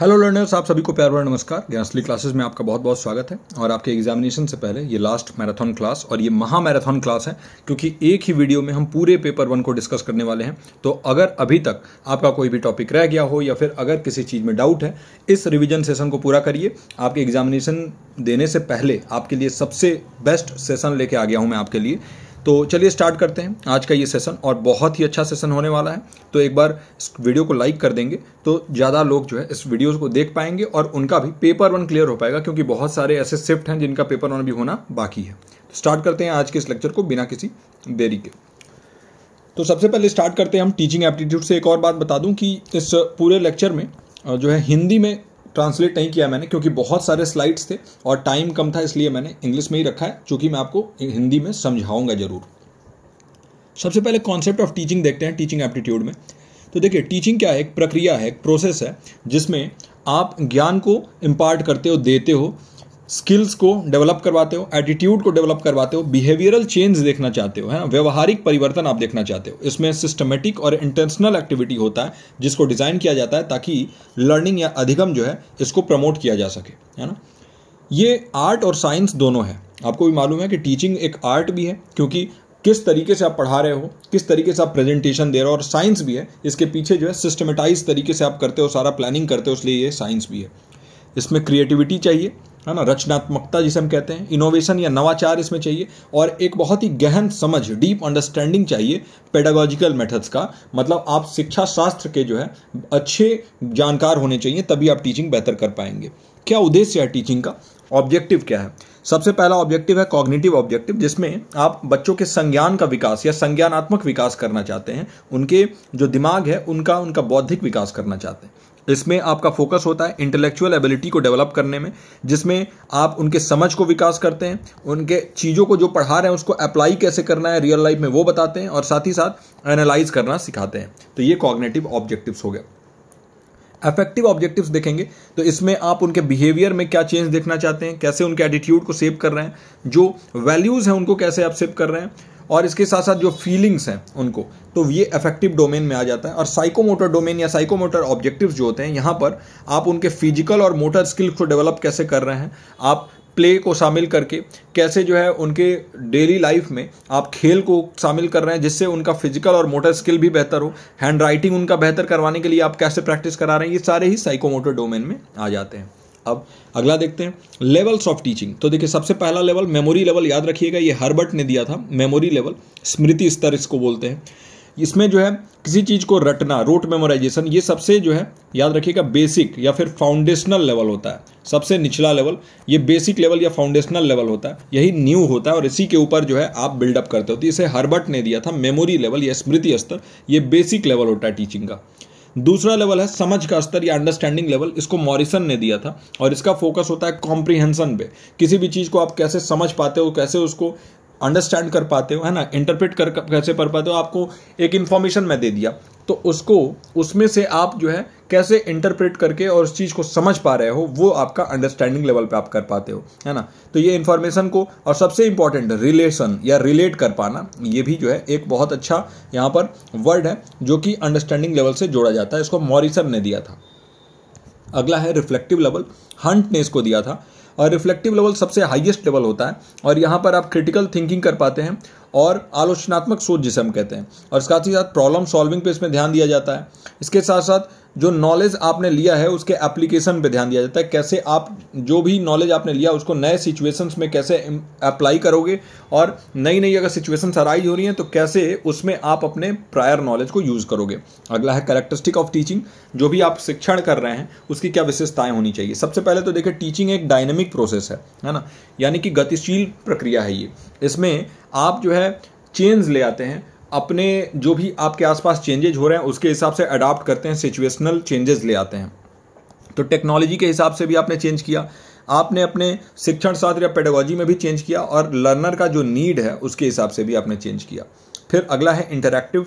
Hello learners आप सभी को प्यार भरा नमस्कार ज्ञानसली क्लासेस में आपका बहुत बहुत स्वागत है और आपके एग्जामिनेशन से पहले ये लास्ट मैराथन क्लास और ये महा मैराथन क्लास है क्योंकि एक ही वीडियो में हम पूरे पेपर वन को डिस्कस करने वाले हैं तो अगर अभी तक आपका कोई भी टॉपिक रह गया हो या फिर अगर किसी चीज़ में डाउट है इस रिविजन सेशन को पूरा करिए आपके एग्जामिनेशन देने से पहले आपके लिए सबसे बेस्ट सेशन लेके आ गया हूँ मैं आपके लिए तो चलिए स्टार्ट करते हैं आज का ये सेशन और बहुत ही अच्छा सेशन होने वाला है तो एक बार इस वीडियो को लाइक कर देंगे तो ज़्यादा लोग जो है इस वीडियो को देख पाएंगे और उनका भी पेपर वन क्लियर हो पाएगा क्योंकि बहुत सारे ऐसे शिफ्ट हैं जिनका पेपर वन भी होना बाकी है तो स्टार्ट करते हैं आज के इस लेक्चर को बिना किसी देरी के तो सबसे पहले स्टार्ट करते हैं हम टीचिंग एप्टीट्यूड से एक और बात बता दूँ कि इस पूरे लेक्चर में जो है हिंदी में ट्रांसलेट नहीं किया मैंने क्योंकि बहुत सारे स्लाइड्स थे और टाइम कम था इसलिए मैंने इंग्लिश में ही रखा है चूंकि मैं आपको हिंदी में समझाऊँगा ज़रूर सबसे पहले कॉन्सेप्ट ऑफ टीचिंग देखते हैं टीचिंग एप्टीट्यूड में तो देखिए टीचिंग क्या है एक प्रक्रिया है एक प्रोसेस है जिसमें आप ज्ञान को इम्पार्ट करते हो देते हो स्किल्स को डेवलप करवाते हो एटीट्यूड को डेवलप करवाते हो बिहेवियरल चेंज देखना चाहते हो है ना व्यवहारिक परिवर्तन आप देखना चाहते हो इसमें सिस्टमेटिक और इंटेंशनल एक्टिविटी होता है जिसको डिज़ाइन किया जाता है ताकि लर्निंग या अधिगम जो है इसको प्रमोट किया जा सके है ना ये आर्ट और साइंस दोनों है आपको भी मालूम है कि टीचिंग एक आर्ट भी है क्योंकि किस तरीके से आप पढ़ा रहे हो किस तरीके से आप प्रेजेंटेशन दे रहे हो और साइंस भी है इसके पीछे जो है सिस्टमेटाइज तरीके से आप करते हो सारा प्लानिंग करते हो इसलिए ये साइंस भी है इसमें क्रिएटिविटी चाहिए है ना रचनात्मकता जिसे हम कहते हैं इनोवेशन या नवाचार इसमें चाहिए और एक बहुत ही गहन समझ डीप अंडरस्टैंडिंग चाहिए पेडागोजिकल मेथड्स का मतलब आप शिक्षा शास्त्र के जो है अच्छे जानकार होने चाहिए तभी आप टीचिंग बेहतर कर पाएंगे क्या उद्देश्य है टीचिंग का ऑब्जेक्टिव क्या है सबसे पहला ऑब्जेक्टिव है कॉग्निटिव ऑब्जेक्टिव जिसमें आप बच्चों के संज्ञान का विकास या संज्ञानात्मक विकास करना चाहते हैं उनके जो दिमाग है उनका उनका बौद्धिक विकास करना चाहते हैं इसमें आपका फोकस होता है इंटेलेक्चुअल एबिलिटी को डेवलप करने में जिसमें आप उनके समझ को विकास करते हैं उनके चीज़ों को जो पढ़ा रहे हैं उसको अप्लाई कैसे करना है रियल लाइफ में वो बताते हैं और साथ ही साथ एनालाइज करना सिखाते हैं तो ये कॉग्नेटिव ऑब्जेक्टिव्स हो गया अफेक्टिव ऑब्जेक्टिव्स देखेंगे तो इसमें आप उनके बिहेवियर में क्या चेंज देखना चाहते हैं कैसे उनके एटीट्यूड को सेव कर रहे हैं जो वैल्यूज़ हैं उनको कैसे आप सेव कर रहे हैं और इसके साथ साथ जो फीलिंग्स हैं उनको तो ये अफेक्टिव डोमेन में आ जाता है और साइकोमोटर डोमेन या साइकोमोटर ऑब्जेक्टिव्स जो होते हैं यहाँ पर आप उनके फिजिकल और मोटर स्किल्स को डेवलप कैसे कर रहे हैं आप प्ले को शामिल करके कैसे जो है उनके डेली लाइफ में आप खेल को शामिल कर रहे हैं जिससे उनका फिजिकल और मोटर स्किल भी बेहतर हो हैंड राइटिंग उनका बेहतर करवाने के लिए आप कैसे प्रैक्टिस करा रहे हैं ये सारे ही साइकोमोटर डोमेन में आ जाते हैं अब अगला देखते हैं लेवल्स ऑफ टीचिंग तो देखिए सबसे पहला लेवल मेमोरी लेवल याद रखिएगा ये हर्बर्ट ने दिया था मेमोरी लेवल स्मृति स्तर इसको बोलते हैं इसमें जो है किसी चीज़ को रटना रोट मेमोराइजेशन ये सबसे जो है याद रखिएगा बेसिक या फिर फाउंडेशनल लेवल होता है सबसे निचला लेवल ये बेसिक लेवल या फाउंडेशनल लेवल होता है यही न्यू होता है और इसी के ऊपर जो है आप बिल्डअप करते होते तो इसे हर्बर्ट ने दिया था मेमोरी लेवल या स्मृति स्तर ये बेसिक लेवल होता है टीचिंग का दूसरा लेवल है समझ का स्तर या अंडरस्टैंडिंग लेवल इसको मॉरिसन ने दिया था और इसका फोकस होता है कॉम्प्रीहेंसन पे किसी भी चीज़ को आप कैसे समझ पाते हो कैसे उसको अंडरस्टैंड कर पाते हो है ना इंटरप्रेट कर कैसे कर पाते हो आपको एक इन्फॉर्मेशन मैं दे दिया तो उसको उसमें से आप जो है कैसे इंटरप्रेट करके और उस चीज़ को समझ पा रहे हो वो आपका अंडरस्टैंडिंग लेवल पे आप कर पाते हो है ना तो ये इन्फॉर्मेशन को और सबसे इंपॉर्टेंट रिलेशन या रिलेट कर पाना ये भी जो है एक बहुत अच्छा यहाँ पर वर्ड है जो कि अंडरस्टैंडिंग लेवल से जोड़ा जाता है इसको मॉरिसन ने दिया था अगला है रिफ्लेक्टिव लेवल हंट ने इसको दिया था और रिफ्लेक्टिव लेवल सबसे हाईएस्ट लेवल होता है और यहाँ पर आप क्रिटिकल थिंकिंग कर पाते हैं और आलोचनात्मक सोच जिसे हम कहते हैं और साथ ही साथ प्रॉब्लम सॉल्विंग पे इसमें ध्यान दिया जाता है इसके साथ साथ जो नॉलेज आपने लिया है उसके एप्लीकेशन पे ध्यान दिया जाता है कैसे आप जो भी नॉलेज आपने लिया उसको नए सिचुएशंस में कैसे अप्लाई करोगे और नई नई अगर सिचुएशंस अराइज हो रही हैं तो कैसे उसमें आप अपने प्रायर नॉलेज को यूज़ करोगे अगला है करेक्टरिस्टिक ऑफ टीचिंग जो भी आप शिक्षण कर रहे हैं उसकी क्या विशेषताएं होनी चाहिए सबसे पहले तो देखिए टीचिंग एक डायनेमिक प्रोसेस है है ना यानी कि गतिशील प्रक्रिया है ये इसमें आप जो है चेंज ले आते हैं अपने जो भी आपके आसपास चेंजेज हो रहे हैं उसके हिसाब से अडाप्ट करते हैं सिचुएशनल चेंजेस ले आते हैं तो टेक्नोलॉजी के हिसाब से भी आपने चेंज किया आपने अपने शिक्षण शास्त्र या पेडागोजी में भी चेंज किया और लर्नर का जो नीड है उसके हिसाब से भी आपने चेंज किया फिर अगला है इंटरेक्टिव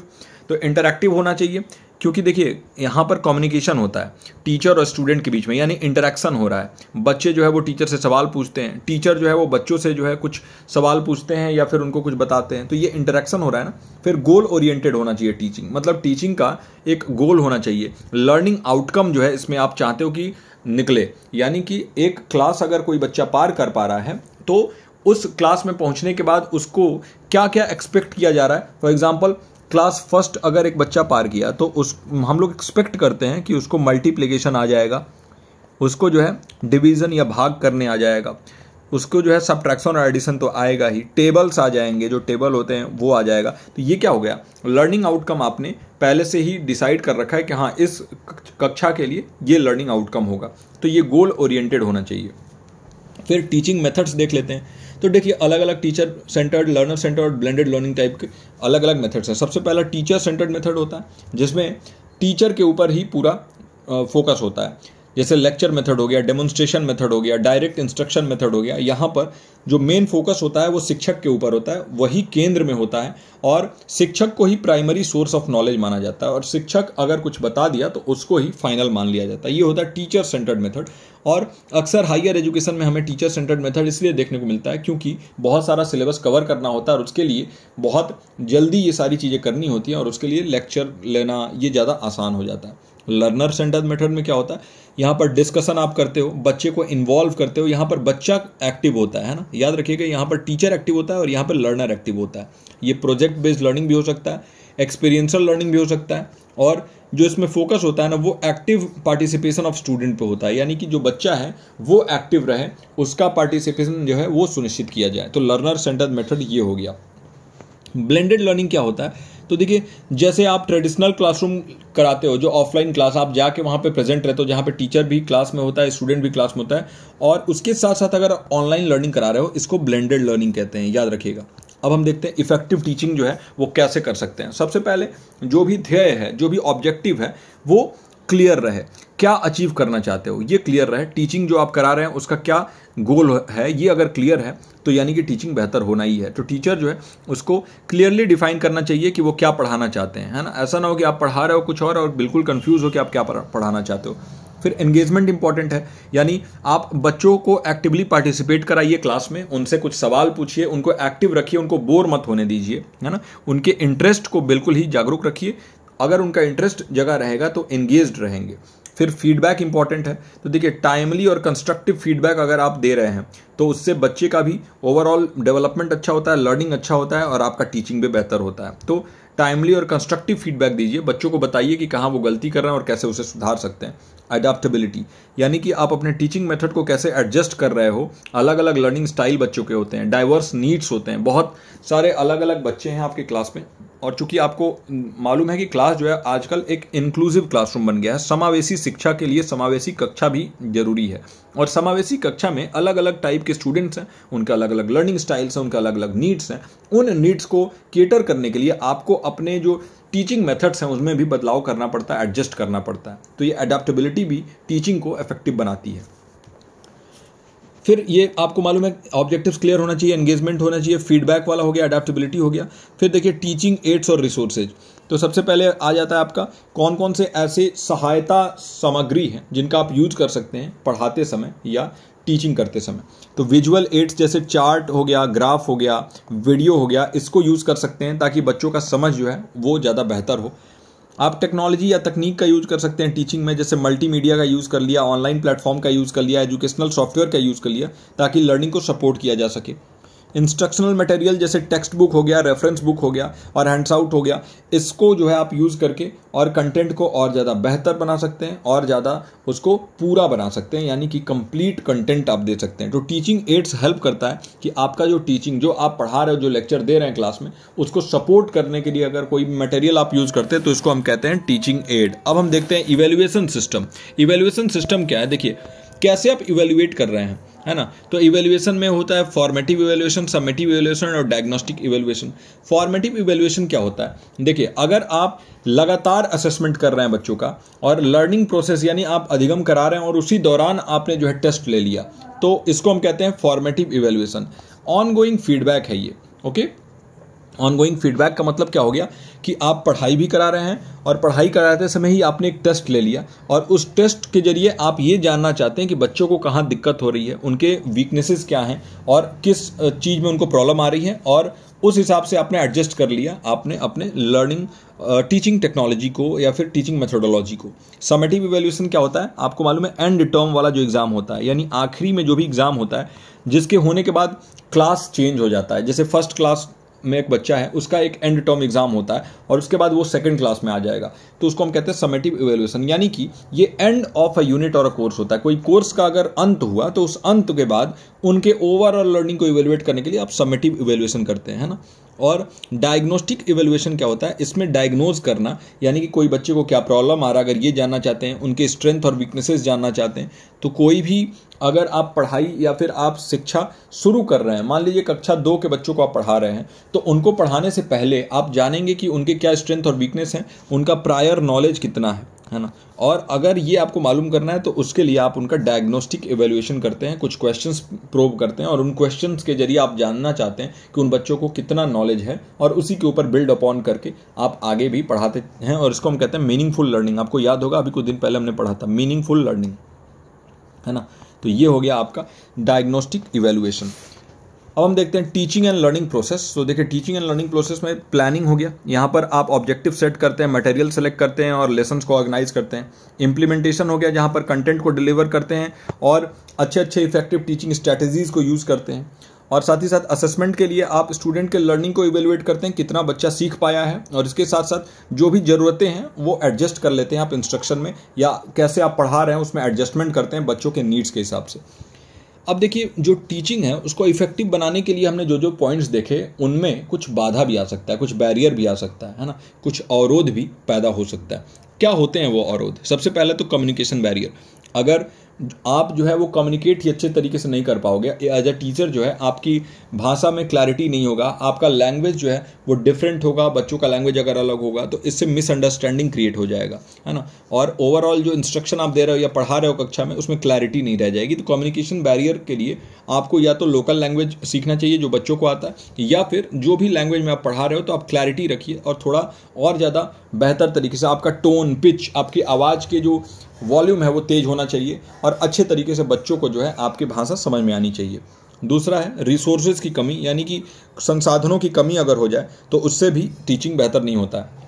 तो इंटरेक्टिव होना चाहिए क्योंकि देखिए यहाँ पर कम्युनिकेशन होता है टीचर और स्टूडेंट के बीच में यानी इंटरेक्शन हो रहा है बच्चे जो है वो टीचर से सवाल पूछते हैं टीचर जो है वो बच्चों से जो है कुछ सवाल पूछते हैं या फिर उनको कुछ बताते हैं तो ये इंटरेक्शन हो रहा है ना फिर गोल ओरिएंटेड होना चाहिए टीचिंग मतलब टीचिंग का एक गोल होना चाहिए लर्निंग आउटकम जो है इसमें आप चाहते हो कि निकले यानी कि एक क्लास अगर कोई बच्चा पार कर पा रहा है तो उस क्लास में पहुंचने के बाद उसको क्या क्या एक्सपेक्ट किया जा रहा है फॉर एग्जाम्पल क्लास फर्स्ट अगर एक बच्चा पार किया तो उस हम लोग एक्सपेक्ट करते हैं कि उसको मल्टीप्लीकेशन आ जाएगा उसको जो है डिवीज़न या भाग करने आ जाएगा उसको जो है सब्ट्रैक्शन और एडिशन तो आएगा ही टेबल्स आ जाएंगे जो टेबल होते हैं वो आ जाएगा तो ये क्या हो गया लर्निंग आउटकम आपने पहले से ही डिसाइड कर रखा है कि हाँ इस कक्षा के लिए ये लर्निंग आउटकम होगा तो ये गोल ओरिएंटेड होना चाहिए फिर टीचिंग मेथड्स देख लेते हैं तो देखिए अलग अलग टीचर सेंटर्ड लर्नर सेंटर्ड और ब्लेंडेड लर्निंग टाइप के अलग अलग मेथड्स हैं सबसे पहला टीचर सेंटर्ड मेथड होता है जिसमें टीचर के ऊपर ही पूरा फोकस होता है जैसे लेक्चर मेथड हो गया डेमोन्स्ट्रेशन मेथड हो गया डायरेक्ट इंस्ट्रक्शन मेथड हो गया यहाँ पर जो मेन फोकस होता है वो शिक्षक के ऊपर होता है वही केंद्र में होता है और शिक्षक को ही प्राइमरी सोर्स ऑफ नॉलेज माना जाता है और शिक्षक अगर कुछ बता दिया तो उसको ही फाइनल मान लिया जाता है ये होता है टीचर सेंटर्ड मेथड और अक्सर हायर एजुकेशन में हमें टीचर सेंटर्ड मेथड इसलिए देखने को मिलता है क्योंकि बहुत सारा सिलेबस कवर करना होता है और उसके लिए बहुत जल्दी ये सारी चीज़ें करनी होती हैं और उसके लिए लेक्चर लेना ये ज़्यादा आसान हो जाता है लर्नर सेंटर्ड मेथड में क्या होता है यहाँ पर डिस्कशन आप करते हो बच्चे को इन्वॉल्व करते हो यहाँ पर बच्चा एक्टिव होता है ना याद रखिएगा यहाँ पर टीचर एक्टिव होता है और यहाँ पर लर्नर एक्टिव होता है ये प्रोजेक्ट बेस्ड लर्निंग भी हो सकता है एक्सपीरियंसल लर्निंग भी हो सकता है और जो इसमें फोकस होता है ना वो एक्टिव पार्टिसिपेशन ऑफ स्टूडेंट पे होता है यानी कि जो बच्चा है वो एक्टिव रहे उसका पार्टिसिपेशन जो है वो सुनिश्चित किया जाए तो लर्नर सेंटर्ड मेथड ये हो गया ब्लेंडेड लर्निंग क्या होता है तो देखिए जैसे आप ट्रेडिशनल क्लासरूम कराते हो जो ऑफलाइन क्लास आप जाके वहाँ पे प्रेजेंट रहते हो जहाँ पे टीचर भी क्लास में होता है स्टूडेंट भी क्लास में होता है और उसके साथ साथ अगर ऑनलाइन लर्निंग करा रहे हो इसको ब्लेंडेड लर्निंग कहते हैं याद रखिएगा अब हम देखते हैं इफेक्टिव टीचिंग जो है वो कैसे कर सकते हैं सबसे पहले जो भी ध्येय है जो भी ऑब्जेक्टिव है वो क्लियर रहे क्या अचीव करना चाहते हो ये क्लियर रहे टीचिंग जो आप करा रहे हैं उसका क्या गोल है ये अगर क्लियर है तो यानी कि टीचिंग बेहतर होना ही है तो टीचर जो है उसको क्लियरली डिफाइन करना चाहिए कि वो क्या पढ़ाना चाहते हैं है ना ऐसा ना हो कि आप पढ़ा रहे हो कुछ और और बिल्कुल कन्फ्यूज़ हो कि आप क्या पढ़ाना चाहते हो फिर एंगेजमेंट इंपॉर्टेंट है यानी आप बच्चों को एक्टिवली पार्टिसिपेट कराइए क्लास में उनसे कुछ सवाल पूछिए उनको एक्टिव रखिए उनको बोर मत होने दीजिए है ना उनके इंटरेस्ट को बिल्कुल ही जागरूक रखिए अगर उनका इंटरेस्ट जगह रहेगा तो एंगेज रहेंगे फिर फीडबैक इंपॉर्टेंट है तो देखिए टाइमली और कंस्ट्रक्टिव फीडबैक अगर आप दे रहे हैं तो उससे बच्चे का भी ओवरऑल डेवलपमेंट अच्छा होता है लर्निंग अच्छा होता है और आपका टीचिंग भी बेहतर होता है तो टाइमली और कंस्ट्रक्टिव फीडबैक दीजिए बच्चों को बताइए कि कहाँ वो गलती कर रहे हैं और कैसे उसे सुधार सकते हैं अडाप्टबिलिटी यानी कि आप अपने टीचिंग मेथड को कैसे एडजस्ट कर रहे हो अलग अलग लर्निंग स्टाइल बच्चों के होते हैं डाइवर्स नीड्स होते हैं बहुत सारे अलग अलग बच्चे हैं आपके क्लास में और चूंकि आपको मालूम है कि क्लास जो है आजकल एक इंक्लूसिव क्लासरूम बन गया है समावेशी शिक्षा के लिए समावेशी कक्षा भी जरूरी है और समावेशी कक्षा में अलग अलग टाइप के स्टूडेंट्स हैं उनका अलग अलग लर्निंग स्टाइल्स हैं उनका अलग अलग नीड्स हैं उन नीड्स को केटर करने के लिए आपको अपने जो टीचिंग मेथड्स हैं उसमें भी बदलाव करना पड़ता है एडजस्ट करना पड़ता है तो ये अडेप्टबिलिटी भी टीचिंग को इफेक्टिव बनाती है फिर ये आपको मालूम है ऑब्जेक्टिव्स क्लियर होना चाहिए एंगेजमेंट होना चाहिए फीडबैक वाला हो गया अडेप्टबिलिटी हो गया फिर देखिए टीचिंग एड्स और रिसोर्सेज तो सबसे पहले आ जाता है आपका कौन कौन से ऐसे सहायता सामग्री हैं जिनका आप यूज कर सकते हैं पढ़ाते समय या टीचिंग करते समय तो विजुअल एड्स जैसे चार्ट हो गया ग्राफ हो गया वीडियो हो गया इसको यूज़ कर सकते हैं ताकि बच्चों का समझ जो है वो ज़्यादा बेहतर हो आप टेक्नोलॉजी या तकनीक का यूज़ कर सकते हैं टीचिंग में जैसे मल्टीमीडिया का यूज़ कर लिया ऑनलाइन प्लेटफॉर्म का यूज़ कर लिया एजुकेशनल सॉफ्टवेयर का यूज़ कर लिया ताकि लर्निंग को सपोर्ट किया जा सके इंस्ट्रक्शनल मटेरियल जैसे टेक्स्ट बुक हो गया रेफरेंस बुक हो गया और हैंड्स आउट हो गया इसको जो है आप यूज़ करके और कंटेंट को और ज़्यादा बेहतर बना सकते हैं और ज़्यादा उसको पूरा बना सकते हैं यानी कि कंप्लीट कंटेंट आप दे सकते हैं तो टीचिंग एड्स हेल्प करता है कि आपका जो टीचिंग जो आप पढ़ा रहे हो जो लेक्चर दे रहे हैं क्लास में उसको सपोर्ट करने के लिए अगर कोई मटेरियल आप यूज़ करते हैं तो इसको हम कहते हैं टीचिंग एड अब हम देखते हैं इवेल्युएसन सिस्टम इवेल्युएसन सिस्टम क्या है देखिए कैसे आप इवेल्युएट कर रहे हैं है ना तो इवेल्युएशन में होता है फॉर्मेटिव इवेल्युएशन सबमेटिव इवेल्युएशन और डायग्नोस्टिक इवेल्युएशन फॉर्मेटिव इवेल्युएशन क्या होता है देखिए अगर आप लगातार असेसमेंट कर रहे हैं बच्चों का और लर्निंग प्रोसेस यानी आप अधिगम करा रहे हैं और उसी दौरान आपने जो है टेस्ट ले लिया तो इसको हम कहते हैं formative evaluation ongoing feedback है ये okay okay? Ongoing feedback का मतलब क्या हो गया कि आप पढ़ाई भी करा रहे हैं और पढ़ाई कराते समय ही आपने एक टेस्ट ले लिया और उस टेस्ट के जरिए आप ये जानना चाहते हैं कि बच्चों को कहाँ दिक्कत हो रही है उनके वीकनेसेस क्या हैं और किस चीज़ में उनको प्रॉब्लम आ रही है और उस हिसाब से आपने एडजस्ट कर लिया आपने अपने लर्निंग टीचिंग टेक्नोलॉजी को या फिर टीचिंग मेथोडोलॉजी को समेटिव इवेल्यूशन क्या होता है आपको मालूम है एंड टर्म वाला जो एग्ज़ाम होता है यानी आखिरी में जो भी एग्ज़ाम होता है जिसके होने के बाद क्लास चेंज हो जाता है जैसे फर्स्ट क्लास में एक बच्चा है उसका एक एंड टर्म एग्जाम होता है और उसके बाद वो सेकंड क्लास में आ जाएगा तो उसको हम कहते हैं समेटिव इवेल्युएशन यानी कि ये एंड ऑफ अ यूनिट और अ कोर्स होता है कोई कोर्स का अगर अंत हुआ तो उस अंत के बाद उनके ओवरऑल लर्निंग को इवेल्युएट करने के लिए आप समेटिव इवेल्युएशन करते हैं ना और डायग्नोस्टिक इवेलुएशन क्या होता है इसमें डायग्नोज करना यानी कि कोई बच्चे को क्या प्रॉब्लम आ रहा अगर ये जानना चाहते हैं उनके स्ट्रेंथ और वीकनेसेस जानना चाहते हैं तो कोई भी अगर आप पढ़ाई या फिर आप शिक्षा शुरू कर रहे हैं मान लीजिए कक्षा दो के बच्चों को आप पढ़ा रहे हैं तो उनको पढ़ाने से पहले आप जानेंगे कि उनके क्या स्ट्रेंथ और वीकनेस हैं उनका प्रायर नॉलेज कितना है है ना और अगर ये आपको मालूम करना है तो उसके लिए आप उनका डायग्नोस्टिक एवेल्यूएशन करते हैं कुछ क्वेश्चंस प्रूव करते हैं और उन क्वेश्चंस के जरिए आप जानना चाहते हैं कि उन बच्चों को कितना नॉलेज है और उसी के ऊपर बिल्ड अपॉन करके आप आगे भी पढ़ाते हैं और इसको हम कहते हैं मीनिंगफुल लर्निंग आपको याद होगा अभी कुछ दिन पहले हमने पढ़ा था मीनिंगफुल लर्निंग है ना तो ये हो गया आपका डायग्नोस्टिक इवेल्युएशन अब हम देखते हैं टीचिंग एंड लर्निंग प्रोसेस तो देखिए टीचिंग एंड लर्निंग प्रोसेस में प्लानिंग हो गया यहाँ पर आप ऑब्जेक्टिव सेट करते हैं मटेरियल सेलेक्ट करते हैं और लेसन को ऑर्गेनाइज करते हैं इंप्लीमेंटेशन हो गया जहाँ पर कंटेंट को डिलीवर करते हैं और अच्छे अच्छे इफेक्टिव टीचिंग स्ट्रैटेजीज़ को यूज़ करते हैं और साथ ही साथ असेसमेंट के लिए आप स्टूडेंट के लर्निंग को इवेलुएट करते हैं कितना बच्चा सीख पाया है और इसके साथ साथ जो भी ज़रूरतें हैं वो एडजस्ट कर लेते हैं आप इंस्ट्रक्शन में या कैसे आप पढ़ा रहे हैं उसमें एडजस्टमेंट करते हैं बच्चों के नीड्स के हिसाब से अब देखिए जो टीचिंग है उसको इफेक्टिव बनाने के लिए हमने जो जो पॉइंट्स देखे उनमें कुछ बाधा भी आ सकता है कुछ बैरियर भी आ सकता है है ना कुछ अवरोध भी पैदा हो सकता है क्या होते हैं वो अवरोध सबसे पहले तो कम्युनिकेशन बैरियर अगर आप जो है वो कम्युनिकेट ही अच्छे तरीके से नहीं कर पाओगे एज अ टीचर जो है आपकी भाषा में क्लैरिटी नहीं होगा आपका लैंग्वेज जो है वो डिफरेंट होगा बच्चों का लैंग्वेज अगर अलग होगा तो इससे मिसअंडरस्टैंडिंग क्रिएट हो जाएगा है ना और ओवरऑल जो इंस्ट्रक्शन आप दे रहे हो या पढ़ा रहे हो कक्षा में उसमें क्लैरिटी नहीं रह जाएगी तो कम्युनिकेशन बैरियर के लिए आपको या तो लोकल लैंग्वेज सीखना चाहिए जो बच्चों को आता है या फिर जो भी लैंग्वेज में आप पढ़ा रहे हो तो आप क्लैरिटी रखिए और थोड़ा और ज़्यादा बेहतर तरीके से आपका टोन पिच आपकी आवाज़ के जो वॉल्यूम है वो तेज होना चाहिए और अच्छे तरीके से बच्चों को जो है आपकी भाषा समझ में आनी चाहिए दूसरा है रिसोर्सेज की कमी यानी कि संसाधनों की कमी अगर हो जाए तो उससे भी टीचिंग बेहतर नहीं होता है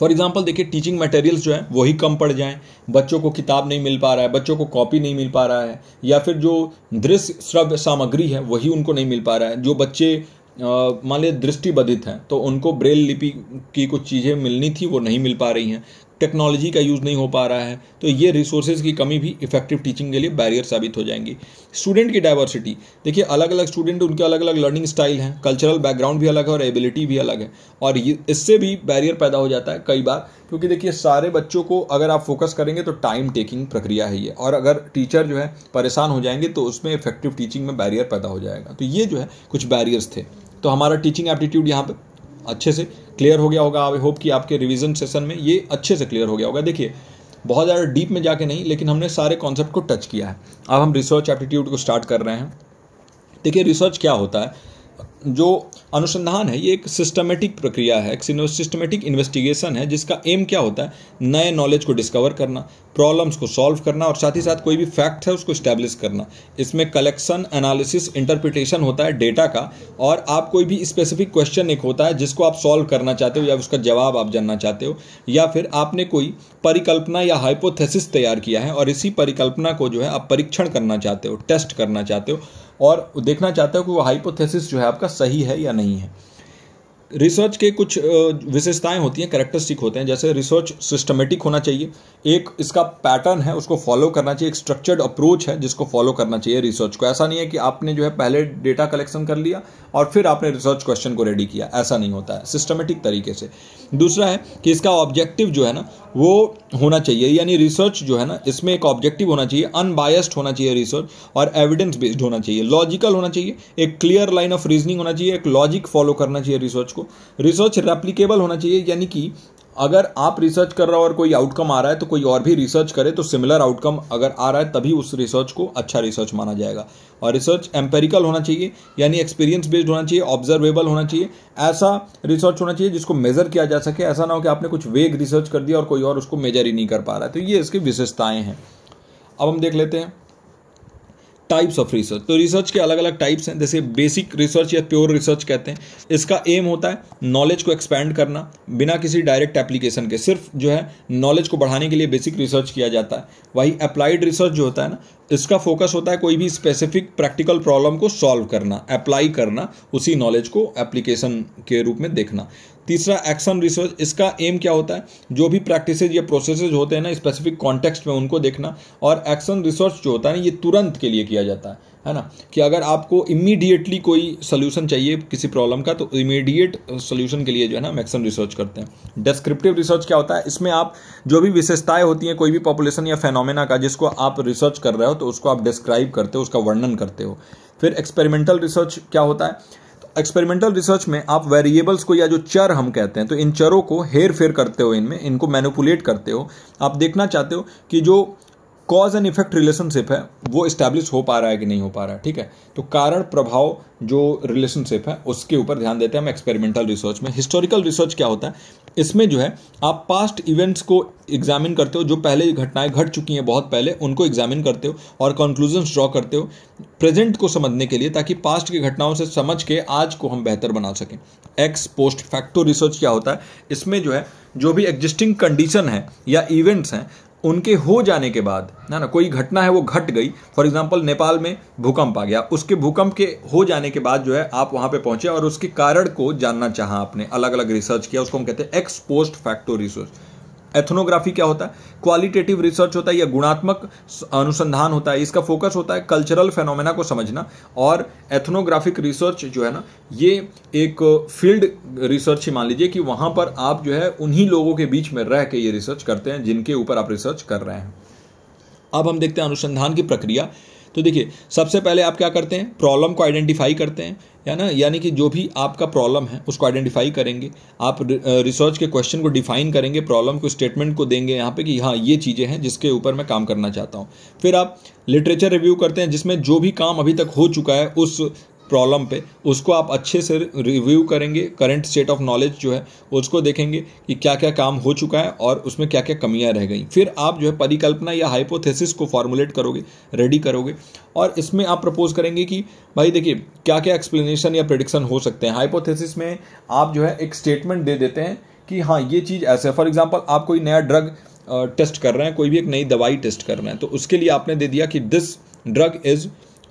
फॉर एग्जाम्पल देखिए टीचिंग मटेरियल्स जो है वही कम पड़ जाएँ बच्चों को किताब नहीं मिल पा रहा है बच्चों को कॉपी नहीं मिल पा रहा है या फिर जो दृश्य श्रव्य सामग्री है वही उनको नहीं मिल पा रहा है जो बच्चे मान लिया दृष्टिबधित हैं तो उनको ब्रेल लिपि की कुछ चीज़ें मिलनी थी वो नहीं मिल पा रही हैं टेक्नोलॉजी का यूज़ नहीं हो पा रहा है तो ये रिसोर्सेज की कमी भी इफेक्टिव टीचिंग के लिए बैरियर साबित हो जाएंगी स्टूडेंट की डाइवर्सिटी देखिए अलग अलग स्टूडेंट उनके अलग अलग लर्निंग स्टाइल हैं कल्चरल बैकग्राउंड भी अलग है और एबिलिटी भी अलग है और इससे भी बैरियर पैदा हो जाता है कई बार क्योंकि देखिए सारे बच्चों को अगर आप फोकस करेंगे तो टाइम टेकिंग प्रक्रिया है ये और अगर टीचर जो है परेशान हो जाएंगे तो उसमें इफेक्टिव टीचिंग में बैरियर पैदा हो जाएगा तो ये जो है कुछ बैरियर्स थे तो हमारा टीचिंग एप्टीट्यूड यहाँ पर अच्छे से क्लियर हो गया होगा आई होप कि आपके रिविजन सेशन में ये अच्छे से क्लियर हो गया होगा देखिए बहुत ज़्यादा डीप में जाके नहीं लेकिन हमने सारे कॉन्सेप्ट को टच किया है अब हम रिसर्च एप्टीट्यूड को स्टार्ट कर रहे हैं देखिए रिसर्च क्या होता है जो अनुसंधान है ये एक सिस्टमेटिक प्रक्रिया है एक सिस्टमेटिक इन्वेस्टिगेशन है जिसका एम क्या होता है नए नॉलेज को डिस्कवर करना प्रॉब्लम्स को सॉल्व करना और साथ ही साथ कोई भी फैक्ट है उसको स्टैब्लिश करना इसमें कलेक्शन एनालिसिस इंटरप्रिटेशन होता है डेटा का और आप कोई भी स्पेसिफिक क्वेश्चन एक होता है जिसको आप सॉल्व करना चाहते हो या उसका जवाब आप जानना चाहते हो या फिर आपने कोई परिकल्पना या हाइपोथेसिस तैयार किया है और इसी परिकल्पना को जो है आप परीक्षण करना चाहते हो टेस्ट करना चाहते हो और देखना चाहते हो कि वो हाइपोथेसिस जो है आपका सही है या नहीं है रिसर्च के कुछ विशेषताएं होती हैं करेक्टरिस्टिक होते हैं जैसे रिसर्च सिस्टमेटिक होना चाहिए एक इसका पैटर्न है उसको फॉलो करना चाहिए एक स्ट्रक्चर्ड अप्रोच है जिसको फॉलो करना चाहिए रिसर्च को ऐसा नहीं है कि आपने जो है पहले डेटा कलेक्शन कर लिया और फिर आपने रिसर्च क्वेश्चन को रेडी किया ऐसा नहीं होता है सिस्टमेटिक तरीके से दूसरा है कि इसका ऑब्जेक्टिव जो है ना वो होना चाहिए यानी रिसर्च जो है ना इसमें एक ऑब्जेक्टिव होना चाहिए अनबायस्ड होना चाहिए रिसर्च और एविडेंस बेस्ड होना चाहिए लॉजिकल होना चाहिए एक क्लियर लाइन ऑफ रीजनिंग होना चाहिए एक लॉजिक फॉलो करना चाहिए रिसर्च को आपको रिसर्च रेप्लीकेबल होना चाहिए यानी कि अगर आप रिसर्च कर रहे हो और कोई आउटकम आ रहा है तो कोई और भी रिसर्च करे तो सिमिलर आउटकम अगर आ रहा है तभी उस रिसर्च को अच्छा रिसर्च माना जाएगा और रिसर्च एम्पेरिकल होना चाहिए यानी एक्सपीरियंस बेस्ड होना चाहिए ऑब्जर्वेबल होना चाहिए ऐसा रिसर्च होना चाहिए जिसको मेजर किया जा सके ऐसा ना हो कि आपने कुछ वेग रिसर्च कर दिया और कोई और उसको मेजर ही नहीं कर पा रहा है तो ये इसकी विशेषताएँ हैं अब हम देख लेते हैं टाइप्स ऑफ रिसर्च तो रिसर्च के अलग अलग टाइप्स हैं जैसे बेसिक रिसर्च या प्योर रिसर्च कहते हैं इसका एम होता है नॉलेज को एक्सपैंड करना बिना किसी डायरेक्ट एप्लीकेशन के सिर्फ जो है नॉलेज को बढ़ाने के लिए बेसिक रिसर्च किया जाता है वही अप्लाइड रिसर्च जो होता है ना इसका फोकस होता है कोई भी स्पेसिफिक प्रैक्टिकल प्रॉब्लम को सॉल्व करना अप्लाई करना उसी नॉलेज को एप्लीकेशन के रूप में देखना तीसरा एक्शन रिसर्च इसका एम क्या होता है जो भी प्रैक्टिस या प्रोसेसेज होते हैं ना स्पेसिफिक कॉन्टेक्स्ट में उनको देखना और एक्शन रिसर्च जो होता है ना ये तुरंत के लिए किया जाता है है ना कि अगर आपको इमीडिएटली कोई सोल्यूशन चाहिए किसी प्रॉब्लम का तो इमीडिएट सोल्यूशन के लिए जो है ना हम रिसर्च करते हैं डिस्क्रिप्टिव रिसर्च क्या होता है इसमें आप जो भी विशेषताएं होती हैं कोई भी पॉपुलेशन या फेनोमेना का जिसको आप रिसर्च कर रहे हो तो उसको आप डिस्क्राइब करते हो उसका वर्णन करते हो फिर एक्सपेरिमेंटल रिसर्च क्या होता है एक्सपेरिमेंटल रिसर्च में आप वेरिएबल्स को या जो चर हम कहते हैं तो इन चरों को हेर फेर करते हो इनमें इनको मैनिपुलेट करते हो आप देखना चाहते हो कि जो कॉज एंड इफेक्ट रिलेशनशिप है वो इस्टेब्लिश हो पा रहा है कि नहीं हो पा रहा है ठीक है तो कारण प्रभाव जो रिलेशनशिप है उसके ऊपर ध्यान देते हैं हम एक्सपेरिमेंटल रिसर्च में हिस्टोरिकल रिसर्च क्या होता है इसमें जो है आप पास्ट इवेंट्स को एग्जामिन करते हो जो पहले घटनाएं घट चुकी हैं बहुत पहले उनको एग्जामिन करते हो और कंक्लूजन्स ड्रॉ करते हो प्रेजेंट को समझने के लिए ताकि पास्ट की घटनाओं से समझ के आज को हम बेहतर बना सकें एक्स पोस्ट फैक्टो रिसर्च क्या होता है इसमें जो है जो भी एग्जिस्टिंग कंडीशन है या इवेंट्स हैं उनके हो जाने के बाद है ना कोई घटना है वो घट गई फॉर एग्जाम्पल नेपाल में भूकंप आ गया उसके भूकंप के हो जाने के बाद जो है आप वहां पे पहुंचे और उसके कारण को जानना चाहा आपने अलग अलग रिसर्च किया उसको हम कहते हैं ex post facto research ethnography क्या होता है क्वालिटेटिव रिसर्च होता है या गुणात्मक अनुसंधान होता है इसका फोकस होता है कल्चरल फेनोमेना को समझना और एथनोग्राफिक रिसर्च जो है ना ये एक फील्ड रिसर्च ही मान लीजिए कि वहां पर आप जो है उन्हीं लोगों के बीच में रह के ये रिसर्च करते हैं जिनके ऊपर आप रिसर्च कर रहे हैं अब हम देखते हैं अनुसंधान की प्रक्रिया तो देखिए सबसे पहले आप क्या करते हैं प्रॉब्लम को आइडेंटिफाई करते हैं या ना यानी कि जो भी आपका प्रॉब्लम है उसको आइडेंटिफाई करेंगे आप रिसर्च के क्वेश्चन को डिफाइन करेंगे प्रॉब्लम को स्टेटमेंट को देंगे यहाँ पे कि हाँ ये चीज़ें हैं जिसके ऊपर मैं काम करना चाहता हूँ फिर आप लिटरेचर रिव्यू करते हैं जिसमें जो भी काम अभी तक हो चुका है उस प्रॉब्लम पे उसको आप अच्छे से रिव्यू करेंगे करंट स्टेट ऑफ नॉलेज जो है उसको देखेंगे कि क्या क्या काम हो चुका है और उसमें क्या क्या कमियां रह गई फिर आप जो है परिकल्पना या हाइपोथेसिस को फॉर्मुलेट करोगे रेडी करोगे और इसमें आप प्रपोज करेंगे कि भाई देखिए क्या क्या एक्सप्लेनेशन या प्रडिक्शन हो सकते हैं हाइपोथेसिस में आप जो है एक स्टेटमेंट दे देते हैं कि हाँ ये चीज़ ऐसे फॉर एग्जाम्पल आप कोई नया ड्रग टेस्ट कर रहे हैं कोई भी एक नई दवाई टेस्ट कर रहे हैं तो उसके लिए आपने दे दिया कि this drug is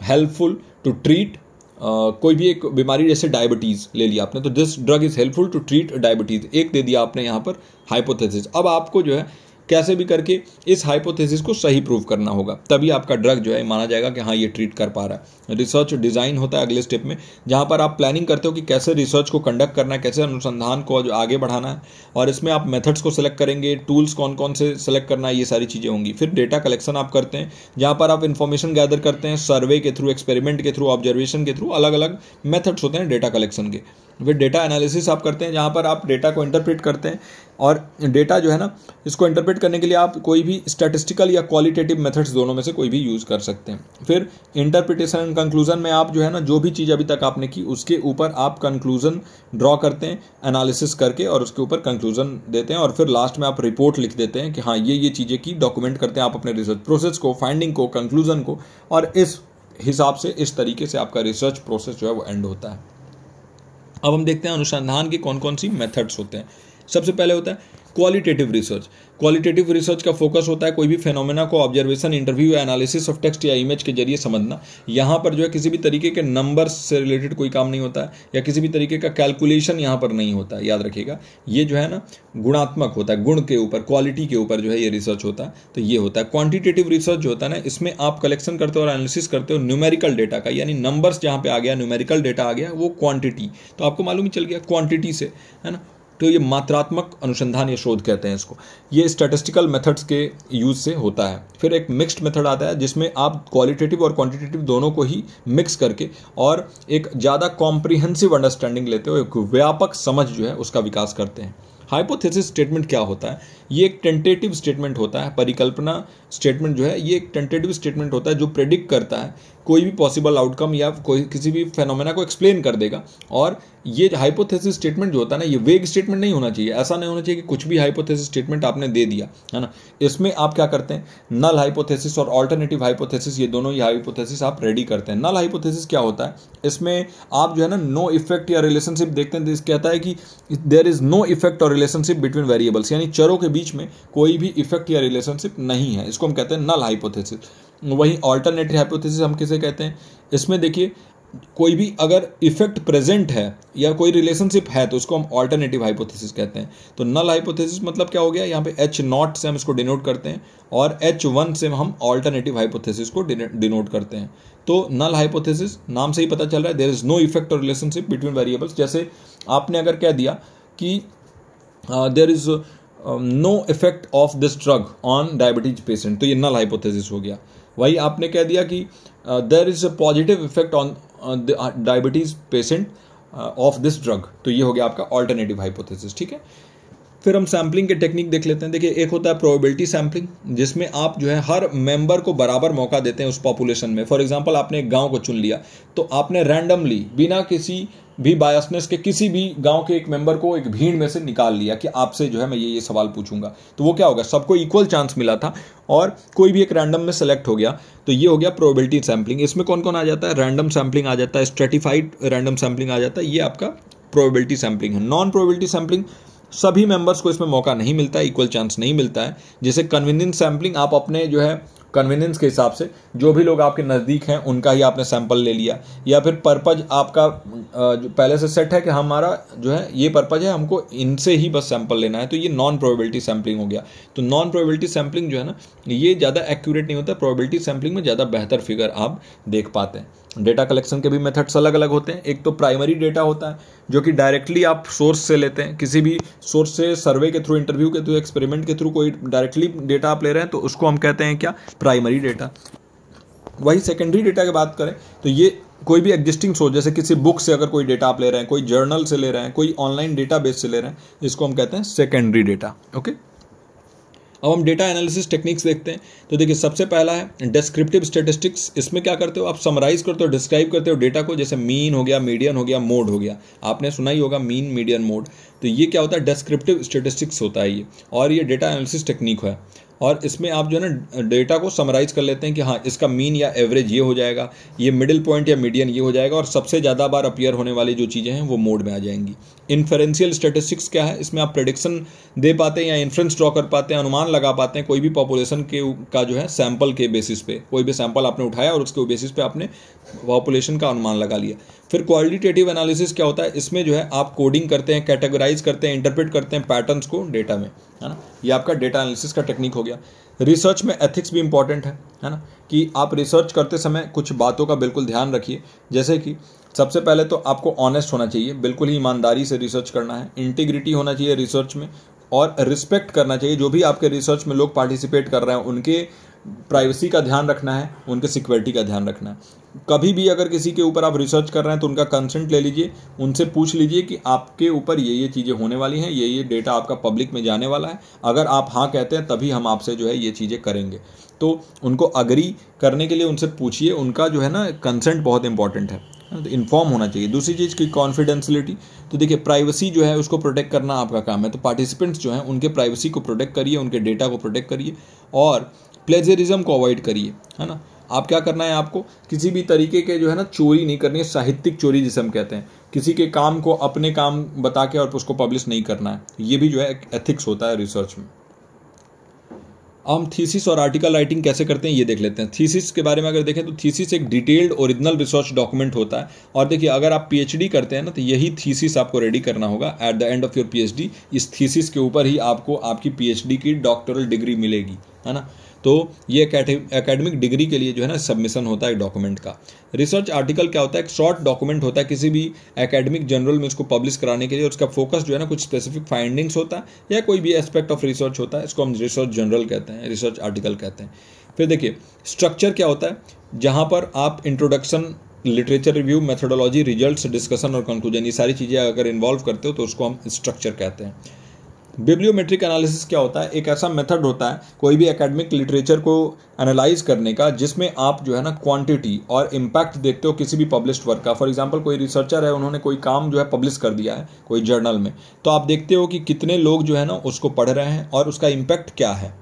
helpful to treat कोई भी एक बीमारी जैसे डायबिटीज़ ले लिया आपने तो this drug is helpful to treat diabetes एक दे दिया आपने यहाँ पर हाइपोथेसिस अब आपको जो है कैसे भी करके इस हाइपोथेसिस को सही प्रूव करना होगा तभी आपका ड्रग जो है माना जाएगा कि हाँ ये ट्रीट कर पा रहा है रिसर्च डिज़ाइन होता है अगले स्टेप में जहाँ पर आप प्लानिंग करते हो कि कैसे रिसर्च को कंडक्ट करना है कैसे अनुसंधान को जो आगे बढ़ाना है और इसमें आप मेथड्स को सिलेक्ट करेंगे टूल्स कौन कौन से सिलेक्ट करना है ये सारी चीज़ें होंगी फिर डेटा कलेक्शन आप करते हैं जहाँ पर आप इन्फॉर्मेशन गैदर करते हैं सर्वे के थ्रू एक्सपेरिमेंट के थ्रू ऑब्जर्वेशन के थ्रू अलग अलग मेथड्स होते हैं डेटा कलेक्शन के फिर डेटा एनालिसिस आप करते हैं जहाँ पर आप डेटा को इंटरप्रिट करते हैं और डेटा जो है ना इसको इंटरप्रेट करने के लिए आप कोई भी स्टैटिस्टिकल या क्वालिटेटिव मेथड्स दोनों में से कोई भी यूज़ कर सकते हैं फिर इंटरप्रिटेशन एंड कंक्लूजन में आप जो है ना जो भी चीज़ अभी तक आपने की उसके ऊपर आप कंक्लूजन ड्रॉ करते हैं एनालिसिस करके और उसके ऊपर कंक्लूजन देते हैं और फिर लास्ट में आप रिपोर्ट लिख देते हैं कि हाँ ये ये चीज़ें की डॉक्यूमेंट करते हैं आप अपने रिसर्च प्रोसेस को फाइंडिंग को कंक्लूजन को और इस हिसाब से इस तरीके से आपका रिसर्च प्रोसेस जो है वो एंड होता है अब हम देखते हैं अनुसंधान के कौन कौन सी मेथड्स होते हैं सबसे पहले होता है क्वालिटेटिव रिसर्च क्वालिटेटिव रिसर्च का फोकस होता है कोई भी फेनोमेना को ऑब्जर्वेशन इंटरव्यू या एनालिसिस ऑफ टेक्स्ट या इमेज के जरिए समझना यहाँ पर जो है किसी भी तरीके के नंबर से रिलेटेड कोई काम नहीं होता है या किसी भी तरीके का कैलकुलेशन यहाँ पर नहीं होता है याद रखिएगा ये जो है ना गुणात्मक होता है गुण के ऊपर क्वालिटी के ऊपर जो है ये रिसर्च होता है तो ये होता है क्वान्टिटेटिव रिसर्च जो होता है ना इसमें आप कलेक्शन करते हो और एनालिसिस करते हो न्यूमेरिकल डेटा का यानी नंबर्स जहाँ पे आ गया न्यूमेरिकल डेटा आ गया वो क्वांटिटी तो आपको मालूम ही चल गया क्वांटिटी से है ना तो ये मात्रात्मक अनुसंधान या शोध कहते हैं इसको ये स्टेटिस्टिकल मेथड्स के यूज़ से होता है फिर एक मिक्स्ड मेथड आता है जिसमें आप क्वालिटेटिव और क्वांटिटेटिव दोनों को ही मिक्स करके और एक ज़्यादा कॉम्प्रिहेंसिव अंडरस्टैंडिंग लेते हो एक व्यापक समझ जो है उसका विकास करते हैं हाइपोथेसिस स्टेटमेंट क्या होता है ये एक टेंटेटिव स्टेटमेंट होता है परिकल्पना स्टेटमेंट जो है ये एक टेंटेटिव स्टेटमेंट होता है जो प्रेडिक्ट करता है कोई भी पॉसिबल आउटकम या कोई किसी भी फेनोमेना को एक्सप्लेन कर देगा और ये हाइपोथेसिस स्टेटमेंट जो होता है ना ये वेग स्टेटमेंट नहीं होना चाहिए ऐसा नहीं होना चाहिए कि कुछ भी हाइपोथेसिस स्टेटमेंट आपने दे दिया है ना इसमें आप क्या करते हैं नल हाइपोथेसिस और ऑल्टरनेटिव हाइपोथेसिस ये दोनों ही हाइपोथेसिस आप रेडी करते हैं नल हाइपोथेसिस क्या होता है इसमें आप जो है ना नो इफेक्ट या रिलेशनशिप देखते हैं तो इस कहता है कि देर इज नो इफेक्ट और रिलेशनशिप बिटवीन वेरिएबल्स यानी चरों के बीच में कोई भी इफेक्ट या रिलेशनशिप नहीं है इसको हम कहते हैं नल हाइपोथेसिस वही ऑल्टरनेटिव हाइपोथेसिस हम किसे कहते हैं इसमें देखिए कोई भी अगर इफेक्ट प्रेजेंट है या कोई रिलेशनशिप है तो उसको हम ऑल्टरनेटिव हाइपोथेसिस कहते हैं तो नल हाइपोथेसिस मतलब क्या हो गया यहाँ पे एच नॉट से हम इसको डिनोट करते हैं और एच वन से हम ऑल्टरनेटिव हाइपोथेसिस को डिनोट करते हैं तो नल हाइपोथेसिस नाम से ही पता चल रहा है देर इज़ नो इफेक्ट और रिलेशनशिप बिटवीन वेरिएबल्स जैसे आपने अगर कह दिया कि there is no effect of this drug on diabetes patient तो ये नल हाइपोथेसिस हो गया वही आपने कह दिया कि there is a positive effect on diabetes patient of this drug तो ये हो गया आपका ऑल्टरनेटिव हाइपोथेसिस ठीक है फिर हम सैम्पलिंग के टेक्निक देख लेते हैं देखिए एक होता है प्रोबेबिलिटी सैम्पलिंग जिसमें आप जो है हर मेंबर को बराबर मौका देते हैं उस पॉपुलेशन में फॉर एग्जांपल आपने एक गांव को चुन लिया तो आपने रैंडमली बिना किसी भी बायसनेस के किसी भी गांव के एक मेंबर को एक भीड़ में से निकाल लिया कि आपसे जो है मैं ये ये सवाल पूछूंगा तो वो क्या होगा सबको इक्वल चांस मिला था और कोई भी एक रैंडम में सेलेक्ट हो गया तो ये हो गया प्रोबेबिलिटी सैम्पलिंग इसमें कौन कौन आ जाता है रैंडम सैम्पलिंग आ जाता है स्ट्रेटिफाइड रैंडम सैम्पलिंग आ जाता है ये आपका प्रोबेबिलिटी सैम्पलिंग है नॉन प्रोबेबिलिटी सैम्पलिंग सभी मेंबर्स को इसमें मौका नहीं मिलता है इक्वल चांस नहीं मिलता है जैसे कन्वीनियंस सैम्पलिंग आप अपने जो है कन्वीनियंस के हिसाब से जो भी लोग आपके नज़दीक हैं उनका ही आपने सैंपल ले लिया या फिर पर्पज आपका जो पहले से सेट है कि हमारा जो है ये पर्पज है हमको इनसे ही बस सैंपल लेना है तो ये नॉन प्रोबेबिलिटी सैम्पलिंग हो गया तो नॉन प्रोबेबिलिटी सैम्पलिंग जो है ना ये ज़्यादा एक्यूरेट नहीं होता प्रोबेबिलिटी सैम्पलिंग में ज़्यादा बेहतर फिगर आप देख पाते हैं डेटा कलेक्शन के भी मेथड्स अलग अलग होते हैं एक तो प्राइमरी डेटा होता है जो कि डायरेक्टली आप सोर्स से लेते हैं किसी भी सोर्स से सर्वे के थ्रू इंटरव्यू के थ्रू एक्सपेरिमेंट के थ्रू कोई डायरेक्टली डेटा आप ले रहे हैं तो उसको हम कहते हैं क्या प्राइमरी डेटा वही सेकेंडरी डेटा की बात करें तो ये कोई भी एग्जिस्टिंग सोर्स जैसे किसी बुक से अगर कोई डेटा आप ले रहे हैं कोई जर्नल से ले रहे हैं कोई ऑनलाइन डेटा से ले रहे हैं इसको हम कहते हैं सेकेंडरी डेटा ओके अब हम डेटा एनालिसिस टेक्निक्स देखते हैं तो देखिए सबसे पहला है डिस्क्रिप्टिव स्टेटिस्टिक्स इसमें क्या करते हो आप समराइज करते हो डिस्क्राइब करते हो डेटा को जैसे मीन हो गया मीडियन हो गया मोड हो गया आपने सुना ही होगा मीन मीडियन मोड तो ये क्या होता है डिस्क्रिप्टिव स्टेटिस्टिक्स होता है ये और ये डेटा एनालिसिस टेक्निक है और इसमें आप जो है ना डेटा को समराइज़ कर लेते हैं कि हाँ इसका मीन या एवरेज ये हो जाएगा ये मिडिल पॉइंट या मीडियन ये हो जाएगा और सबसे ज़्यादा बार अपियर होने वाली जो चीज़ें हैं वो मोड में आ जाएंगी इन्फ्रेंशियल स्टेटिस्टिक्स क्या है इसमें आप प्रडिक्शन दे पाते हैं या इन्फ्रेंस ड्रॉ कर पाते हैं अनुमान लगा पाते हैं कोई भी पॉपुलेशन के का जो है सैंपल के बेसिस पे कोई भी सैंपल आपने उठाया और उसके बेसिस पे आपने पॉपुलेशन का अनुमान लगा लिया फिर क्वालिटेटिव एनालिसिस क्या होता है इसमें जो है आप कोडिंग करते हैं कैटेगराइज करते हैं इंटरप्रेट करते हैं पैटर्न्स को डेटा में है ना ये आपका डेटा एनालिसिस का टेक्निक हो गया रिसर्च में एथिक्स भी इंपॉर्टेंट है है ना कि आप रिसर्च करते समय कुछ बातों का बिल्कुल ध्यान रखिए जैसे कि सबसे पहले तो आपको ऑनेस्ट होना चाहिए बिल्कुल ही ईमानदारी से रिसर्च करना है इंटीग्रिटी होना चाहिए रिसर्च में और रिस्पेक्ट करना चाहिए जो भी आपके रिसर्च में लोग पार्टिसिपेट कर रहे हैं उनके प्राइवेसी का ध्यान रखना है उनके सिक्योरिटी का ध्यान रखना है कभी भी अगर किसी के ऊपर आप रिसर्च कर रहे हैं तो उनका कंसेंट ले लीजिए उनसे पूछ लीजिए कि आपके ऊपर ये ये चीज़ें होने वाली हैं ये ये डेटा आपका पब्लिक में जाने वाला है अगर आप हाँ कहते हैं तभी हम आपसे जो है ये चीज़ें करेंगे तो उनको अग्री करने के लिए उनसे पूछिए उनका जो है ना कंसेंट बहुत इंपॉर्टेंट है तो इन्फॉर्म होना चाहिए दूसरी चीज़ की कॉन्फिडेंसलिटी तो देखिए प्राइवेसी जो है उसको प्रोटेक्ट करना आपका काम है तो पार्टिसिपेंट्स जो हैं उनके प्राइवेसी को प्रोटेक्ट करिए उनके डेटा को प्रोटेक्ट करिए और प्लेजरिज्म को अवॉइड करिए है ना आप क्या करना है आपको किसी भी तरीके के जो है ना चोरी नहीं करनी है साहित्यिक चोरी जिसे हम कहते हैं किसी के काम को अपने काम बता के और उसको पब्लिश नहीं करना है ये भी जो है एथिक्स होता है रिसर्च में हम थीसिस और आर्टिकल राइटिंग कैसे करते हैं ये देख लेते हैं थीसिस के बारे में अगर देखें तो थीसिस एक डिटेल्ड ओरिजिनल रिसर्च डॉक्यूमेंट होता है और देखिए अगर आप पीएचडी करते हैं ना तो यही थीसिस आपको रेडी करना होगा at the end of your PhD इस थीसिस के ऊपर ही आपको आपकी पीएचडी की डॉक्टरल डिग्री मिलेगी है ना तो ये एकेडमिक डिग्री के लिए जो है ना सबमिशन होता है डॉक्यूमेंट का रिसर्च आर्टिकल क्या होता है एक शॉर्ट डॉक्यूमेंट होता है किसी भी एकेडमिक जनरल में उसको पब्लिश कराने के लिए उसका फोकस जो है ना कुछ स्पेसिफिक फाइंडिंग्स होता है या कोई भी एस्पेक्ट ऑफ रिसर्च होता है इसको हम रिसर्च जनरल कहते हैं रिसर्च आर्टिकल कहते हैं फिर देखिए स्ट्रक्चर क्या होता है जहाँ पर आप introduction literature review methodology results discussion और कंक्लूजन ये सारी चीज़ें अगर इन्वॉल्व करते हो तो उसको हम स्ट्रक्चर कहते हैं बिब्लियोमेट्रिक एनालिसिस क्या होता है एक ऐसा मेथड होता है कोई भी एकेडमिक लिटरेचर को एनालाइज करने का जिसमें आप जो है ना क्वांटिटी और इम्पैक्ट देखते हो किसी भी पब्लिश्ड वर्क का फॉर एग्जांपल कोई रिसर्चर है उन्होंने कोई काम जो है पब्लिश कर दिया है कोई जर्नल में तो आप देखते हो कि कितने लोग जो है ना उसको पढ़ रहे हैं और उसका इम्पैक्ट क्या है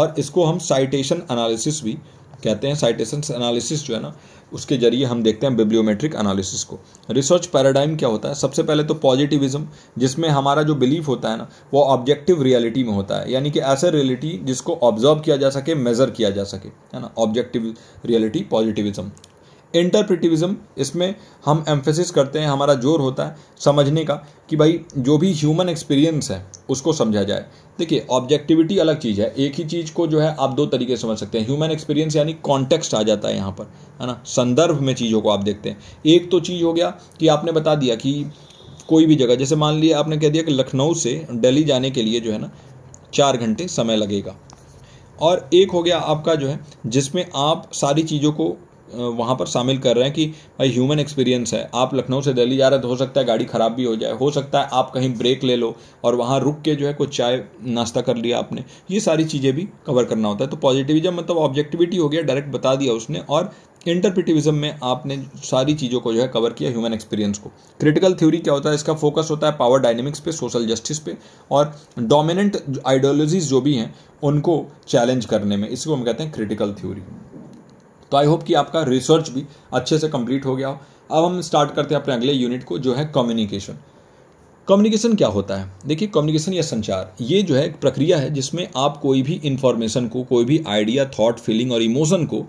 और इसको हम साइटेशन एनालिसिस भी कहते हैं साइटेशन एनालिसिस जो है ना उसके जरिए हम देखते हैं बिब्लियोमेट्रिक एनालिसिस को रिसर्च पैराडाइम क्या होता है सबसे पहले तो पॉजिटिविज्म जिसमें हमारा जो बिलीफ होता है ना वो ऑब्जेक्टिव रियलिटी में होता है यानी कि ऐसे रियलिटी जिसको ऑब्जर्व किया जा सके मेज़र किया जा सके है ना ऑब्जेक्टिव रियलिटी पॉजिटिविज्म इंटरप्रिटिविज़म इसमें हम एम्फेसिस करते हैं हमारा जोर होता है समझने का कि भाई जो भी ह्यूमन एक्सपीरियंस है उसको समझा जाए देखिए ऑब्जेक्टिविटी अलग चीज़ है एक ही चीज़ को जो है आप दो तरीके समझ सकते हैं ह्यूमन एक्सपीरियंस यानी कॉन्टेक्स्ट आ जाता है यहाँ पर है ना संदर्भ में चीज़ों को आप देखते हैं एक तो चीज़ हो गया कि आपने बता दिया कि कोई भी जगह जैसे मान लिया आपने कह दिया कि लखनऊ से दिल्ली जाने के लिए जो है ना चार घंटे समय लगेगा और एक हो गया आपका जो है जिसमें आप सारी चीज़ों को वहाँ पर शामिल कर रहे हैं कि भाई ह्यूमन एक्सपीरियंस है आप लखनऊ से दिल्ली जा रहे हैं तो हो सकता है गाड़ी ख़राब भी हो जाए हो सकता है आप कहीं ब्रेक ले लो और वहाँ रुक के जो है कुछ चाय नाश्ता कर लिया आपने ये सारी चीज़ें भी कवर करना होता है तो पॉजिटिविज्म मतलब ऑब्जेक्टिविटी हो गया डायरेक्ट बता दिया उसने और इंटरप्रिटिविज्म में आपने सारी चीज़ों को जो है कवर किया ह्यूमन एक्सपीरियंस को क्रिटिकल थ्योरी क्या होता है इसका फोकस होता है पावर डायनेमिक्स पे सोशल जस्टिस पे और डोमिनेंट आइडियोलॉजीज जो भी हैं उनको चैलेंज करने में इसको हम कहते हैं क्रिटिकल थ्योरी तो आई होप कि आपका रिसर्च भी अच्छे से कंप्लीट हो गया हो अब हम स्टार्ट करते हैं अपने अगले यूनिट को जो है कम्युनिकेशन कम्युनिकेशन क्या होता है देखिए कम्युनिकेशन या संचार ये जो है एक प्रक्रिया है जिसमें आप कोई भी इन्फॉर्मेशन को कोई भी आइडिया थॉट फीलिंग और इमोशन को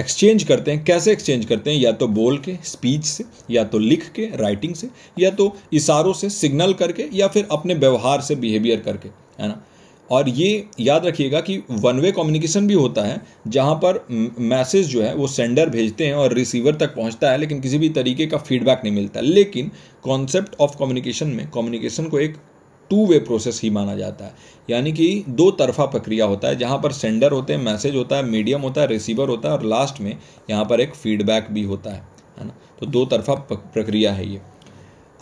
एक्सचेंज करते हैं कैसे एक्सचेंज करते हैं या तो बोल के स्पीच से या तो लिख के राइटिंग से या तो इशारों से सिग्नल करके या फिर अपने व्यवहार से बिहेवियर करके है ना और ये याद रखिएगा कि वन वे कम्युनिकेशन भी होता है जहाँ पर मैसेज जो है वो सेंडर भेजते हैं और रिसीवर तक पहुँचता है लेकिन किसी भी तरीके का फीडबैक नहीं मिलता लेकिन कॉन्सेप्ट ऑफ कम्युनिकेशन में कम्युनिकेशन को एक टू वे प्रोसेस ही माना जाता है यानी कि दो तरफा प्रक्रिया होता है जहाँ पर सेंडर होते हैं मैसेज होता है मीडियम होता है रिसीवर होता है और लास्ट में यहाँ पर एक फीडबैक भी होता है है ना तो दो तरफा प्रक्रिया है ये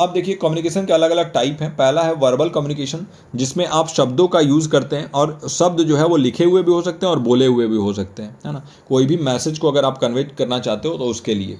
अब देखिए कम्युनिकेशन के अलग अलग टाइप हैं पहला है वर्बल कम्युनिकेशन जिसमें आप शब्दों का यूज़ करते हैं और शब्द जो है वो लिखे हुए भी हो सकते हैं और बोले हुए भी हो सकते हैं है ना कोई भी मैसेज को अगर आप कन्वे करना चाहते हो तो उसके लिए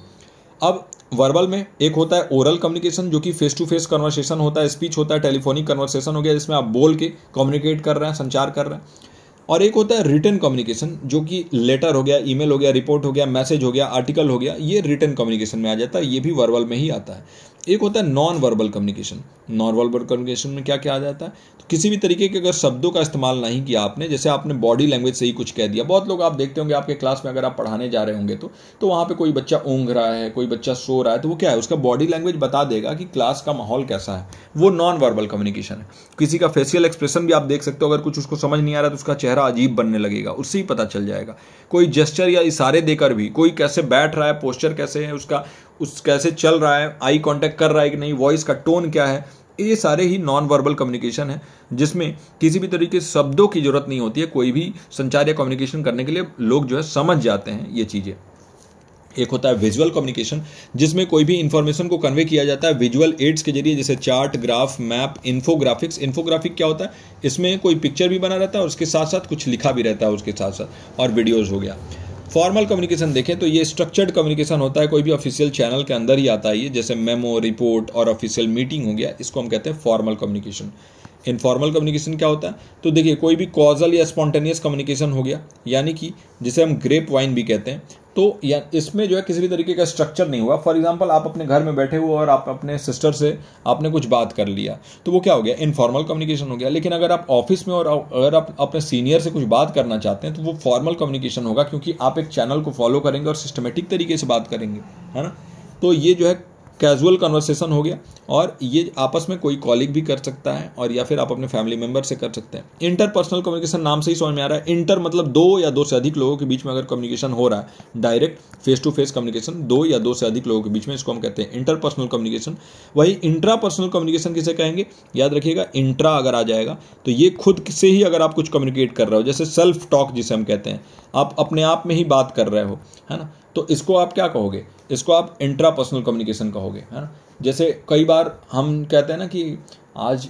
अब वर्बल में एक होता है ओरल कम्युनिकेशन जो कि फेस टू फेस कन्वर्सेशन होता है स्पीच होता है टेलीफोनिक कन्वर्सेशन हो गया जिसमें आप बोल के कम्युनिकेट कर रहे हैं संचार कर रहे हैं और एक होता है रिटर्न कम्युनिकेशन जो कि लेटर हो गया ईमेल हो गया रिपोर्ट हो गया मैसेज हो गया आर्टिकल हो गया ये रिटर्न कम्युनिकेशन में आ जाता है ये भी वर्बल में ही आता है एक होता है non verbal communication non verbal communication में क्या क्या आ जाता है तो किसी भी तरीके के अगर शब्दों का इस्तेमाल नहीं किया आपने जैसे आपने बॉडी लैंग्वेज से ही कुछ कह दिया बहुत लोग आप देखते होंगे आपके क्लास में अगर आप पढ़ाने जा रहे होंगे तो तो वहाँ पर कोई बच्चा ऊँघ रहा है कोई बच्चा सो रहा है तो वो क्या है उसका बॉडी लैंग्वेज बता देगा कि क्लास का माहौल कैसा है वो नॉन वर्बल कम्युनिकेशन है किसी का फेशियल एक्सप्रेशन भी आप देख सकते हो अगर कुछ उसको समझ नहीं आ रहा तो उसका चेहरा अजीब बनने लगेगा उससे ही पता चल जाएगा कोई जेस्चर या इशारे देकर भी कोई कैसे बैठ रहा है पोस्चर कैसे है उसका उस कैसे चल रहा है आई कांटेक्ट कर रहा है कि नहीं वॉइस का टोन क्या है ये सारे ही नॉन वर्बल कम्युनिकेशन है जिसमें किसी भी तरीके शब्दों की जरूरत नहीं होती है कोई भी संचार या कम्युनिकेशन करने के लिए लोग जो है समझ जाते हैं ये चीज़ें एक होता है विजुअल कम्युनिकेशन जिसमें कोई भी इंफॉर्मेशन को कन्वे किया जाता है विजुअल एड्स के जरिए जैसे chart graph map infographics infographic क्या होता है इसमें कोई पिक्चर भी बना रहता है और उसके साथ साथ कुछ लिखा भी रहता है उसके साथ साथ और वीडियोज़ हो गया फॉर्मल कम्युनिकेशन देखें तो ये स्ट्रक्चर्ड कम्युनिकेशन होता है कोई भी ऑफिशियल चैनल के अंदर ही आता है ये जैसे मेमो रिपोर्ट और ऑफिशियल मीटिंग हो गया इसको हम कहते हैं फॉर्मल कम्युनिकेशन इनफॉर्मल कम्युनिकेशन क्या होता है तो देखिए कोई भी कॉजल या स्पॉन्टेनियस कम्युनिकेशन हो गया यानी कि जिसे हम ग्रेप वाइन भी कहते हैं तो या इसमें जो है किसी भी तरीके का स्ट्रक्चर नहीं हुआ फॉर एग्जाम्पल आप अपने घर में बैठे हुए और आप अपने सिस्टर से आपने कुछ बात कर लिया तो वो क्या हो गया इनफॉर्मल कम्युनिकेशन हो गया लेकिन अगर आप ऑफिस में और अगर आप अपने सीनियर से कुछ बात करना चाहते हैं तो वो फॉर्मल कम्युनिकेशन होगा क्योंकि आप एक चैनल को फॉलो करेंगे और सिस्टमेटिक तरीके से बात करेंगे है ना तो ये जो है कैजुअल कन्वर्सेशन हो गया और ये आपस में कोई कॉलिग भी कर सकता है और या फिर आप अपने फैमिली मेम्बर से कर सकते हैं इंटरपर्सनल कम्युनिकेशन नाम से ही समझ में आ रहा है इंटर मतलब दो या दो से अधिक लोगों के बीच में अगर कम्युनिकेशन हो रहा है direct face to face communication दो या दो से अधिक लोगों के बीच में इसको हम कहते हैं इंटरपर्सनल कम्युनिकेशन वही इंट्रा पर्सनल कम्युनिकेशन किसे कहेंगे याद रखिएगा इंट्रा अगर आ जाएगा तो ये खुद से ही अगर आप कुछ कम्युनिकेट कर रहे हो जैसे सेल्फ टॉक जिसे हम कहते हैं आप अपने आप में ही बात कर रहे हो है ना तो इसको आप क्या कहोगे इसको आप इंट्रा पर्सनल कम्युनिकेशन कहोगे है ना जैसे कई बार हम कहते हैं ना कि आज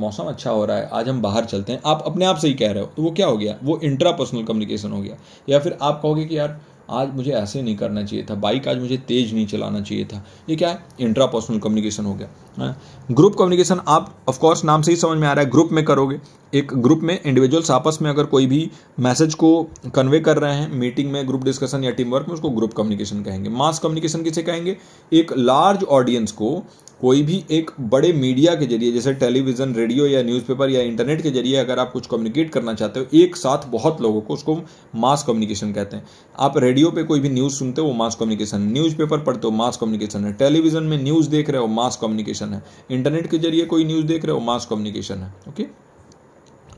मौसम अच्छा हो रहा है आज हम बाहर चलते हैं आप अपने आप से ही कह रहे हो तो वो क्या हो गया वो इंट्रा पर्सनल कम्युनिकेशन हो गया या फिर आप कहोगे कि यार आज मुझे ऐसे नहीं करना चाहिए था बाइक आज मुझे तेज़ नहीं चलाना चाहिए था ये क्या है इंट्रा पर्सनल कम्युनिकेशन हो गया ग्रुप कम्युनिकेशन आप ऑफकोर्स नाम से ही समझ में आ रहा है ग्रुप में करोगे एक ग्रुप में इंडिविजुअल्स आपस में अगर कोई भी मैसेज को कन्वे कर रहे हैं मीटिंग में ग्रुप डिस्कशन या टीम वर्क में उसको ग्रुप कम्युनिकेशन कहेंगे मास कम्युनिकेशन किसे कहेंगे एक लार्ज ऑडियंस को कोई भी एक बड़े मीडिया के जरिए जैसे टेलीविज़न रेडियो या न्यूज़पेपर या इंटरनेट के जरिए अगर आप कुछ कम्युनिकेट करना चाहते हो एक साथ बहुत लोगों को उसको मास कम्युनिकेशन कहते हैं आप रेडियो पे कोई भी न्यूज़ सुनते हो वो मास कम्युनिकेशन है न्यूज़पेपर पढ़ते हो मास कम्युनिकेशन है टेलीविज़न में न्यूज़ देख रहे हो मास कम्युनिकेशन है इंटरनेट के जरिए कोई न्यूज़ देख रहे हो मास कम्युनिकेशन है ओके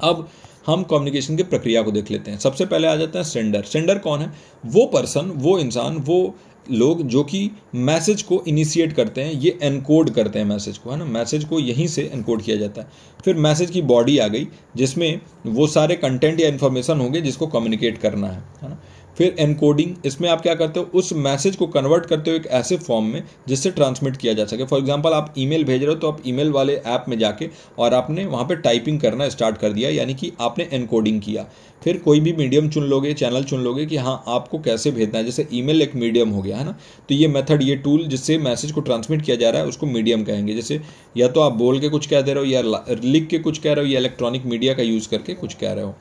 अब हम कम्युनिकेशन की प्रक्रिया को देख लेते हैं सबसे पहले आ जाते हैं सेंडर सेंडर कौन है वो पर्सन वो इंसान वो लोग जो कि मैसेज को इनिशिएट करते हैं ये एनकोड करते हैं मैसेज को है ना मैसेज को यहीं से एनकोड किया जाता है फिर मैसेज की बॉडी आ गई जिसमें वो सारे कंटेंट या इन्फॉर्मेशन होंगे जिसको कम्युनिकेट करना है है ना फिर एनकोडिंग इसमें आप क्या करते हो उस मैसेज को कन्वर्ट करते हो एक ऐसे फॉर्म में जिससे ट्रांसमिट किया जा सके फॉर एग्जाम्पल आप ईमेल भेज रहे हो तो आप ईमेल वाले ऐप में जाके और आपने वहाँ पर टाइपिंग करना स्टार्ट कर दिया यानी कि आपने एनकोडिंग किया फिर कोई भी मीडियम चुन लोगे चैनल चुन लोगे कि हाँ आपको कैसे भेजना है जैसे ईमेल एक मीडियम हो गया है ना तो ये मेथड ये टूल जिससे मैसेज को ट्रांसमिट किया जा रहा है उसको मीडियम कहेंगे जैसे या तो आप बोल के कुछ कह दे रहे हो या लिख के कुछ कह रहे हो या इलेक्ट्रॉनिक मीडिया का यूज़ करके कुछ कह रहे हो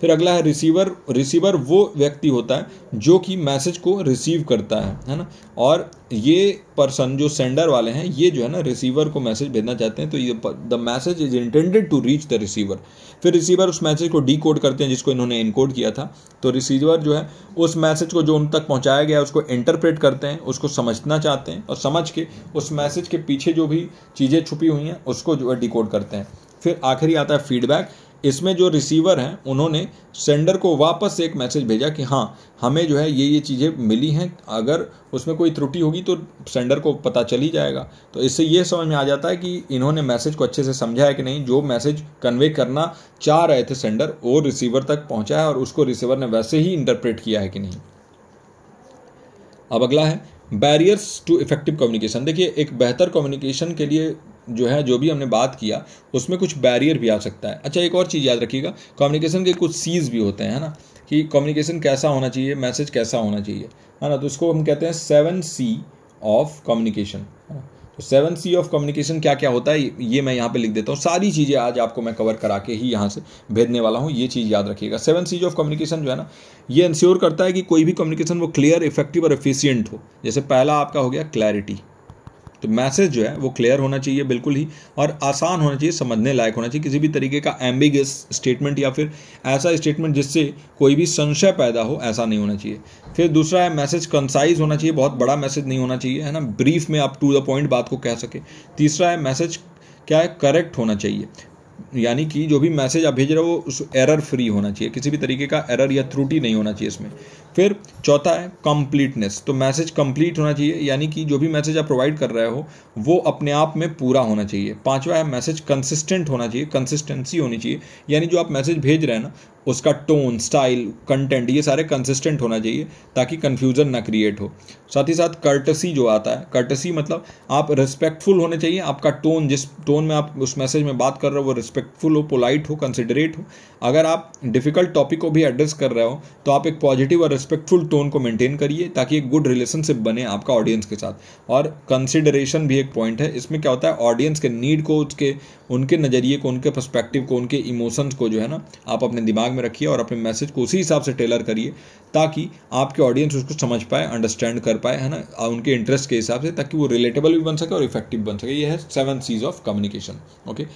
फिर अगला है रिसीवर रिसीवर वो व्यक्ति होता है जो कि मैसेज को रिसीव करता है है ना और ये पर्सन जो सेंडर वाले हैं ये जो है ना रिसीवर को मैसेज भेजना चाहते हैं तो ये the message is intended to reach the receiver फिर रिसीवर उस मैसेज को डी कोड करते हैं जिसको इन्होंने इनकोड किया था तो रिसीवर जो है उस मैसेज को जो उन तक पहुँचाया गया उसको इंटरप्रेट करते हैं उसको समझना चाहते हैं और समझ के उस मैसेज के पीछे जो भी चीज़ें छुपी हुई हैं उसको जो है डी करते हैं फिर आखिरी आता है फीडबैक इसमें जो रिसीवर हैं उन्होंने सेंडर को वापस से एक मैसेज भेजा कि हाँ हमें जो है ये ये चीज़ें मिली हैं अगर उसमें कोई त्रुटि होगी तो सेंडर को पता चल ही जाएगा तो इससे ये समझ में आ जाता है कि इन्होंने मैसेज को अच्छे से समझा है कि नहीं जो मैसेज कन्वे करना चाह रहे थे सेंडर वो रिसीवर तक पहुँचा है और उसको रिसीवर ने वैसे ही इंटरप्रेट किया है कि नहीं अब अगला है बैरियर्स टू इफेक्टिव कम्युनिकेशन देखिए एक बेहतर कम्युनिकेशन के लिए जो है जो भी हमने बात किया उसमें कुछ बैरियर भी आ सकता है अच्छा एक और चीज़ याद रखिएगा कम्युनिकेशन के कुछ सीज भी होते हैं है ना कि कम्युनिकेशन कैसा होना चाहिए मैसेज कैसा होना चाहिए है ना तो इसको हम कहते हैं सेवन सी ऑफ कम्युनिकेशन है ना तो सेवन सी ऑफ कम्युनिकेशन क्या क्या होता है ये मैं यहाँ पे लिख देता हूँ सारी चीज़ें आज आपको मैं कवर करा के ही यहाँ से भेजने वाला हूँ ये चीज़ याद रखिएगा सेवन सीज ऑफ कम्युनिकेशन जो है ना ये इंश्योर करता है कि कोई भी कम्युनिकेशन वो क्लियर इफेक्टिव और एफिशियंट हो जैसे पहला आपका हो गया क्लैरिटी तो मैसेज जो है वो क्लियर होना चाहिए बिल्कुल ही और आसान होना चाहिए समझने लायक होना चाहिए किसी भी तरीके का एम्बिगस स्टेटमेंट या फिर ऐसा स्टेटमेंट जिससे कोई भी संशय पैदा हो ऐसा नहीं होना चाहिए फिर दूसरा है मैसेज कंसाइज होना चाहिए बहुत बड़ा मैसेज नहीं होना चाहिए है ना ब्रीफ में आप टू द पॉइंट बात को कह सके तीसरा है मैसेज क्या है करेक्ट होना चाहिए यानी कि जो भी मैसेज आप भेज रहे हो वो एरर फ्री होना चाहिए किसी भी तरीके का एरर या त्रुटि नहीं होना चाहिए इसमें फिर चौथा है कंप्लीटनेस तो मैसेज कंप्लीट होना चाहिए यानी कि जो भी मैसेज आप प्रोवाइड कर रहे हो वो अपने आप में पूरा होना चाहिए पांचवा है मैसेज कंसिस्टेंट होना चाहिए कंसिस्टेंसी होनी चाहिए यानी जो आप मैसेज भेज रहे हैं ना उसका टोन स्टाइल कंटेंट ये सारे कंसिस्टेंट होना चाहिए ताकि कन्फ्यूज़न ना क्रिएट हो साथ ही साथ कर्टसी जो आता है कर्टसी मतलब आप रिस्पेक्टफुल होने चाहिए आपका टोन जिस टोन में आप उस मैसेज में बात कर रहे हो वो रिस्पेक्टफुल हो पोलाइट हो कंसिडरेट हो अगर आप डिफ़िकल्ट टॉपिक को भी एड्रेस कर रहे हो तो आप एक पॉजिटिव और रिस्पेक्टफुल टोन को मेंटेन करिए ताकि एक गुड रिलेशनशिप बने आपका ऑडियंस के साथ और कंसिडरेशन भी एक पॉइंट है इसमें क्या होता है ऑडियंस के नीड को उसके उनके नज़रिए को उनके पर्सपेक्टिव को उनके इमोशंस को जो है ना आप अपने दिमाग में रखिए और अपने मैसेज को उसी हिसाब से टेलर करिए ताकि आपके ऑडियंस उसको समझ पाए अंडरस्टैंड कर पाए है ना उनके इंटरेस्ट के हिसाब से ताकि वो रिलेटेबल भी बन सके और इफेक्टिव बन सके ये है seven Cs of communication okay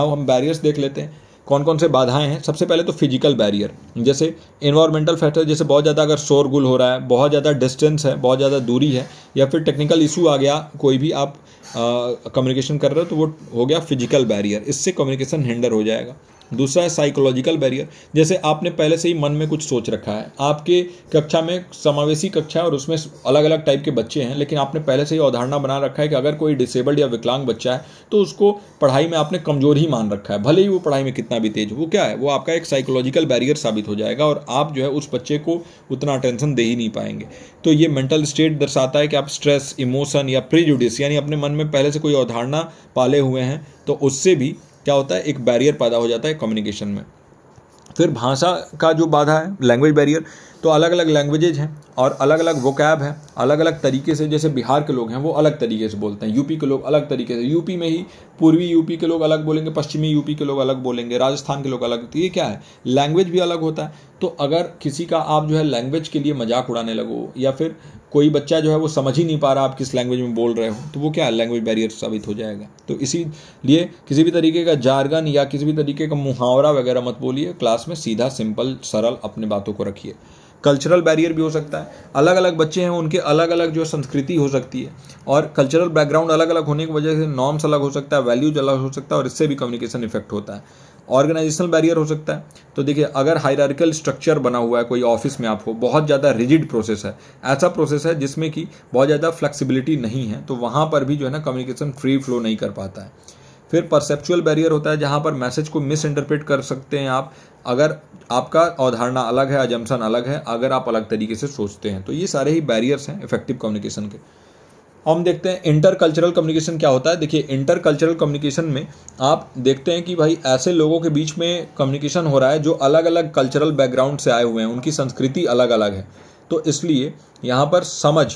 now हम बैरियर्स देख लेते हैं कौन कौन से बाधाएं हैं सबसे पहले तो फिजिकल बैरियर जैसे इन्वायरमेंटल फैक्टर जैसे बहुत ज़्यादा अगर शोरगुल हो रहा है बहुत ज़्यादा डिस्टेंस है बहुत ज़्यादा दूरी है या फिर टेक्निकल इशू आ गया कोई भी आप कम्युनिकेशन कर रहे हो तो वो हो गया फिजिकल बैरियर इससे कम्युनिकेशन हैंडल हो जाएगा दूसरा है साइकोलॉजिकल बैरियर जैसे आपने पहले से ही मन में कुछ सोच रखा है आपके कक्षा में समावेशी कक्षा है और उसमें अलग अलग टाइप के बच्चे हैं लेकिन आपने पहले से ही अवधारणा बना रखा है कि अगर कोई डिसेबल्ड या विकलांग बच्चा है तो उसको पढ़ाई में आपने कमजोर ही मान रखा है भले ही वो पढ़ाई में कितना भी तेज हो वो क्या है वो आपका एक साइकोलॉजिकल बैरियर साबित हो जाएगा और आप जो है उस बच्चे को उतना अटेंशन दे ही नहीं पाएंगे तो ये मेंटल स्टेट दर्शाता है कि आप स्ट्रेस इमोशन या प्रीजुडिस यानी अपने मन में पहले से कोई अवधारणा पाले हुए हैं तो उससे भी क्या होता है एक बैरियर पैदा हो जाता है कम्युनिकेशन में फिर भाषा का जो बाधा है लैंग्वेज बैरियर तो अलग अलग लैंग्वेजेज हैं और अलग अलग वोकैब है अलग अलग तरीके से जैसे बिहार के लोग हैं वो अलग तरीके से बोलते हैं यूपी के लोग अलग तरीके से यूपी में ही पूर्वी यूपी के लोग अलग बोलेंगे पश्चिमी यूपी के लोग अलग बोलेंगे राजस्थान के लोग अलग तो ये क्या है लैंग्वेज भी अलग होता है तो अगर किसी का आप जो है लैंग्वेज के लिए मजाक उड़ाने लगो या फिर कोई बच्चा जो है वो समझ ही नहीं पा रहा आप किस लैंग्वेज में बोल रहे हो तो वो क्या है लैंग्वेज बैरियर साबित हो जाएगा तो इसी लिए किसी भी तरीके का जारगन या किसी भी तरीके का मुहावरा वगैरह मत बोलिए क्लास में सीधा सिंपल सरल अपने बातों को रखिए कल्चरल बैरियर भी हो सकता है अलग अलग बच्चे हैं उनके अलग अलग जो संस्कृति हो सकती है और कल्चरल बैकग्राउंड अलग अलग होने की वजह से नॉर्म्स अलग हो सकता है वैल्यूज अलग हो सकता है और इससे भी कम्युनिकेशन इफेक्ट होता है ऑर्गेनाइजेशनल बैरियर हो सकता है तो देखिए अगर हायरार्किकल स्ट्रक्चर बना हुआ है कोई ऑफिस में आप हो बहुत ज़्यादा रिजिड प्रोसेस है ऐसा प्रोसेस है जिसमें कि बहुत ज़्यादा फ्लेक्सिबिलिटी नहीं है तो वहाँ पर भी जो है ना कम्युनिकेशन फ्री फ्लो नहीं कर पाता है फिर परसेप्चुअल बैरियर होता है जहाँ पर मैसेज को मिस इंटरप्रेट कर सकते हैं आप अगर आपका अवधारणा अलग है अजम्सन अलग है अगर आप अलग तरीके से सोचते हैं तो ये सारे ही बैरियर्स हैं इफेक्टिव कम्युनिकेशन के हम देखते हैं इंटर कल्चरल कम्युनिकेशन क्या होता है देखिए इंटर कल्चरल कम्युनिकेशन में आप देखते हैं कि भाई ऐसे लोगों के बीच में कम्युनिकेशन हो रहा है जो अलग अलग कल्चरल बैकग्राउंड से आए हुए हैं उनकी संस्कृति अलग अलग है तो इसलिए यहाँ पर समझ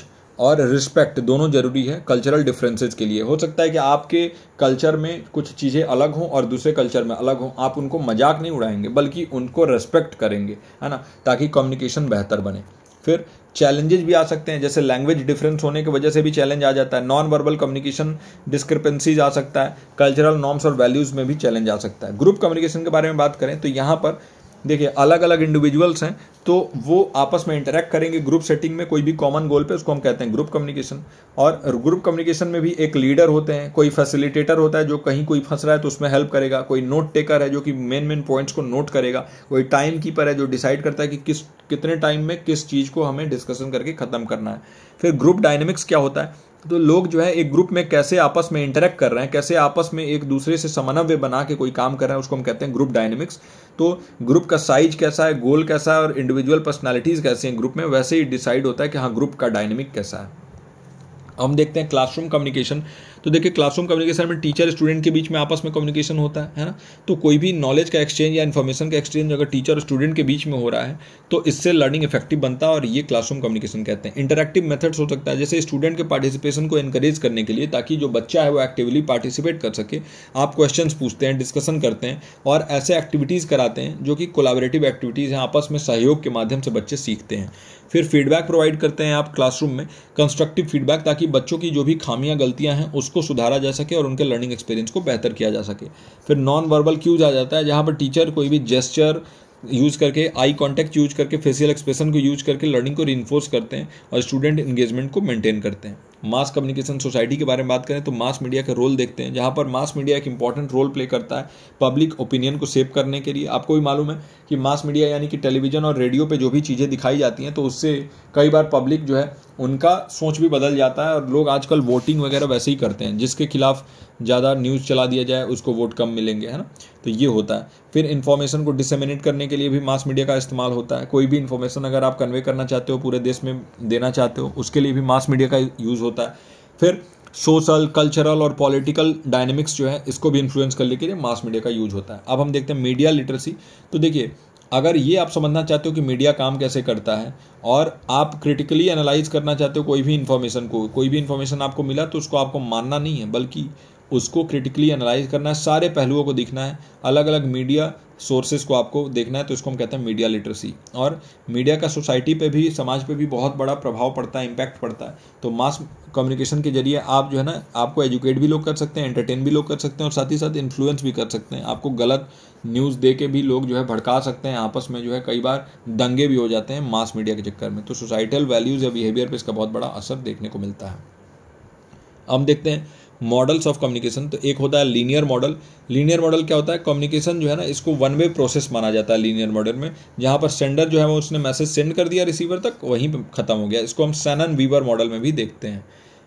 और रिस्पेक्ट दोनों ज़रूरी है कल्चरल डिफरेंसेस के लिए हो सकता है कि आपके कल्चर में कुछ चीज़ें अलग हों और दूसरे कल्चर में अलग हों आप उनको मजाक नहीं उड़ाएंगे बल्कि उनको रेस्पेक्ट करेंगे है ना ताकि कम्युनिकेशन बेहतर बने फिर चैलेंजेस भी आ सकते हैं जैसे लैंग्वेज डिफरेंस होने की वजह से भी चैलेंज आ जाता है नॉन वर्बल कम्युनिकेशन डिस्क्रिपेंसीज आ सकता है कल्चरल नॉर्म्स और वैल्यूज़ में भी चैलेंज आ सकता है ग्रुप कम्युनिकेशन के बारे में बात करें तो यहाँ पर देखिए अलग अलग इंडिविजुअल्स हैं तो वो आपस में इंटरेक्ट करेंगे ग्रुप सेटिंग में कोई भी कॉमन गोल पे उसको हम कहते हैं ग्रुप कम्युनिकेशन और ग्रुप कम्युनिकेशन में भी एक लीडर होते हैं कोई फैसिलिटेटर होता है जो कहीं कोई फंस रहा है तो उसमें हेल्प करेगा कोई नोट टेकर है जो कि मेन मेन पॉइंट्स को नोट करेगा कोई टाइम कीपर है जो डिसाइड करता है कि किस कितने टाइम में किस चीज़ को हमें डिस्कशन करके ख़त्म करना है फिर ग्रुप डायनेमिक्स क्या होता है तो लोग जो है एक ग्रुप में कैसे आपस में इंटरेक्ट कर रहे हैं कैसे आपस में एक दूसरे से समन्वय बना के कोई काम कर रहे हैं उसको हम कहते हैं ग्रुप डायनेमिक्स तो ग्रुप का साइज कैसा है गोल कैसा है और इंडिविजुअल पर्सनालिटीज़ कैसे हैं ग्रुप में वैसे ही डिसाइड होता है कि हाँ ग्रुप का डायनेमिक कैसा है हम देखते हैं क्लासरूम कम्युनिकेशन तो देखिए क्लासरूम कम्युनिकेशन में टीचर स्टूडेंट के बीच में आपस में कम्युनिकेशन होता है ना तो कोई भी नॉलेज का एक्सचेंज या इन्फॉर्मेशन का एक्सचेंज अगर टीचर और स्टूडेंट के बीच में हो रहा है तो इससे लर्निंग इफेक्टिव बनता है और ये क्लासरूम कम्युनिकेशन कहते हैं इंटरेक्टिव मेथड्स हो सकता है जैसे स्टूडेंट के पार्टिसिपेशन को इनकरेज करने के लिए ताकि जो बच्चा है वो एक्टिवली पार्टिसिपेट कर सके आप क्वेश्चन पूछते हैं डिस्कशन करते हैं और ऐसे एक्टिविटीज़ कराते हैं जो कि कोलाबरेटिव एक्टिविटीज़ हैं आपस में सहयोग के माध्यम से बच्चे सीखते हैं फिर फीडबैक प्रोवाइड करते हैं आप क्लासरूम में कंस्ट्रक्टिव फीडबैक ताकि बच्चों की जो भी खामियां गलतियां हैं उसको उसको सुधारा जा सके और उनके लर्निंग एक्सपीरियंस को बेहतर किया जा सके फिर नॉन वर्बल क्यूज आ जाता है जहाँ पर टीचर कोई भी जेस्चर यूज करके आई कॉन्टैक्ट यूज करके फेसियल एक्सप्रेशन को यूज करके लर्निंग को रीइन्फोर्स करते हैं और स्टूडेंट इंगेजमेंट को मेंटेन करते हैं मास कम्युनिकेशन सोसाइटी के बारे में बात करें तो मास मीडिया का रोल देखते हैं जहाँ पर मास मीडिया एक इंपॉर्टेंट रोल प्ले करता है पब्लिक ओपिनियन को सेव करने के लिए आपको भी मालूम है कि मास मीडिया यानी कि टेलीविजन और रेडियो पर जो भी चीज़ें दिखाई जाती हैं तो उससे कई बार पब्लिक जो है उनका सोच भी बदल जाता है और लोग आजकल वोटिंग वगैरह वैसे ही करते हैं जिसके खिलाफ ज़्यादा न्यूज़ चला दिया जाए उसको वोट कम मिलेंगे है ना तो ये होता है फिर इन्फॉर्मेशन को डिसमिनेट करने के लिए भी मास मीडिया का इस्तेमाल होता है कोई भी इन्फॉर्मेशन अगर आप कन्वे करना चाहते हो पूरे देश में देना चाहते हो उसके लिए भी मास मीडिया का यूज़ होता है फिर सोशल कल्चरल और पॉलिटिकल डायनेमिक्स जो है इसको भी इन्फ्लुएंस करने के लिए मास मीडिया का यूज होता है अब हम देखते हैं मीडिया लिटरेसी तो देखिए अगर ये आप समझना चाहते हो कि मीडिया काम कैसे करता है और आप क्रिटिकली एनालाइज करना चाहते हो कोई भी इन्फॉर्मेशन को कोई भी इन्फॉर्मेशन आपको मिला तो उसको आपको मानना नहीं है बल्कि उसको क्रिटिकली एनालाइज करना है सारे पहलुओं को देखना है अलग अलग मीडिया सोर्सेज को आपको देखना है तो इसको हम कहते हैं मीडिया लिटरेसी और मीडिया का सोसाइटी पे भी समाज पे भी बहुत बड़ा प्रभाव पड़ता है इम्पैक्ट पड़ता है तो मास कम्युनिकेशन के जरिए आप जो है ना आपको एजुकेट भी लोग कर सकते हैं एंटरटेन भी लोग कर सकते हैं और साथ ही साथ इन्फ्लुएंस भी कर सकते हैं आपको गलत न्यूज़ दे के भी लोग जो है भड़का सकते हैं आपस में जो है कई बार दंगे भी हो जाते हैं मास मीडिया के चक्कर में तो सोसाइटल वैल्यूज़ या बिहेवियर पर इसका बहुत बड़ा असर देखने को मिलता है अब देखते हैं मॉडल्स ऑफ कम्युनिकेशन तो एक होता है लीनियर मॉडल लीनियर मॉडल क्या होता है कम्युनिकेशन जो है ना इसको वन वे प्रोसेस माना जाता है लीनियर मॉडल में जहाँ पर सेंडर जो है वो उसने मैसेज सेंड कर दिया रिसीवर तक वहीं पर खत्म हो गया इसको हम सैनन वीवर मॉडल में भी देखते हैं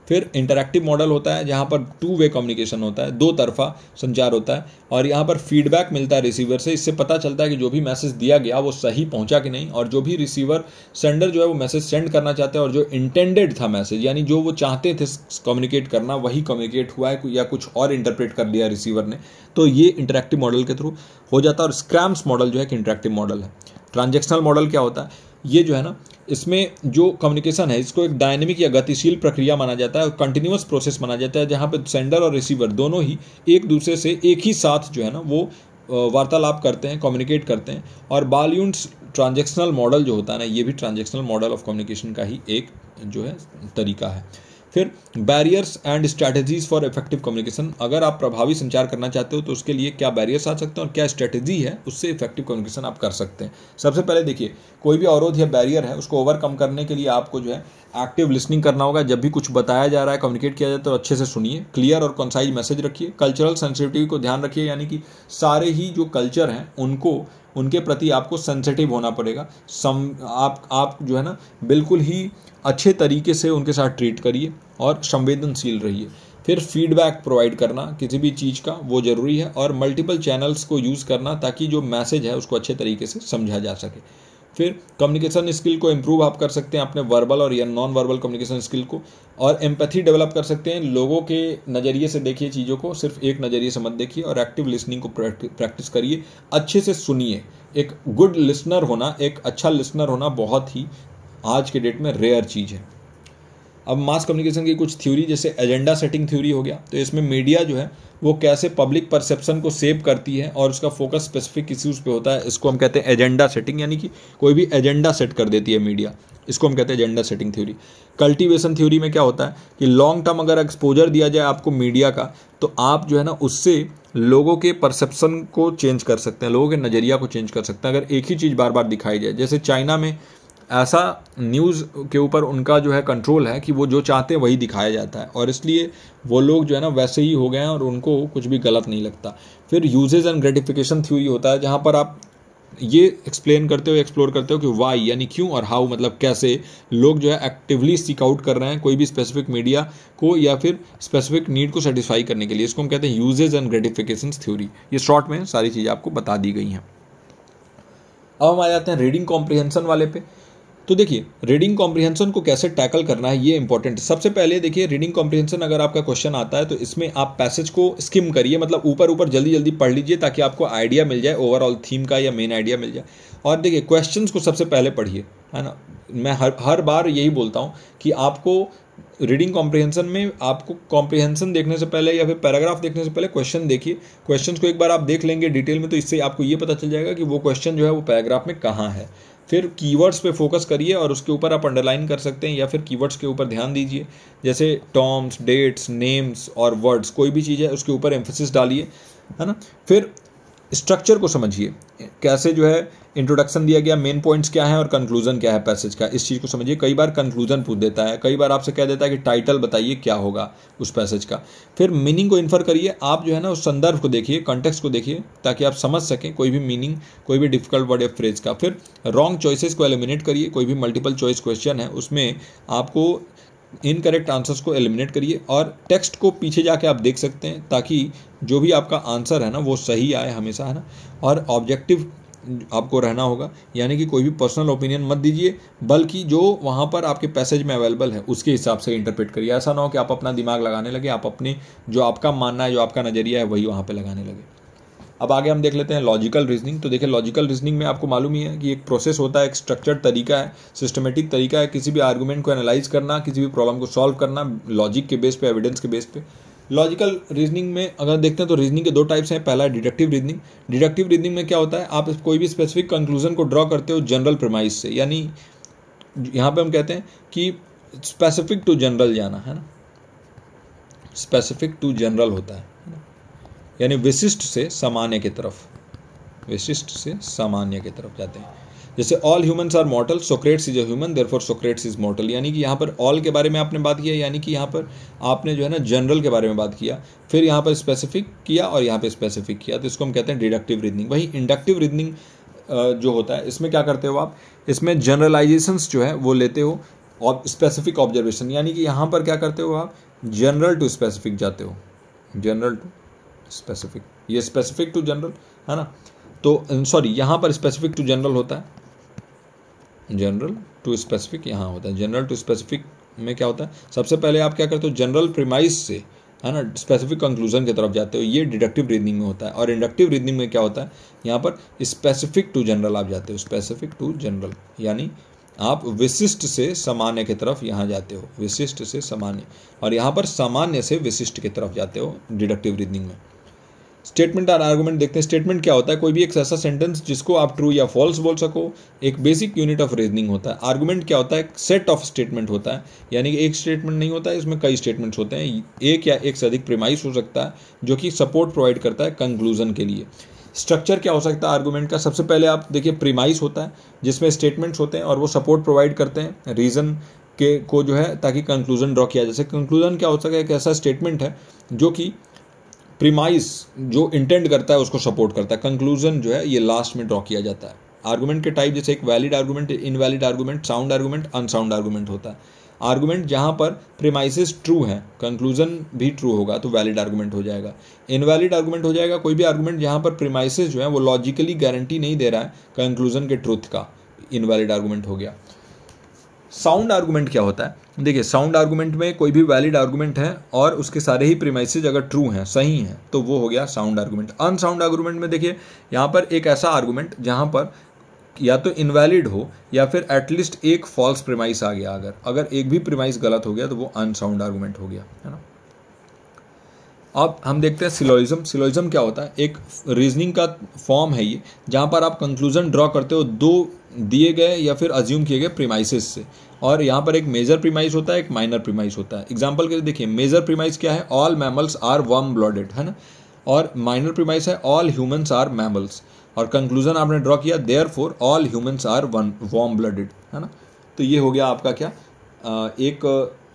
फिर इंटरेक्टिव मॉडल होता है जहाँ पर टू वे कम्युनिकेशन होता है दो तरफा संचार होता है और यहाँ पर फीडबैक मिलता है रिसीवर से इससे पता चलता है कि जो भी मैसेज दिया गया वो सही पहुँचा कि नहीं और जो भी रिसीवर सेंडर जो है वो मैसेज सेंड करना चाहते हैं और जो इंटेंडेड था मैसेज यानी जो वो चाहते थे कम्युनिकेट करना वही कम्युनिकेट हुआ है या कुछ और इंटरप्रेट कर लिया रिसीवर ने तो ये इंटरेक्टिव मॉडल के थ्रू हो जाता है और स्क्रैम्स मॉडल जो है कि इंटरेक्टिव मॉडल है ट्रांजेक्शनल मॉडल क्या होता है ये जो है ना इसमें जो कम्युनिकेशन है इसको एक डायनेमिक या गतिशील प्रक्रिया माना जाता है कंटिन्यूस प्रोसेस माना जाता है जहाँ पर सेंडर और रिसीवर दोनों ही एक दूसरे से एक ही साथ जो है ना वो वार्तालाप करते हैं कम्युनिकेट करते हैं और बालयूंट्स ट्रांजेक्शनल मॉडल जो होता है ना ये भी ट्रांजेक्शनल मॉडल ऑफ कम्युनिकेशन का ही एक जो है तरीका है फिर barriers and strategies for effective communication अगर आप प्रभावी संचार करना चाहते हो तो उसके लिए क्या बैरियर्स आ सकते हैं और क्या स्ट्रैटेजी है उससे इफेक्टिव कम्युनिकेशन आप कर सकते हैं सबसे पहले देखिए कोई भी अवरोध या बैरियर है उसको ओवरकम करने के लिए आपको जो है एक्टिव लिसनिंग करना होगा जब भी कुछ बताया जा रहा है कम्युनिकेट किया जाए तो अच्छे से सुनिए क्लियर और कंसाइज मैसेज रखिए कल्चरल सेंसिटिविटी को ध्यान रखिए यानी कि सारे ही जो कल्चर हैं उनको उनके प्रति आपको सेंसिटिव होना पड़ेगा सम आप आप जो है ना बिल्कुल ही अच्छे तरीके से उनके साथ ट्रीट करिए और संवेदनशील रहिए फिर फीडबैक प्रोवाइड करना किसी भी चीज़ का वो ज़रूरी है और मल्टीपल चैनल्स को यूज़ करना ताकि जो मैसेज है उसको अच्छे तरीके से समझा जा सके फिर कम्युनिकेशन स्किल को इम्प्रूव आप कर सकते हैं अपने वर्बल और या नॉन वर्बल कम्युनिकेशन स्किल को और एम्पैथी डेवलप कर सकते हैं लोगों के नज़रिए से देखिए चीज़ों को सिर्फ एक नज़रिए से मत देखिए और एक्टिव लिसनिंग को प्रैक्टिस करिए अच्छे से सुनिए एक गुड लिसनर होना एक अच्छा लिसनर होना बहुत ही आज के डेट में रेयर चीज़ है अब मास कम्युनिकेशन की कुछ थ्योरी जैसे एजेंडा सेटिंग थ्योरी हो गया तो इसमें मीडिया जो है वो कैसे पब्लिक परसेप्शन को सेव करती है और उसका फोकस स्पेसिफिक इश्यूज़ पे होता है इसको हम कहते हैं एजेंडा सेटिंग यानी कि कोई भी एजेंडा सेट कर देती है मीडिया इसको हम कहते हैं agenda setting theory cultivation theory में क्या होता है कि लॉन्ग टर्म अगर एक्सपोजर दिया जाए आपको मीडिया का तो आप जो है ना उससे लोगों के परसेप्शन को चेंज कर सकते हैं लोगों के नज़रिया को चेंज कर सकते हैं अगर एक ही चीज़ बार बार दिखाई जाए जैसे चाइना में ऐसा न्यूज़ के ऊपर उनका जो है कंट्रोल है कि वो जो चाहते हैं वही दिखाया जाता है और इसलिए वो लोग जो है ना वैसे ही हो गए हैं और उनको कुछ भी गलत नहीं लगता फिर यूजेज एंड ग्रेटिफिकेशन थ्योरी होता है जहाँ पर आप ये एक्सप्लेन करते हो एक्सप्लोर करते हो कि वाई यानी क्यों और हाउ मतलब कैसे लोग जो है एक्टिवली सीक आउट कर रहे हैं कोई भी स्पेसिफिक मीडिया को या फिर स्पेसिफिक नीड को सेटिस्फाई करने के लिए इसको हम कहते हैं यूजेज एंड ग्रेटिफिकेशन थ्योरी ये शॉर्ट में सारी चीज़ें आपको बता दी गई हैं अब हम आ जाते हैं रीडिंग कॉम्प्रिहेंसन वाले पे तो देखिए रीडिंग कॉम्प्रिहेंशन को कैसे टैकल करना है ये इंपॉर्टेंट सबसे पहले देखिए रीडिंग कॉम्प्रिहेंशन अगर आपका क्वेश्चन आता है तो इसमें आप पैसेज को स्किम करिए मतलब ऊपर ऊपर जल्दी जल्दी पढ़ लीजिए ताकि आपको आइडिया मिल जाए ओवरऑल थीम का या मेन आइडिया मिल जाए और देखिए क्वेश्चन को सबसे पहले पढ़िए है ना मैं हर हर बार यही बोलता हूँ कि आपको रीडिंग कॉम्प्रिहेंशन में आपको कॉम्प्रिहेंशन देखने से पहले या फिर पैराग्राफ देखने से पहले क्वेश्चन देखिए क्वेश्चन को एक बार आप देख लेंगे डिटेल में तो इससे आपको ये पता चल जाएगा कि वो क्वेश्चन जो है वो पैराग्राफ में कहाँ है फिर कीवर्ड्स पे फोकस करिए और उसके ऊपर आप अंडरलाइन कर सकते हैं या फिर कीवर्ड्स के ऊपर ध्यान दीजिए जैसे टॉम्स डेट्स नेम्स और वर्ड्स कोई भी चीज़ है उसके ऊपर एम्फोसिस डालिए है ना फिर स्ट्रक्चर को समझिए कैसे जो है इंट्रोडक्शन दिया गया मेन पॉइंट्स क्या है और कंक्लूजन क्या है पैसेज का इस चीज़ को समझिए कई बार कंक्लूजन पूछ देता है कई बार आपसे कह देता है कि टाइटल बताइए क्या होगा उस पैसेज का फिर मीनिंग को इन्फर करिए आप जो है ना उस संदर्भ को देखिए कॉन्टेक्स्ट को देखिए ताकि आप समझ सकें कोई भी मीनिंग कोई भी डिफिकल्ट वर्ड या फ्रेज का फिर रॉन्ग चॉइसेस को एलिमिनेट करिए कोई भी मल्टीपल चॉइस क्वेश्चन है उसमें आपको इनकरेक्ट आंसर्स को एलिमिनेट करिए और टेक्स्ट को पीछे जाके आप देख सकते हैं ताकि जो भी आपका आंसर है ना वो सही आए हमेशा है ना और ऑब्जेक्टिव आपको रहना होगा यानी कि कोई भी पर्सनल ओपिनियन मत दीजिए बल्कि जो वहाँ पर आपके पैसेज में अवेलेबल है उसके हिसाब से इंटरप्रेट करिए ऐसा ना हो कि आप अपना दिमाग लगाने लगे आप अपने जो आपका मानना है जो आपका नज़रिया है वही वहाँ पर लगाने लगे अब आगे हम देख लेते हैं लॉजिकल रीजनिंग तो देखिए लॉजिकल रीजनिंग में आपको मालूम ही है कि एक प्रोसेस होता है एक स्ट्रक्चर्ड तरीका है सिस्टमेटिक तरीका है किसी भी आर्गूमेंट को एनालाइज करना किसी भी प्रॉब्लम को सॉल्व करना लॉजिक के बेस पे एविडेंस के बेस पे लॉजिकल रीजनिंग में अगर देखते हैं तो रीजनिंग के दो टाइप्स हैं पहला डिडक्टिव रीजनिंग डिडक्टिव रीजनिंग में क्या होता है आप कोई भी स्पेसिफिक कंक्लूजन को ड्रॉ करते हो जनरल प्रमाइज से यानी यहाँ पे हम कहते हैं कि स्पेसिफिक टू जनरल जाना है ना स्पेसिफिक टू जनरल होता है यानी विशिष्ट से सामान्य की तरफ विशिष्ट से सामान्य की तरफ जाते हैं जैसे all humans are mortal Socrates is a human therefore Socrates is mortal यानी कि यहाँ पर ऑल के बारे में आपने बात किया यानी कि यहाँ पर आपने जो है ना जनरल के बारे में बात किया फिर यहाँ पर स्पेसिफिक किया और यहाँ पर स्पेसिफिक किया तो इसको हम कहते हैं डिडक्टिव रीजनिंग वही इंडक्टिव रीजनिंग जो होता है इसमें क्या करते हो आप इसमें जनरलाइजेशंस जो है वो लेते हो और स्पेसिफिक ऑब्जर्वेशन यानी कि यहाँ पर क्या करते हो आप जनरल टू स्पेसिफिक जाते हो जनरल टू स्पेसिफिक ये स्पेसिफिक टू जनरल है ना तो सॉरी uh, यहाँ पर स्पेसिफिक टू जनरल होता है जनरल टू स्पेसिफिक यहाँ होता है जनरल टू स्पेसिफिक में क्या होता है सबसे पहले आप क्या करते हो जनरल प्रीमाइस से है ना स्पेसिफिक कंक्लूजन की तरफ जाते हो ये डिडक्टिव रीजनिंग में होता है और इंडक्टिव रीजनिंग में क्या होता है यहाँ पर स्पेसिफिक टू जनरल आप जाते हो स्पेसिफिक टू जनरल यानी आप विशिष्ट से सामान्य की तरफ यहाँ जाते हो विशिष्ट से सामान्य और यहाँ पर सामान्य से विशिष्ट की तरफ जाते हो डिडक्टिव रीजनिंग में स्टेटमेंट और आर्गूमेंट देखते हैं स्टेटमेंट क्या होता है कोई भी एक ऐसा सेंटेंस जिसको आप ट्रू या फॉल्स बोल सको एक बेसिक यूनिट ऑफ रीजनिंग होता है आर्गूमेंट क्या होता है एक सेट ऑफ स्टेटमेंट होता है यानी कि एक स्टेटमेंट नहीं होता है इसमें कई स्टेटमेंट्स होते हैं एक या एक से अधिक प्रेमाइस हो सकता है जो कि सपोर्ट प्रोवाइड करता है कंक्लूजन के लिए स्ट्रक्चर क्या हो सकता है आर्गूमेंट का सबसे पहले आप देखिए प्रीमाइस होता है जिसमें स्टेटमेंट्स होते हैं और वो सपोर्ट प्रोवाइड करते हैं रीज़न के को जो है ताकि कंक्लूजन ड्रॉ किया जा सके कंक्लूजन क्या हो सके एक ऐसा स्टेटमेंट है जो कि प्रीमाइस जो इंटेंड करता है उसको सपोर्ट करता है कंक्लूजन जो है ये लास्ट में ड्रॉ किया जाता है आर्गूमेंट के टाइप जैसे एक valid argument invalid argument sound argument unsound argument होता है आर्गूमेंट जहाँ पर प्रीमाइसिस ट्रू हैं कंक्लूजन भी ट्रू होगा तो वैलिड आर्गूमेंट हो जाएगा इनवैलिड आर्गूमेंट हो जाएगा कोई भी आर्गूमेंट जहाँ पर प्रीमाइसिस जो है वो लॉजिकली गारंटी नहीं दे रहा है कंक्लूजन के ट्रूथ का इनवैलिड आर्गूमेंट हो गया साउंड आर्गूमेंट क्या होता है देखिए साउंड आर्गूमेंट में कोई भी वैलिड आर्गूमेंट है और उसके सारे ही प्रीमाइसिस अगर ट्रू हैं सही हैं तो वो हो गया साउंड आर्गूमेंट अनसाउंड आर्गूमेंट में देखिए यहाँ पर एक ऐसा आर्गूमेंट जहाँ पर या तो इनवैलिड हो या फिर एटलीस्ट एक फॉल्स प्रीमाइस आ गया अगर अगर एक भी प्रीमाइस गलत हो गया तो वो अनसाउंड आर्गूमेंट हो गया है ना अब हम देखते हैं सिलोइज्म सिलोइज्म क्या होता है एक रीजनिंग का फॉर्म है ये जहाँ पर आप कंक्लूजन ड्रॉ करते हो दो दिए गए या फिर अज्यूम किए गए प्रीमाइसिस से और यहाँ पर एक मेजर प्रीमाइस होता है एक माइनर प्रीमाइस होता है एग्जाम्पल के लिए देखिए मेजर प्रीमाइस क्या है all mammals are warm blooded है ना और माइनर प्रीमाइस है ऑल ह्यूमन्स आर मैमल्स और कंक्लूजन आपने ड्रॉ किया therefore all humans are one warm blooded है ना तो ये हो गया आपका क्या एक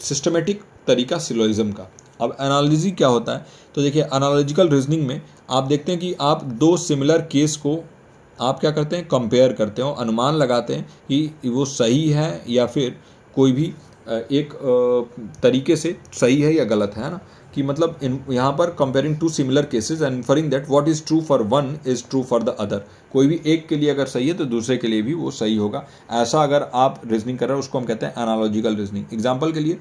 सिस्टमेटिक तरीका सिलोइज्म का अब एनालॉजी क्या होता है तो देखिए एनालॉजिकल रीजनिंग में आप देखते हैं कि आप दो सिमिलर केस को आप क्या करते हैं कंपेयर करते हो अनुमान लगाते हैं कि वो सही है या फिर कोई भी एक तरीके से सही है या गलत है ना कि मतलब इन यहाँ पर comparing to similar cases and inferring that what is true for one is true for the other कोई भी एक के लिए अगर सही है तो दूसरे के लिए भी वो सही होगा ऐसा अगर आप रीजनिंग कर रहे हो उसको हम कहते हैं एनालॉजिकल रीजनिंग एग्जाम्पल के लिए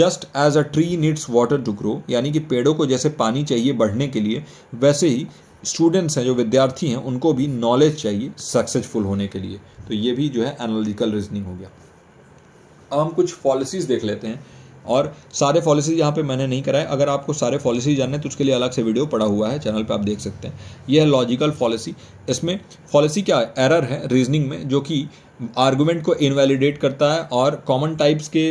just as a tree needs water to grow यानी कि पेड़ों को जैसे पानी चाहिए बढ़ने के लिए वैसे ही स्टूडेंट्स हैं जो विद्यार्थी हैं उनको भी नॉलेज चाहिए सक्सेसफुल होने के लिए तो ये भी जो है एनालॉजिकल रीजनिंग हो गया अब हम कुछ पॉलिसीज़ देख लेते हैं और सारे पॉलिसीज यहाँ पे मैंने नहीं कराए अगर आपको सारे पॉलिसी जानने तो उसके लिए अलग से वीडियो पड़ा हुआ है चैनल पे आप देख सकते हैं यह है लॉजिकल पॉलिसी इसमें पॉलिसी क्या है एरर है रीजनिंग में जो कि आर्गुमेंट को इनवैलिडेट करता है और कॉमन टाइप्स के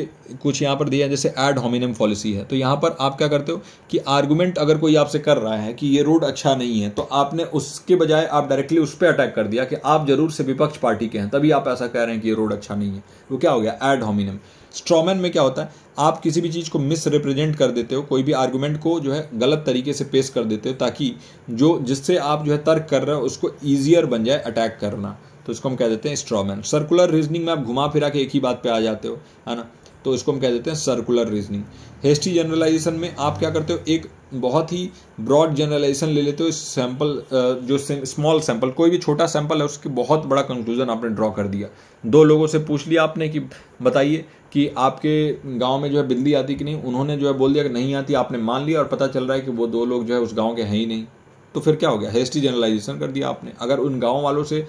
कुछ यहाँ पर दिया है जैसे एड होमिनम पॉलिसी है तो यहाँ पर आप क्या करते हो कि आर्गूमेंट अगर कोई आपसे कर रहा है कि ये रोड अच्छा नहीं है तो आपने उसके बजाय आप डायरेक्टली उस पर अटैक कर दिया कि आप जरूर से विपक्ष पार्टी के हैं तभी आप ऐसा कह रहे हैं कि ये रोड अच्छा नहीं है वो क्या हो गया एड होमिनम स्ट्रॉमैन में क्या होता है आप किसी भी चीज़ को मिस रिप्रेजेंट कर देते हो कोई भी आर्गूमेंट को जो है गलत तरीके से पेश कर देते हो ताकि जो जिससे आप जो है तर्क कर रहे हो उसको ईजियर बन जाए अटैक करना तो इसको हम कह देते हैं स्ट्रॉमैन सर्कुलर रीजनिंग में आप घुमा फिरा के एक ही बात पे आ जाते हो है ना तो इसको हम कह देते हैं सर्कुलर रीजनिंग हेस्टी जनरलाइजेशन में आप क्या करते हो एक बहुत ही ब्रॉड जनरलाइजेशन ले लेते हो सैंपल जो स्मॉल सैंपल कोई भी छोटा सैंपल है उसके बहुत बड़ा कंक्लूजन आपने ड्रॉ कर दिया दो लोगों से पूछ लिया आपने कि बताइए कि आपके गांव में जो है बिजली आती कि नहीं उन्होंने जो है बोल दिया कि नहीं आती आपने मान लिया और पता चल रहा है कि वो दो लोग जो है उस गांव के हैं ही नहीं तो फिर क्या हो गया हेस्टी जनरलाइजेशन कर दिया आपने अगर उन गाँव वालों से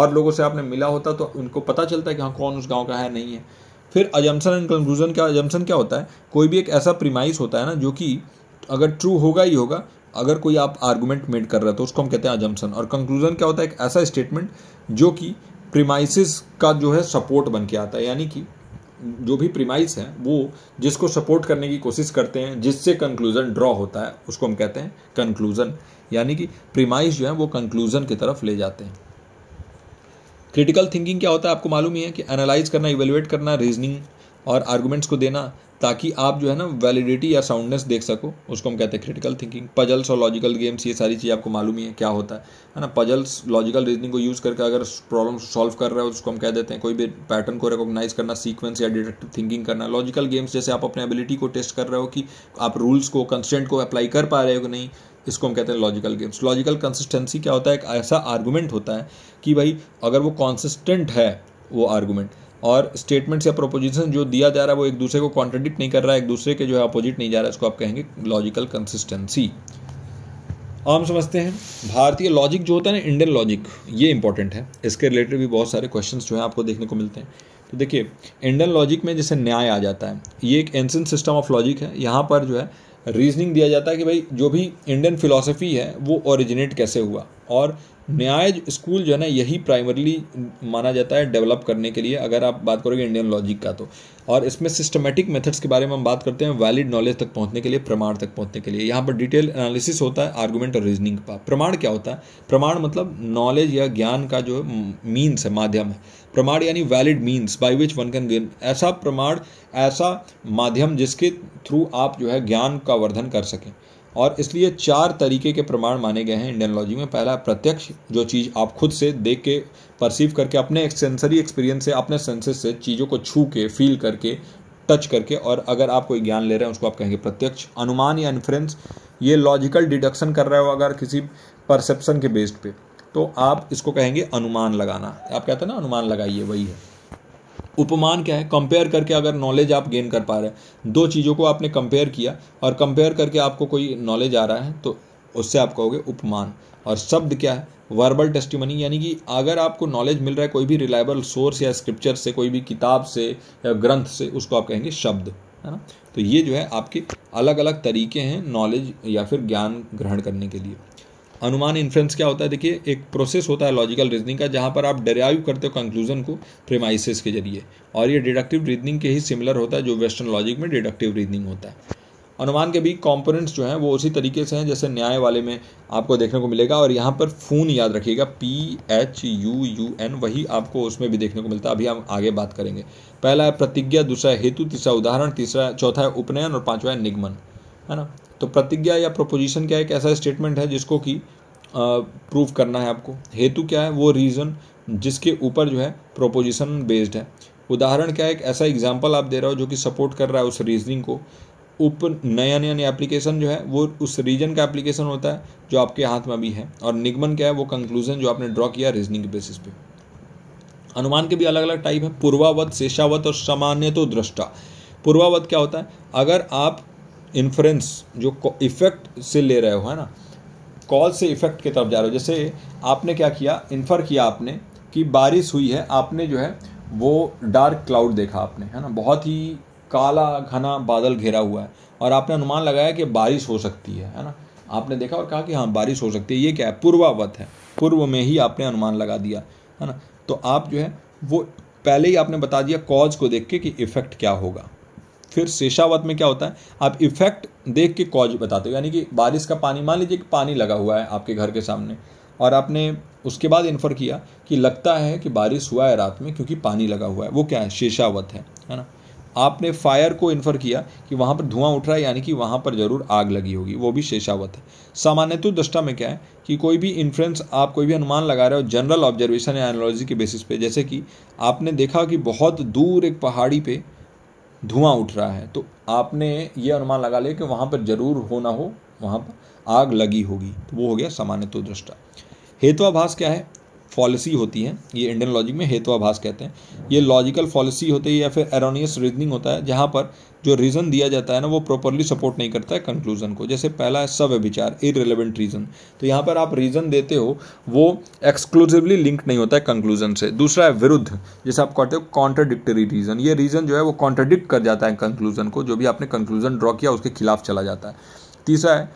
और लोगों से आपने मिला होता तो उनको पता चलता है कि हाँ कौन उस गाँव का है नहीं है फिर अजम्सन एंड कंक्लूजन का अजम्सन क्या होता है कोई भी एक ऐसा प्रीमाइस होता है ना जो कि अगर ट्रू होगा ही होगा अगर कोई आप आर्गूमेंट मेड कर रहे हो तो उसको हम कहते हैं अजम्सन और कंक्लूजन क्या होता है एक ऐसा स्टेटमेंट जो कि प्रीमाइसिस का जो है सपोर्ट बन के आता है यानी कि जो भी प्रीमाइस हैं वो जिसको सपोर्ट करने की कोशिश करते हैं जिससे कंक्लूजन ड्रॉ होता है उसको हम कहते हैं कंक्लूजन यानी कि प्रीमाइस जो है वो कंक्लूजन की तरफ ले जाते हैं क्रिटिकल थिंकिंग क्या होता है आपको मालूम ही है कि एनालाइज करना इवेलुएट करना रीजनिंग और आर्गूमेंट्स को देना ताकि आप जो है ना वैलिडिटी या साउंडनेस देख सको उसको हम कहते हैं क्रिटिकल थिंकिंग पजल्स और लॉजिकल गेम्स ये सारी चीज़ आपको मालूम ही है क्या होता है है ना पजल्स लॉजिकल रीजनिंग को यूज़ करके अगर प्रॉब्लम सॉल्व कर रहे हो उसको हम कह देते हैं कोई भी पैटर्न को रिकॉग्नाइज करना सीक्वेंस या डिडक्टिव थिंकिंग करना लॉजिकल गेम्स जैसे आप अपने एबिलिटी को टेस्ट कर रहे हो कि आप रूल्स को कंस्टेंट को अप्लाई कर पा रहे हो कि नहीं इसको हम कहते हैं लॉजिकल गेम्स लॉजिकल कंसिस्टेंसी क्या होता है एक ऐसा आर्गूमेंट होता है कि भाई अगर वो कॉन्सिस्टेंट है वो आर्गूमेंट और स्टेटमेंट्स या प्रोपोजिशन जो दिया जा रहा है वो एक दूसरे को कॉन्ट्रडिक्ट नहीं कर रहा है एक दूसरे के जो है अपोजिट नहीं जा रहा है उसको आप कहेंगे लॉजिकल कंसिस्टेंसी आम समझते हैं भारतीय लॉजिक जो होता है ना इंडियन लॉजिक ये इंपॉर्टेंट है इसके रिलेटेड भी बहुत सारे क्वेश्चन जो है आपको देखने को मिलते हैं तो देखिए इंडियन लॉजिक में जैसे न्याय आ जाता है ये एक एंसेंट सिस्टम ऑफ लॉजिक है यहाँ पर जो है रीजनिंग दिया जाता है कि भाई जो भी इंडियन फिलोसफी है वो ओरिजिनेट कैसे हुआ और न्याय स्कूल जो है ना यही प्राइमरीली माना जाता है डेवलप करने के लिए अगर आप बात करोगे इंडियन लॉजिक का तो और इसमें सिस्टमेटिक मेथड्स के बारे में हम बात करते हैं वैलिड नॉलेज तक पहुंचने के लिए प्रमाण तक पहुंचने के लिए यहाँ पर डिटेल एनालिसिस होता है आर्गूमेंट और रीजनिंग का प्रमाण क्या होता है प्रमाण मतलब नॉलेज या ज्ञान का जो मीन्स है माध्यम है प्रमाण यानी valid means by which one can gain ऐसा प्रमाण ऐसा माध्यम जिसके थ्रू आप जो है ज्ञान का वर्धन कर सकें और इसलिए चार तरीके के प्रमाण माने गए हैं इंडियन लॉजी में पहला प्रत्यक्ष जो चीज़ आप खुद से देख के परसीव करके अपने सेंसरी एक्सपीरियंस से अपने सेंसेस से चीज़ों को छू के फील करके टच करके और अगर आप कोई ज्ञान ले रहे हैं उसको आप कहेंगे प्रत्यक्ष अनुमान या इन्फ्रेंस ये लॉजिकल डिडक्शन कर रहे हो अगर किसी परसेप्शन के बेस्ड पे तो आप इसको कहेंगे अनुमान लगाना आप कहते हैं ना अनुमान लगाइए वही है उपमान क्या है कंपेयर करके अगर नॉलेज आप गेन कर पा रहे हैं दो चीज़ों को आपने कंपेयर किया और कंपेयर करके आपको कोई नॉलेज आ रहा है तो उससे आप कहोगे उपमान और शब्द क्या है वर्बल टेस्टिमनी यानी कि अगर आपको नॉलेज मिल रहा है कोई भी रिलायबल सोर्स या स्क्रिप्चर से कोई भी किताब से या ग्रंथ से उसको आप कहेंगे शब्द है ना तो ये जो है आपके अलग अलग तरीके हैं नॉलेज या फिर ज्ञान ग्रहण करने के लिए अनुमान इन्फ्लुएंस क्या होता है देखिए एक प्रोसेस होता है लॉजिकल रीजनिंग का जहाँ पर आप डेराइव करते हो कंक्लूजन को प्रेमाइसिस के जरिए और ये डिडक्टिव रीजनिंग के ही सिमिलर होता है जो वेस्टर्न लॉजिक में डिडक्टिव रीजनिंग होता है अनुमान के भी कॉम्पोनेंट्स जो हैं वो उसी तरीके से हैं जैसे न्याय वाले में आपको देखने को मिलेगा और यहाँ पर फून याद रखिएगा P H U U N वही आपको उसमें भी देखने को मिलता है अभी हम आगे बात करेंगे पहला है प्रतिज्ञा दूसरा है हेतु तीसरा उदाहरण तीसरा चौथा है उपनयन और पाँचवा है निगमन है ना तो प्रतिज्ञा या प्रपोजिशन क्या है एक ऐसा स्टेटमेंट है जिसको कि प्रूव करना है आपको हेतु क्या है वो रीज़न जिसके ऊपर जो है प्रोपोजिशन बेस्ड है उदाहरण क्या है एक ऐसा एग्जाम्पल आप दे रहे हो जो कि सपोर्ट कर रहा है उस रीजनिंग को उप नया नया नया एप्लीकेशन जो है वो उस रीजन का एप्लीकेशन होता है जो आपके हाथ में भी है और निगमन क्या है वो कंक्लूजन जो आपने ड्रॉ किया रीजनिंग के बेसिस पे अनुमान के भी अलग अलग टाइप है पूर्वावत शेषावत और सामान्य तो दृष्टा पूर्वावत क्या होता है अगर आप इन्फ्रेंस जो इफेक्ट से ले रहे हो है ना कॉल से इफेक्ट की तरफ जा रहे हो जैसे आपने क्या किया इन्फर किया आपने कि बारिश हुई है आपने जो है वो डार्क क्लाउड देखा आपने है ना बहुत ही काला घना बादल घेरा हुआ है और आपने अनुमान लगाया कि बारिश हो सकती है है ना आपने देखा और कहा कि हाँ बारिश हो सकती है ये क्या है पूर्वावत है पूर्व में ही आपने अनुमान लगा दिया है ना तो आप जो है वो पहले ही आपने बता दिया कॉज को देख के कि इफेक्ट क्या होगा फिर शेषावत में क्या होता है आप इफेक्ट देख के कॉज बताते हो यानी कि बारिश का पानी मान लीजिए कि पानी लगा हुआ है आपके घर के सामने और आपने उसके बाद इन्फर किया कि लगता है कि बारिश हुआ है रात में क्योंकि पानी लगा हुआ है वो क्या है शेषावत है है ना आपने फायर को इन्फर किया कि वहाँ पर धुआं उठ रहा है यानी कि वहाँ पर जरूर आग लगी होगी वो भी शेषावत है सामान्यतः दृष्टा में क्या है कि कोई भी इन्फ्लुएंस आप कोई भी अनुमान लगा रहे हो जनरल ऑब्जर्वेशन या एनोलॉजी के बेसिस पे जैसे कि आपने देखा कि बहुत दूर एक पहाड़ी पे धुआं उठ रहा है तो आपने ये अनुमान लगा लिया कि वहाँ पर जरूर हो ना हो वहाँ पर आग लगी होगी तो वो हो गया सामान्य तो दृष्टा हेतुआभास क्या है फॉलिसी होती है ये इंडियन लॉजिक में हेतुआभास कहते हैं ये लॉजिकल फॉलिसी होती है या फिर एरोनियस रीजनिंग होता है जहाँ पर जो रीज़न दिया जाता है ना वो प्रॉपरली सपोर्ट नहीं करता है कंक्लूजन को जैसे पहला है सव्य विचार इरेलीवेंट रीज़न तो यहाँ पर आप रीज़न देते हो वो एक्सक्लूसिवली लिंक नहीं होता है कंक्लूजन से दूसरा है विरुद्ध जैसे आप कहते हो कॉन्ट्रडिक्टरी रीज़न ये रीज़न जो है वो कॉन्ट्रडिक्ट कर जाता है कंक्लूजन को जो भी आपने कंक्लूजन ड्रॉ किया उसके खिलाफ चला जाता है तीसरा है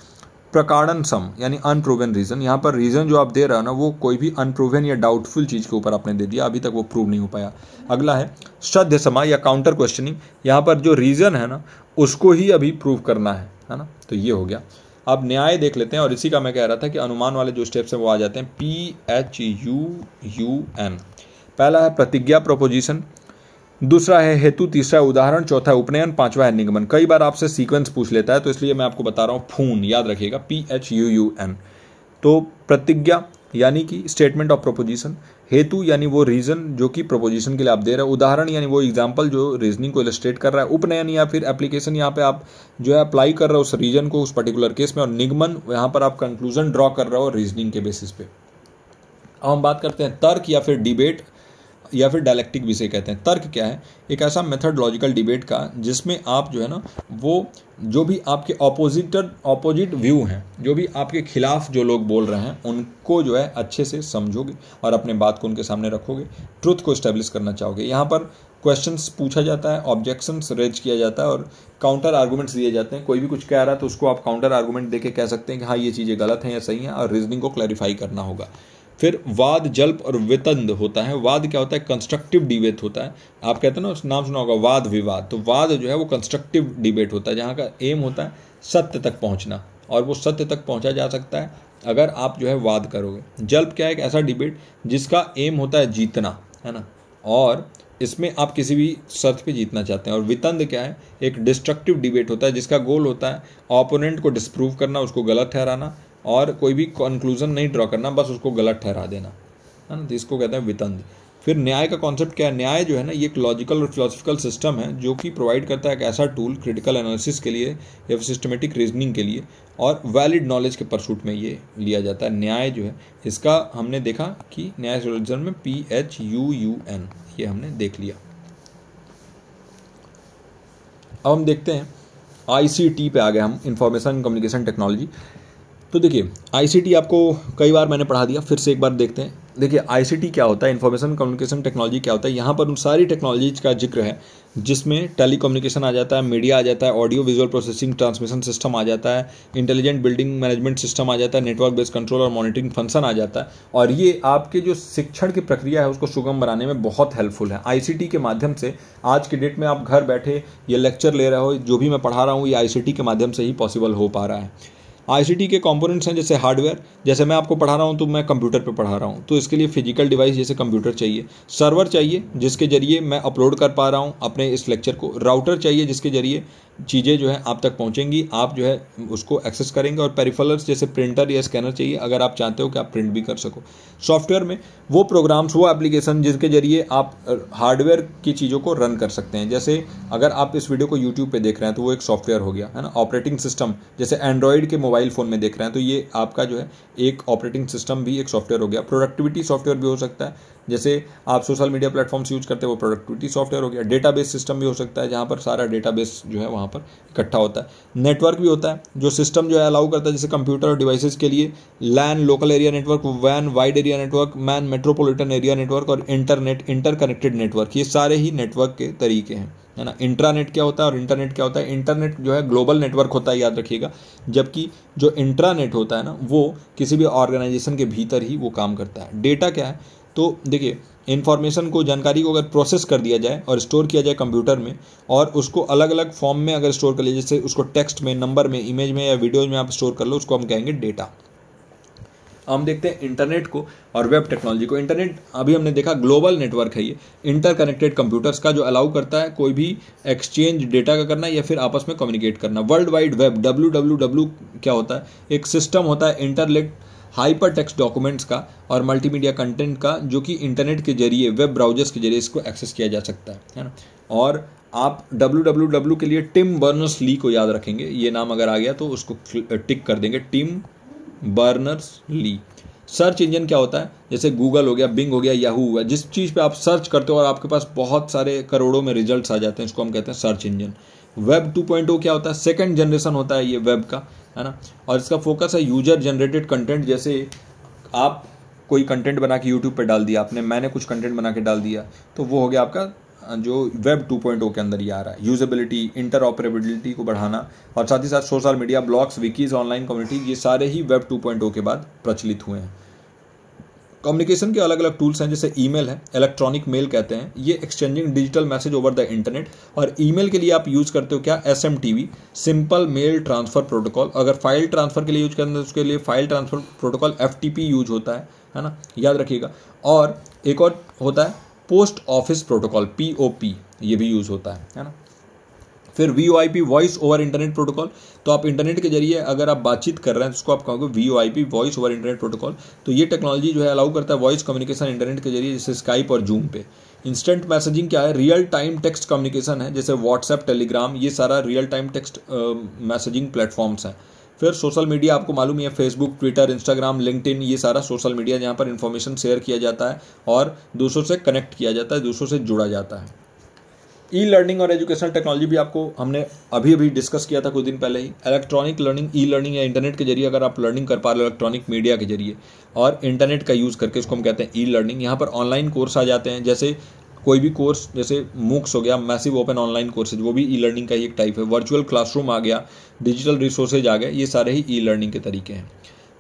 प्रकारण सम यानी अनप्रूवन रीज़न यहाँ पर रीज़न जो आप दे रहे हो ना वो कोई भी अनप्रूवन या डाउटफुल चीज़ के ऊपर आपने दे दिया अभी तक वो प्रूव नहीं हो पाया अगला है श्रद्ध समय या काउंटर क्वेश्चनिंग यहाँ पर जो रीज़न है ना उसको ही अभी प्रूव करना है है ना तो ये हो गया अब न्याय देख लेते हैं और इसी का मैं कह रहा था कि अनुमान वाले जो स्टेप्स हैं वो आ जाते हैं P H U U N पहला है प्रतिज्ञा प्रोपोजिशन दूसरा है हेतु तीसरा उदाहरण चौथा है उपनयन पांचवा है निगमन कई बार आपसे सीक्वेंस पूछ लेता है तो इसलिए मैं आपको बता रहा हूँ फून याद रखिएगा P H U U N तो प्रतिज्ञा यानी कि स्टेटमेंट ऑफ प्रपोजिशन हेतु यानी वो रीज़न जो कि प्रपोजिशन के लिए आप दे रहे हो उदाहरण यानी वो एग्जाम्पल जो रीजनिंग को इलस्ट्रेट कर रहा है उपनयन या फिर एप्लीकेशन यहाँ पे आप जो है अप्लाई कर रहे हो उस रीजन को उस पर्टिकुलर केस में और निगमन यहाँ पर आप कंक्लूजन ड्रॉ कर रहे हो रीजनिंग के बेसिस पे अब हम बात करते हैं तर्क या फिर डिबेट या फिर डायलेक्टिक विषय कहते हैं तर्क क्या है एक ऐसा मेथडलॉजिकल डिबेट का जिसमें आप जो है ना वो जो भी आपके ऑपोजिटर ऑपोजिट व्यू हैं जो भी आपके खिलाफ जो लोग बोल रहे हैं उनको जो है अच्छे से समझोगे और अपने बात को उनके सामने रखोगे ट्रुथ को इस्टेब्लिश करना चाहोगे यहाँ पर क्वेश्चन पूछा जाता है ऑब्जेक्शंस रेज किया जाता है और काउंटर आर्गूमेंट्स दिए जाते हैं कोई भी कुछ कह रहा है तो उसको आप काउंटर आर्गूमेंट देके कह सकते हैं कि हाँ ये चीज़ें गलत हैं या सही हैं और रीजनिंग को क्लैरिफाई करना होगा फिर वाद जल्प और वितंद होता है वाद क्या होता है कंस्ट्रक्टिव डिबेट होता है आप कहते हैं ना नाम सुना होगा वाद विवाद तो वाद जो है वो कंस्ट्रक्टिव डिबेट होता है जहाँ का एम होता है सत्य तक पहुँचना और वो सत्य तक पहुँचा जा सकता है अगर आप जो है वाद करोगे जल्प क्या है एक ऐसा डिबेट जिसका एम होता है जीतना है ना और इसमें आप किसी भी शर्त पे जीतना चाहते हैं और वितंद क्या है एक डिस्ट्रक्टिव डिबेट होता है जिसका गोल होता है ऑपोनेंट को डिस्प्रूव करना उसको गलत ठहराना और कोई भी कंक्लूजन नहीं ड्रॉ करना बस उसको गलत ठहरा देना है ना तो इसको कहते हैं वितंज फिर न्याय का कॉन्सेप्ट क्या है न्याय जो है ना ये एक लॉजिकल और फिलोसफिकल सिस्टम है जो कि प्रोवाइड करता है एक ऐसा टूल क्रिटिकल एनालिसिस के लिए या सिस्टमेटिक रीजनिंग के लिए और वैलिड नॉलेज के परसूट में ये लिया जाता है न्याय जो है इसका हमने देखा कि न्याय सोलोजन में P H U U N ये हमने देख लिया अब हम देखते हैं आई सी टी पे आ गए हम इंफॉर्मेशन कम्युनिकेशन टेक्नोलॉजी तो देखिए आईसीटी आपको कई बार मैंने पढ़ा दिया फिर से एक बार देखते हैं देखिए आईसीटी क्या होता है इन्फॉर्मेशन कम्युनिकेशन टेक्नोलॉजी क्या होता है यहाँ पर उन सारी टेक्नोलॉजीज का जिक्र है जिसमें टेली कम्युनिकेशन आ जाता है मीडिया आ जाता है audio visual processing transmission system आ जाता है इंटेलिजेंट बिल्डिंग मैनेजमेंट सिस्टम आ जाता है नेटवर्क बेस्ड कंट्रोल और मॉनिटरिंग फंक्शन आ जाता है और ये आपके जो शिक्षण की प्रक्रिया है उसको सुगम बनाने में बहुत हेल्पफुल है आईसीटी के माध्यम से आज के डेट में आप घर बैठे ये लेक्चर ले रहे हो जो भी मैं पढ़ा रहा हूँ ये आईसीटी के माध्यम से ही पॉसिबल हो पा रहा है आई के कंपोनेंट्स हैं जैसे हार्डवेयर जैसे मैं आपको पढ़ा रहा हूँ तो मैं कंप्यूटर पर पढ़ा रहा हूँ तो इसके लिए फिजिकल डिवाइस जैसे कंप्यूटर चाहिए सर्वर चाहिए जिसके ज़रिए मैं अपलोड कर पा रहा हूँ अपने इस लेक्चर को राउटर चाहिए जिसके ज़रिए चीज़ें जो है आप तक पहुंचेंगी आप जो है उसको एक्सेस करेंगे और पेरिफलर्स जैसे प्रिंटर या स्कैनर चाहिए अगर आप चाहते हो कि आप प्रिंट भी कर सको सॉफ्टवेयर में वो प्रोग्राम्स वो एप्लीकेशन जिसके जरिए आप हार्डवेयर की चीज़ों को रन कर सकते हैं जैसे अगर आप इस वीडियो को यूट्यूब पर देख रहे हैं तो वो एक सॉफ्टवेयर हो गया है ना ऑपरेटिंग सिस्टम जैसे एंड्रॉयड के मोबाइल फ़ोन में देख रहे हैं तो ये आपका जो है एक ऑपरेटिंग सिस्टम भी एक सॉफ्टवेयर हो गया प्रोडक्टिविटी सॉफ्टवेयर भी हो सकता है जैसे आप सोशल मीडिया प्लेटफॉर्म्स यूज़ करते हैं वो प्रोडक्टिविटी सॉफ्टवेयर हो गया डेटाबेस सिस्टम भी हो सकता है जहाँ पर सारा डेटाबेस जो है वहाँ वहाँ पर इकट्ठा होता है नेटवर्क भी होता है जो सिस्टम जो है अलाउ करता है जैसे कंप्यूटर और डिवाइसेज के लिए लैन लोकल एरिया नेटवर्क वैन wide area network MAN metropolitan area network और इंटरनेट इंटरकनेक्टेड नेटवर्क ये सारे ही नेटवर्क के तरीके हैं है ना इंट्रानेट क्या होता है और इंटरनेट क्या होता है इंटरनेट जो है ग्लोबल नेटवर्क होता है याद रखिएगा जबकि जो इंट्रानेट होता है ना वो किसी भी ऑर्गेनाइजेशन के भीतर ही वो काम करता है डेटा क्या है तो देखिए इन्फॉर्मेशन को जानकारी को अगर प्रोसेस कर दिया जाए और स्टोर किया जाए कंप्यूटर में और उसको अलग अलग फॉर्म में अगर स्टोर कर लिया जैसे उसको टेक्स्ट में नंबर में इमेज में या वीडियोज में आप स्टोर कर लो उसको हम कहेंगे डेटा हम देखते हैं इंटरनेट को और वेब टेक्नोलॉजी को इंटरनेट अभी हमने देखा ग्लोबल नेटवर्क है ये इंटरकनेक्टेड कंप्यूटर्स का जो अलाउ करता है कोई भी एक्सचेंज डेटा का करना या फिर आपस में कम्युनिकेट करना world wide web W W W क्या होता है एक सिस्टम होता है इंटरनेट हाइपर टेक्स्ट डॉक्यूमेंट्स का और मल्टीमीडिया कंटेंट का जो कि इंटरनेट के जरिए वेब ब्राउजर्स के जरिए इसको एक्सेस किया जा सकता है है ना और आप डब्ल्यू के लिए टिम बर्नर्स ली को याद रखेंगे ये नाम अगर आ गया तो उसको टिक कर देंगे Tim Berners Lee search engine क्या होता है जैसे गूगल हो गया बिंग हो गया याहू हुआ जिस चीज़ पे आप सर्च करते हो और आपके पास बहुत सारे करोड़ों में रिजल्ट्स आ जाते हैं इसको हम कहते हैं सर्च इंजन वेब 2.0 क्या होता है सेकंड जनरेशन होता है ये वेब का है ना और इसका फोकस है यूजर जनरेटेड कंटेंट जैसे आप कोई कंटेंट बना के यूट्यूब पर डाल दिया आपने मैंने कुछ कंटेंट बना के डाल दिया तो वो हो गया आपका जो वेब 2.0 के अंदर ये आ रहा है यूजेबिलिटी इंटर को बढ़ाना और साथ ही साथ social media blogs wikis online community ये सारे ही वेब 2.0 के बाद प्रचलित हुए हैं कम्युनिकेशन के अलग अलग टूल्स हैं जैसे ईमेल है इलेक्ट्रॉनिक मेल कहते हैं ये exchanging digital message over the internet और ईमेल के लिए आप यूज़ करते हो क्या S simple mail transfer protocol अगर फाइल ट्रांसफ़र के लिए यूज करते हैं उसके लिए file transfer protocol F use होता है है ना याद रखिएगा और एक और होता है पोस्ट ऑफिस प्रोटोकॉल पी ये भी यूज़ होता है है ना फिर V O I P voice over internet protocol तो आप इंटरनेट के जरिए अगर आप बातचीत कर रहे हैं तो उसको आप कहोगे V O I P voice over internet protocol तो ये टेक्नोलॉजी जो है अलाउ करता है वॉइस कम्युनिकेशन इंटरनेट के जरिए जैसे स्काइप और जूम पे इंस्टेंट मैसेजिंग क्या है रियल टाइम टेक्स्ट कम्युनिकेशन है जैसे व्हाट्सएप टेलीग्राम ये सारा real time text messaging platforms हैं फिर सोशल मीडिया आपको मालूम है फेसबुक ट्विटर इंस्टाग्राम लिंकटिन ये सारा सोशल मीडिया जहाँ पर इंफॉर्मेशन शेयर किया जाता है और दूसरों से कनेक्ट किया जाता है दूसरों से जुड़ा जाता है ई लर्निंग और एजुकेशनल टेक्नोलॉजी भी आपको हमने अभी अभी डिस्कस किया था कुछ दिन पहले ही इलेक्ट्रॉनिक लर्निंग ई लर्निंग या इंटरनेट के जरिए अगर आप लर्निंग कर पा रहे हो इलेक्ट्रॉनिक मीडिया के जरिए और इंटरनेट का यूज़ करके उसको हम कहते हैं ई लर्निंग यहाँ पर ऑनलाइन कोर्स आ जाते हैं जैसे कोई भी कोर्स जैसे मूक्स हो गया मैसिव ओपन ऑनलाइन कोर्सेज वो भी ई लर्निंग का ही एक टाइप है वर्चुअल क्लासरूम आ गया डिजिटल रिसोर्सेज आ गए ये सारे ही ई लर्निंग के तरीके हैं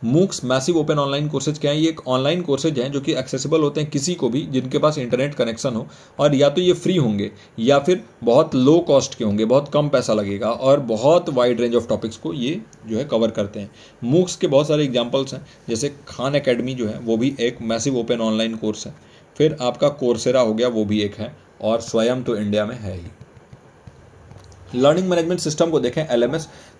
MOOCs massive open online courses क्या है ये एक ऑनलाइन कोर्सेज हैं जो कि एक्सेसिबल होते हैं किसी को भी जिनके पास इंटरनेट कनेक्शन हो और या तो ये फ्री होंगे या फिर बहुत लो कॉस्ट के होंगे बहुत कम पैसा लगेगा और बहुत वाइड रेंज ऑफ टॉपिक्स को ये जो है कवर करते हैं मूक्स के बहुत सारे एग्जाम्पल्स हैं जैसे खान अकेडमी जो है वो भी एक मैसिव ओपन ऑनलाइन कोर्स है फिर आपका कोर्सेरा हो गया वो भी एक है और स्वयं तो इंडिया में है ही लर्निंग मैनेजमेंट सिस्टम को देखें एल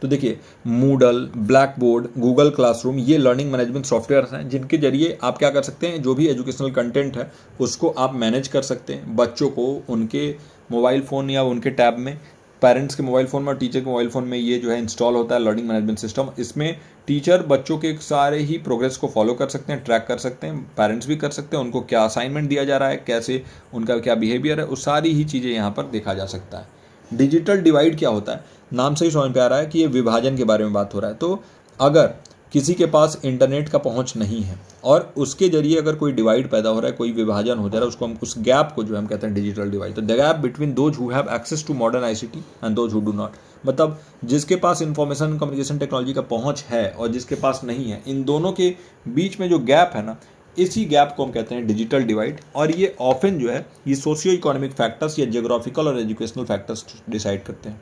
तो देखिए Moodle black board Google classroom ये लर्निंग मैनेजमेंट सॉफ्टवेयर हैं जिनके जरिए आप क्या कर सकते हैं जो भी एजुकेशनल कंटेंट है उसको आप मैनेज कर सकते हैं बच्चों को उनके मोबाइल फ़ोन या उनके टैब में पेरेंट्स के मोबाइल फ़ोन में और टीचर के मोबाइल फ़ोन में ये जो है इंस्टॉल होता है लर्निंग मैनेजमेंट सिस्टम इसमें टीचर बच्चों के सारे ही प्रोग्रेस को फॉलो कर सकते हैं ट्रैक कर सकते हैं पेरेंट्स भी कर सकते हैं उनको क्या असाइनमेंट दिया जा रहा है कैसे उनका क्या बिहेवियर है वो सारी ही चीज़ें यहाँ पर देखा जा सकता है डिजिटल डिवाइड क्या होता है नाम से ही समझ में आ रहा है कि ये विभाजन के बारे में बात हो रहा है तो अगर किसी के पास इंटरनेट का पहुंच नहीं है और उसके जरिए अगर कोई डिवाइड पैदा हो रहा है कोई विभाजन हो जा रहा है उसको हम उस गैप को जो हम कहते हैं डिजिटल डिवाइड तो the gap between those who have access to modern ICT and those who do not मतलब जिसके पास इंफॉर्मेशन कम्युनिकेशन टेक्नोलॉजी का पहुंच है और जिसके पास नहीं है इन दोनों के बीच में जो गैप है ना इसी गैप को हम कहते हैं डिजिटल डिवाइड और ये ऑफन जो है ये सोशियो इकोनॉमिक फैक्टर्स या जोग्राफिकल और एजुकेशनल फैक्टर्स डिसाइड करते हैं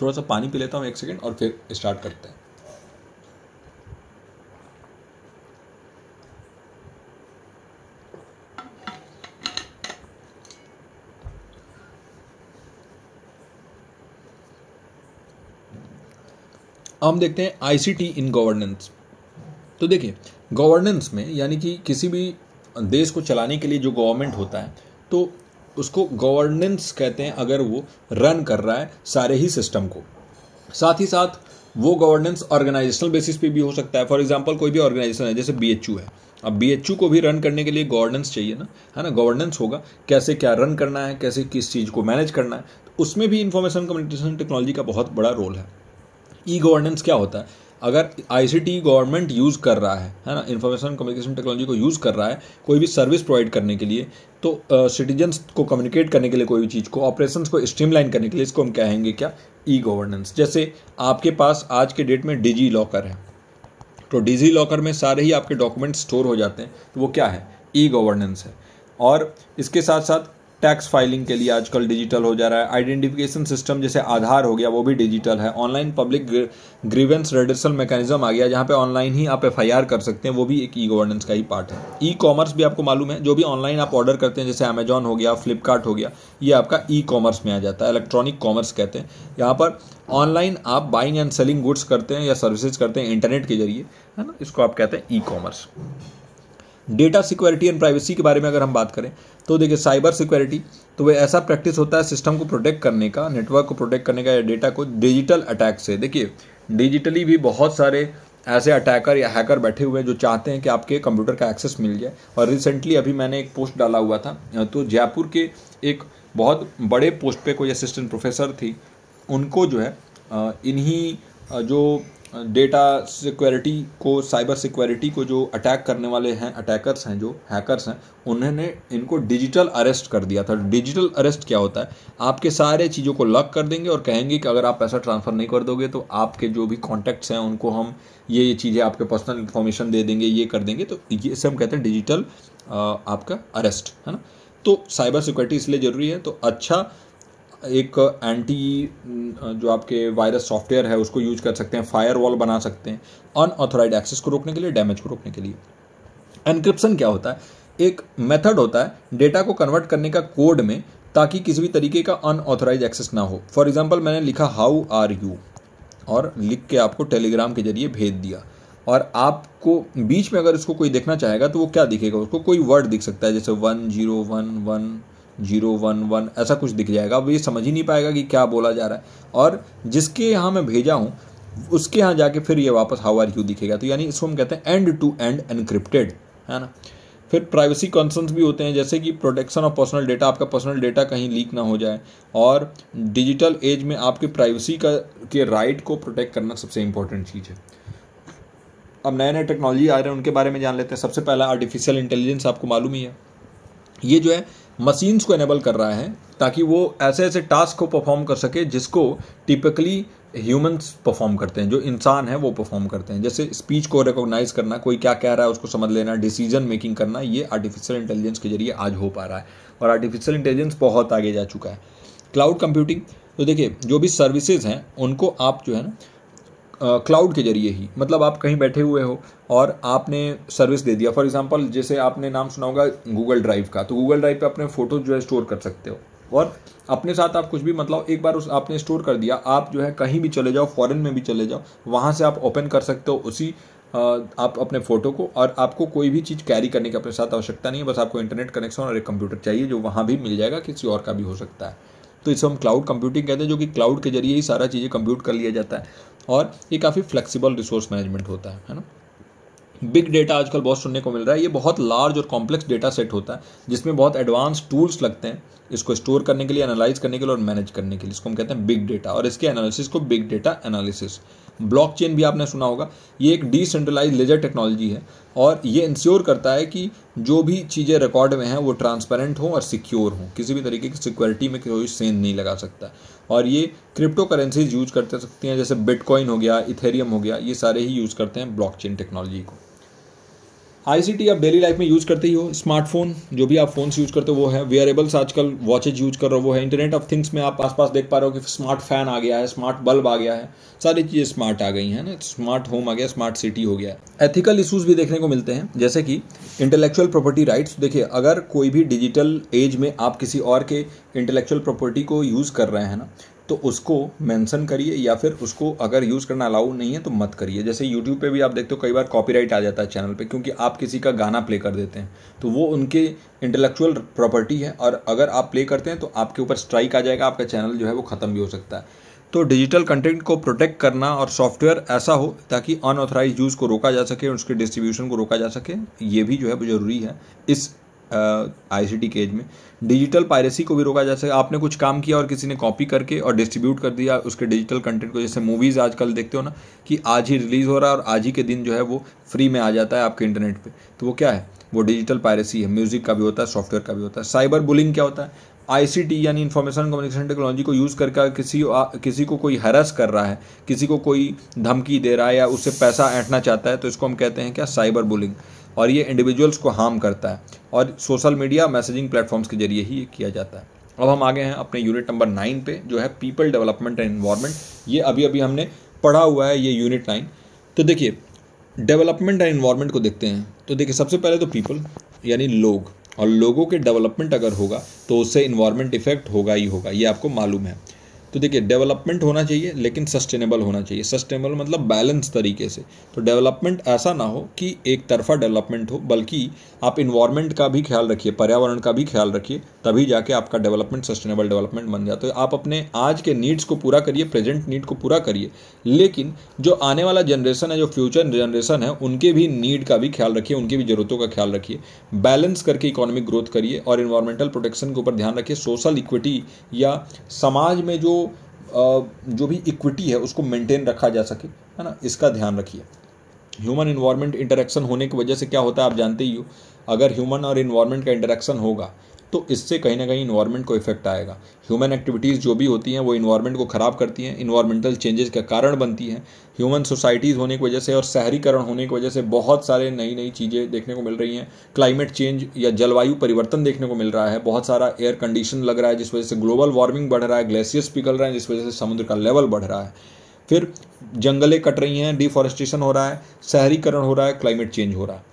थोड़ा सा पानी पी लेता हूँ एक सेकेंड और फिर स्टार्ट करते हैं हम देखते हैं आईसीटी इन गवर्नेंस तो देखिए गवर्नेंस में यानी कि किसी भी देश को चलाने के लिए जो गवर्नमेंट होता है तो उसको गवर्नेंस कहते हैं अगर वो रन कर रहा है सारे ही सिस्टम को साथ ही साथ वो गवर्नेंस ऑर्गेनाइजेशनल बेसिस पे भी हो सकता है फॉर एग्जांपल कोई भी ऑर्गेनाइजेशन है जैसे बी है अब बी को भी रन करने के लिए गवर्नेंस चाहिए ना है ना गवर्नेंस होगा कैसे क्या रन करना है कैसे किस चीज़ को मैनेज करना है तो उसमें भी इंफॉर्मेशन कम्युनिकेशन टेक्नोलॉजी का बहुत बड़ा रोल है ई गवर्नेंस क्या होता है अगर आईसीटी गवर्नमेंट यूज़ कर रहा है है ना इन्फॉर्मेशन कम्युनिकेशन टेक्नोलॉजी को यूज़ कर रहा है कोई भी सर्विस प्रोवाइड करने के लिए तो सिटीजन्स uh, को कम्युनिकेट करने के लिए कोई भी चीज़ को ऑपरेशंस को स्ट्रीमलाइन करने के लिए इसको हम कहेंगे क्या ई गवर्नेंस जैसे आपके पास आज के डेट में डिजी लॉकर है तो डिजी लॉकर में सारे ही आपके डॉक्यूमेंट स्टोर हो जाते हैं तो वो क्या है ई गवर्नेंस है और इसके साथ साथ टैक्स फाइलिंग के लिए आजकल डिजिटल हो जा रहा है आइडेंटिफिकेशन सिस्टम जैसे आधार हो गया वो भी डिजिटल है online public grievance redressal mechanism आ गया जहाँ पे ऑनलाइन ही आप एफ कर सकते हैं वो भी एक ई गवर्नेंस का ही पार्ट है ई कॉमर्स भी आपको मालूम है जो भी ऑनलाइन आप ऑर्डर करते हैं जैसे अमेजॉन हो गया फ्लिपकार्ट हो गया ये आपका ई कॉमर्स में आ जाता है इलेक्ट्रॉनिक कॉमर्स कहते हैं यहाँ पर ऑनलाइन आप बाइंग एंड सेलिंग गुड्स करते हैं या सर्विसेज करते हैं इंटरनेट के जरिए है ना इसको आप कहते हैं e commerce data security and privacy के बारे में अगर हम बात करें तो देखिए साइबर सिक्योरिटी तो वह ऐसा प्रैक्टिस होता है सिस्टम को प्रोटेक्ट करने का नेटवर्क को प्रोटेक्ट करने का या डेटा को डिजिटल अटैक से देखिए डिजिटली भी बहुत सारे ऐसे अटैकर या हैकर बैठे हुए हैं जो चाहते हैं कि आपके कंप्यूटर का एक्सेस मिल जाए और रिसेंटली अभी मैंने एक पोस्ट डाला हुआ था तो जयपुर के एक बहुत बड़े पोस्ट पे कोई असिस्टेंट प्रोफेसर थी उनको जो है इन्हीं जो डेटा सिक्योरिटी को साइबर सिक्योरिटी को जो अटैक करने वाले हैं अटैकर्स हैं जो हैकर्स हैं उन्होंने इनको डिजिटल अरेस्ट कर दिया था डिजिटल अरेस्ट क्या होता है आपके सारे चीज़ों को लॉक कर देंगे और कहेंगे कि अगर आप पैसा ट्रांसफ़र नहीं कर दोगे तो आपके जो भी कॉन्टैक्ट्स हैं उनको हम ये ये चीज़ें आपके पर्सनल इन्फॉर्मेशन दे देंगे ये कर देंगे तो इसे हम कहते हैं डिजिटल आपका अरेस्ट है ना तो साइबर सिक्योरिटी इसलिए ज़रूरी है तो अच्छा एक एंटी जो आपके वायरस सॉफ्टवेयर है उसको यूज कर सकते हैं फायर वॉल बना सकते हैं अनऑथोराइड एक्सेस को रोकने के लिए डैमेज को रोकने के लिए एनक्रिप्शन क्या होता है एक मेथड होता है डेटा को कन्वर्ट करने का कोड में ताकि किसी भी तरीके का अनऑथोराइज एक्सेस ना हो फॉर एग्जाम्पल मैंने लिखा हाउ आर यू और लिख के आपको टेलीग्राम के जरिए भेज दिया और आपको बीच में अगर इसको कोई देखना चाहेगा तो वो क्या दिखेगा उसको कोई वर्ड दिख सकता है जैसे one zero one one zero one one ऐसा कुछ दिख जाएगा अब ये समझ ही नहीं पाएगा कि क्या बोला जा रहा है और जिसके यहाँ मैं भेजा हूँ उसके यहाँ जाके फिर ये वापस हाउ आर यू दिखेगा तो यानी इसको हम कहते हैं एंड टू एंड एनक्रिप्टेड है ना फिर प्राइवेसी कंसर्न्स भी होते हैं जैसे कि प्रोटेक्शन ऑफ पर्सनल डेटा आपका पर्सनल डेटा कहीं लीक ना हो जाए और डिजिटल एज में आपके प्राइवेसी का के राइट को प्रोटेक्ट करना सबसे इंपॉर्टेंट चीज़ है अब नए नए टेक्नोलॉजी आ रहे हैं उनके बारे में जान लेते हैं सबसे पहला आर्टिफिशियल इंटेलिजेंस आपको मालूम ही है ये जो है मशीन्स को एनेबल कर रहा है ताकि वो ऐसे ऐसे टास्क को परफॉर्म कर सके जिसको टिपिकली ह्यूमंस परफॉर्म करते हैं जो इंसान है वो परफॉर्म करते हैं जैसे स्पीच को रिकॉग्नाइज करना कोई क्या कह रहा है उसको समझ लेना डिसीजन मेकिंग करना ये आर्टिफिशियल इंटेलिजेंस के जरिए आज हो पा रहा है और आर्टिफिशियल इंटेलिजेंस बहुत आगे जा चुका है क्लाउड कंप्यूटिंग तो देखिए जो भी सर्विसेज हैं उनको आप जो है ना क्लाउड के जरिए ही मतलब आप कहीं बैठे हुए हो और आपने सर्विस दे दिया फॉर एग्जांपल जैसे आपने नाम सुना होगा गूगल ड्राइव का तो गूगल ड्राइव पे अपने फोटो जो है स्टोर कर सकते हो और अपने साथ आप कुछ भी मतलब एक बार उस आपने स्टोर कर दिया आप जो है कहीं भी चले जाओ फॉरेन में भी चले जाओ वहाँ से आप ओपन कर सकते हो उसी आप अपने फ़ोटो को और आपको कोई भी चीज़ कैरी करने की अपने साथ आवश्यकता नहीं है बस आपको इंटरनेट कनेक्शन और एक कंप्यूटर चाहिए जो वहाँ भी मिल जाएगा किसी और का भी हो सकता है तो इसे हम क्लाउड कंप्यूटिंग कहते हैं जो कि क्लाउड के जरिए ही सारा चीज़ें कंप्यूट कर लिया जाता है और ये काफ़ी फ्लेक्सिबल रिसोर्स मैनेजमेंट होता है है ना बिग डेटा आजकल बहुत सुनने को मिल रहा है ये बहुत लार्ज और कॉम्प्लेक्स डेटा सेट होता है जिसमें बहुत एडवांस टूल्स लगते हैं इसको स्टोर करने के लिए एनालाइज करने के लिए और मैनेज करने के लिए इसको हम कहते हैं बिग डेटा और इसके एनालिसिस को बिग डेटा एनालिसिस ब्लॉकचेन भी आपने सुना होगा ये एक डिसेंट्रलाइज लेजर टेक्नोलॉजी है और ये इंश्योर करता है कि जो भी चीज़ें रिकॉर्ड में हैं वो ट्रांसपेरेंट हों और सिक्योर हों किसी भी तरीके की सिक्योरिटी में कोई सेंध नहीं लगा सकता और ये क्रिप्टो करेंसीज यूज करते सकती हैं जैसे बिटकॉइन हो गया इथेरियम हो गया ये सारे ही यूज़ करते हैं ब्लॉकचेन टेक्नोलॉजी को आईसीटी आप डेली लाइफ में यूज़ करते ही हो स्मार्टफोन जो भी आप फ़ोन यूज़ करते हो वो है वेयरेबल्स आजकल वॉचेज यूज़ कर रहे हो वो है इंटरनेट ऑफ थिंग्स में आप आसपास देख पा रहे हो कि स्मार्ट फैन आ गया है स्मार्ट बल्ब आ गया है सारी चीज़ें स्मार्ट आ गई हैं ना स्मार्ट होम आ गया स्मार्ट सिटी हो गया है एथिकल इशूज़ भी देखने को मिलते हैं जैसे कि इंटेलेक्चुअल प्रॉपर्टी राइट्स देखिए अगर कोई भी डिजिटल एज में आप किसी और के इंटेलेक्चुअल प्रॉपर्टी को यूज़ कर रहे हैं ना तो उसको मेंशन करिए या फिर उसको अगर यूज़ करना अलाउ नहीं है तो मत करिए जैसे यूट्यूब पे भी आप देखते हो कई बार कॉपीराइट आ जाता है चैनल पे क्योंकि आप किसी का गाना प्ले कर देते हैं तो वो उनके इंटेलेक्चुअल प्रॉपर्टी है और अगर आप प्ले करते हैं तो आपके ऊपर स्ट्राइक आ जाएगा आपका चैनल जो है वो ख़त्म भी हो सकता है तो डिजिटल कंटेंट को प्रोटेक्ट करना और सॉफ्टवेयर ऐसा हो ताकि अनऑथराइज यूज़ को रोका जा सके उसके डिस्ट्रीब्यूशन को रोका जा सके ये भी जो है वो ज़रूरी है इस आईसीटी केज में डिजिटल पायरेसी को भी रोका जा सके आपने कुछ काम किया और किसी ने कॉपी करके और डिस्ट्रीब्यूट कर दिया उसके डिजिटल कंटेंट को जैसे मूवीज़ आजकल देखते हो ना कि आज ही रिलीज़ हो रहा है और आज ही के दिन जो है वो फ्री में आ जाता है आपके इंटरनेट पर तो वो क्या है वो डिजिटल पायरेसी है म्यूज़िक का भी होता है सॉफ्टवेयर का भी होता है साइबर बुलिंग क्या होता है आईसीटी यानी इंफॉर्मेशन कम्युनिकेशन टेक्नोलॉजी को यूज़ करके किसी आ, किसी को कोई हरस कर रहा है किसी को कोई धमकी दे रहा है या उससे पैसा ऐंठना चाहता है तो इसको हम कहते हैं क्या साइबर बुलिंग और ये इंडिविजुअल्स को हार्म करता है और सोशल मीडिया मैसेजिंग प्लेटफॉर्म्स के जरिए ही किया जाता है अब हम आगे हैं अपने यूनिट नंबर नाइन पे जो है पीपल डेवलपमेंट एंड इन्वायरमेंट ये अभी अभी हमने पढ़ा हुआ है ये यूनिट नाइन तो देखिए डेवलपमेंट एंड इन्वायरमेंट को देखते हैं तो देखिए सबसे पहले तो पीपल यानी लोग और लोगों के डेवलपमेंट अगर होगा तो उससे इन्वायरमेंट इफेक्ट होगा ही होगा ये आपको मालूम है तो देखिए डेवलपमेंट होना चाहिए लेकिन सस्टेनेबल होना चाहिए सस्टेनेबल मतलब बैलेंस तरीके से तो डेवलपमेंट ऐसा ना हो कि एक तरफा डेवलपमेंट हो बल्कि आप इन्वायरमेंट का भी ख्याल रखिए पर्यावरण का भी ख्याल रखिए तभी जाके आपका डेवलपमेंट सस्टेनेबल डेवलपमेंट बन जाता है आप अपने आज के नीड्स को पूरा करिए प्रेजेंट नीड को पूरा करिए लेकिन जो आने वाला जनरेशन है जो फ्यूचर जनरेशन है उनके भी नीड का भी ख्याल रखिए उनकी भी ज़रूरतों का ख्याल रखिए बैलेंस करके इकोनॉमिक ग्रोथ करिए और इन्वायरमेंटल प्रोटेक्शन के ऊपर ध्यान रखिए सोशल इक्विटी या समाज में जो जो भी इक्विटी है उसको मेंटेन रखा जा सके है ना इसका ध्यान रखिए ह्यूमन इन्वायरमेंट इंटरेक्शन होने की वजह से क्या होता है आप जानते ही हो अगर ह्यूमन और इन्वायरमेंट का इंटरेक्शन होगा तो इससे कहीं ना कहीं इन्वायरमेंट को इफेक्ट आएगा ह्यूमन एक्टिविटीज़ जो भी होती हैं वो इन्वायरमेंट को ख़राब करती हैं इन्वायरमेंटल चेंजेस का कारण बनती हैं ह्यूमन सोसाइटीज़ होने की वजह से और शहरीकरण होने की वजह से बहुत सारे नई नई चीज़ें देखने को मिल रही हैं क्लाइमेट चेंज या जलवायु परिवर्तन देखने को मिल रहा है बहुत सारा एयर कंडीशन लग रहा है जिस वजह से ग्लोबल वार्मिंग बढ़ रहा है ग्लेशियर्स पिघल रहे हैं जिस वजह से समुद्र का लेवल बढ़ रहा है फिर जंगलें कट रही हैं डिफॉरेस्टेशन हो रहा है शहरीकरण हो रहा है क्लाइमेट चेंज हो रहा है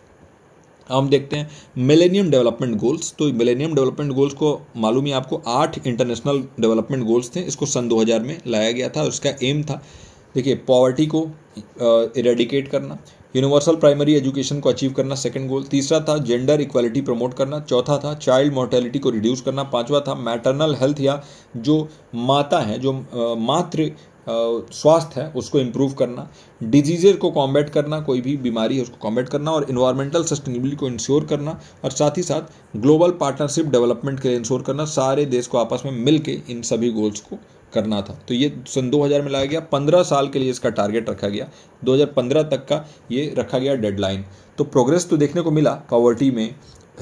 हम देखते हैं मिलेनियम डेवलपमेंट गोल्स तो मिलेनियम डेवलपमेंट गोल्स को मालूम ही आपको आठ इंटरनेशनल डेवलपमेंट गोल्स थे इसको सन 2000 में लाया गया था और इसका एम था देखिए पॉवर्टी को इरेडिकेट करना यूनिवर्सल प्राइमरी एजुकेशन को अचीव करना सेकंड गोल तीसरा था जेंडर इक्वालिटी प्रमोट करना चौथा था चाइल्ड मोर्टेलिटी को रिड्यूस करना पांचवा था मैटरनल हेल्थ या जो माता है जो मातृ स्वास्थ्य है उसको इम्प्रूव करना डिजीजेज को कॉम्बैट करना कोई भी बीमारी है उसको कॉम्बैट करना और इन्वायरमेंटल सस्टेनेबिलिटी को इंश्योर करना और साथ ही साथ ग्लोबल पार्टनरशिप डेवलपमेंट के लिए इंश्योर करना सारे देश को आपस में मिल के इन सभी गोल्स को करना था तो ये सन 2000 में लाया गया 15 साल के लिए इसका टारगेट रखा गया 2015 तक का ये रखा गया डेडलाइन तो प्रोग्रेस तो देखने को मिला पॉवर्टी में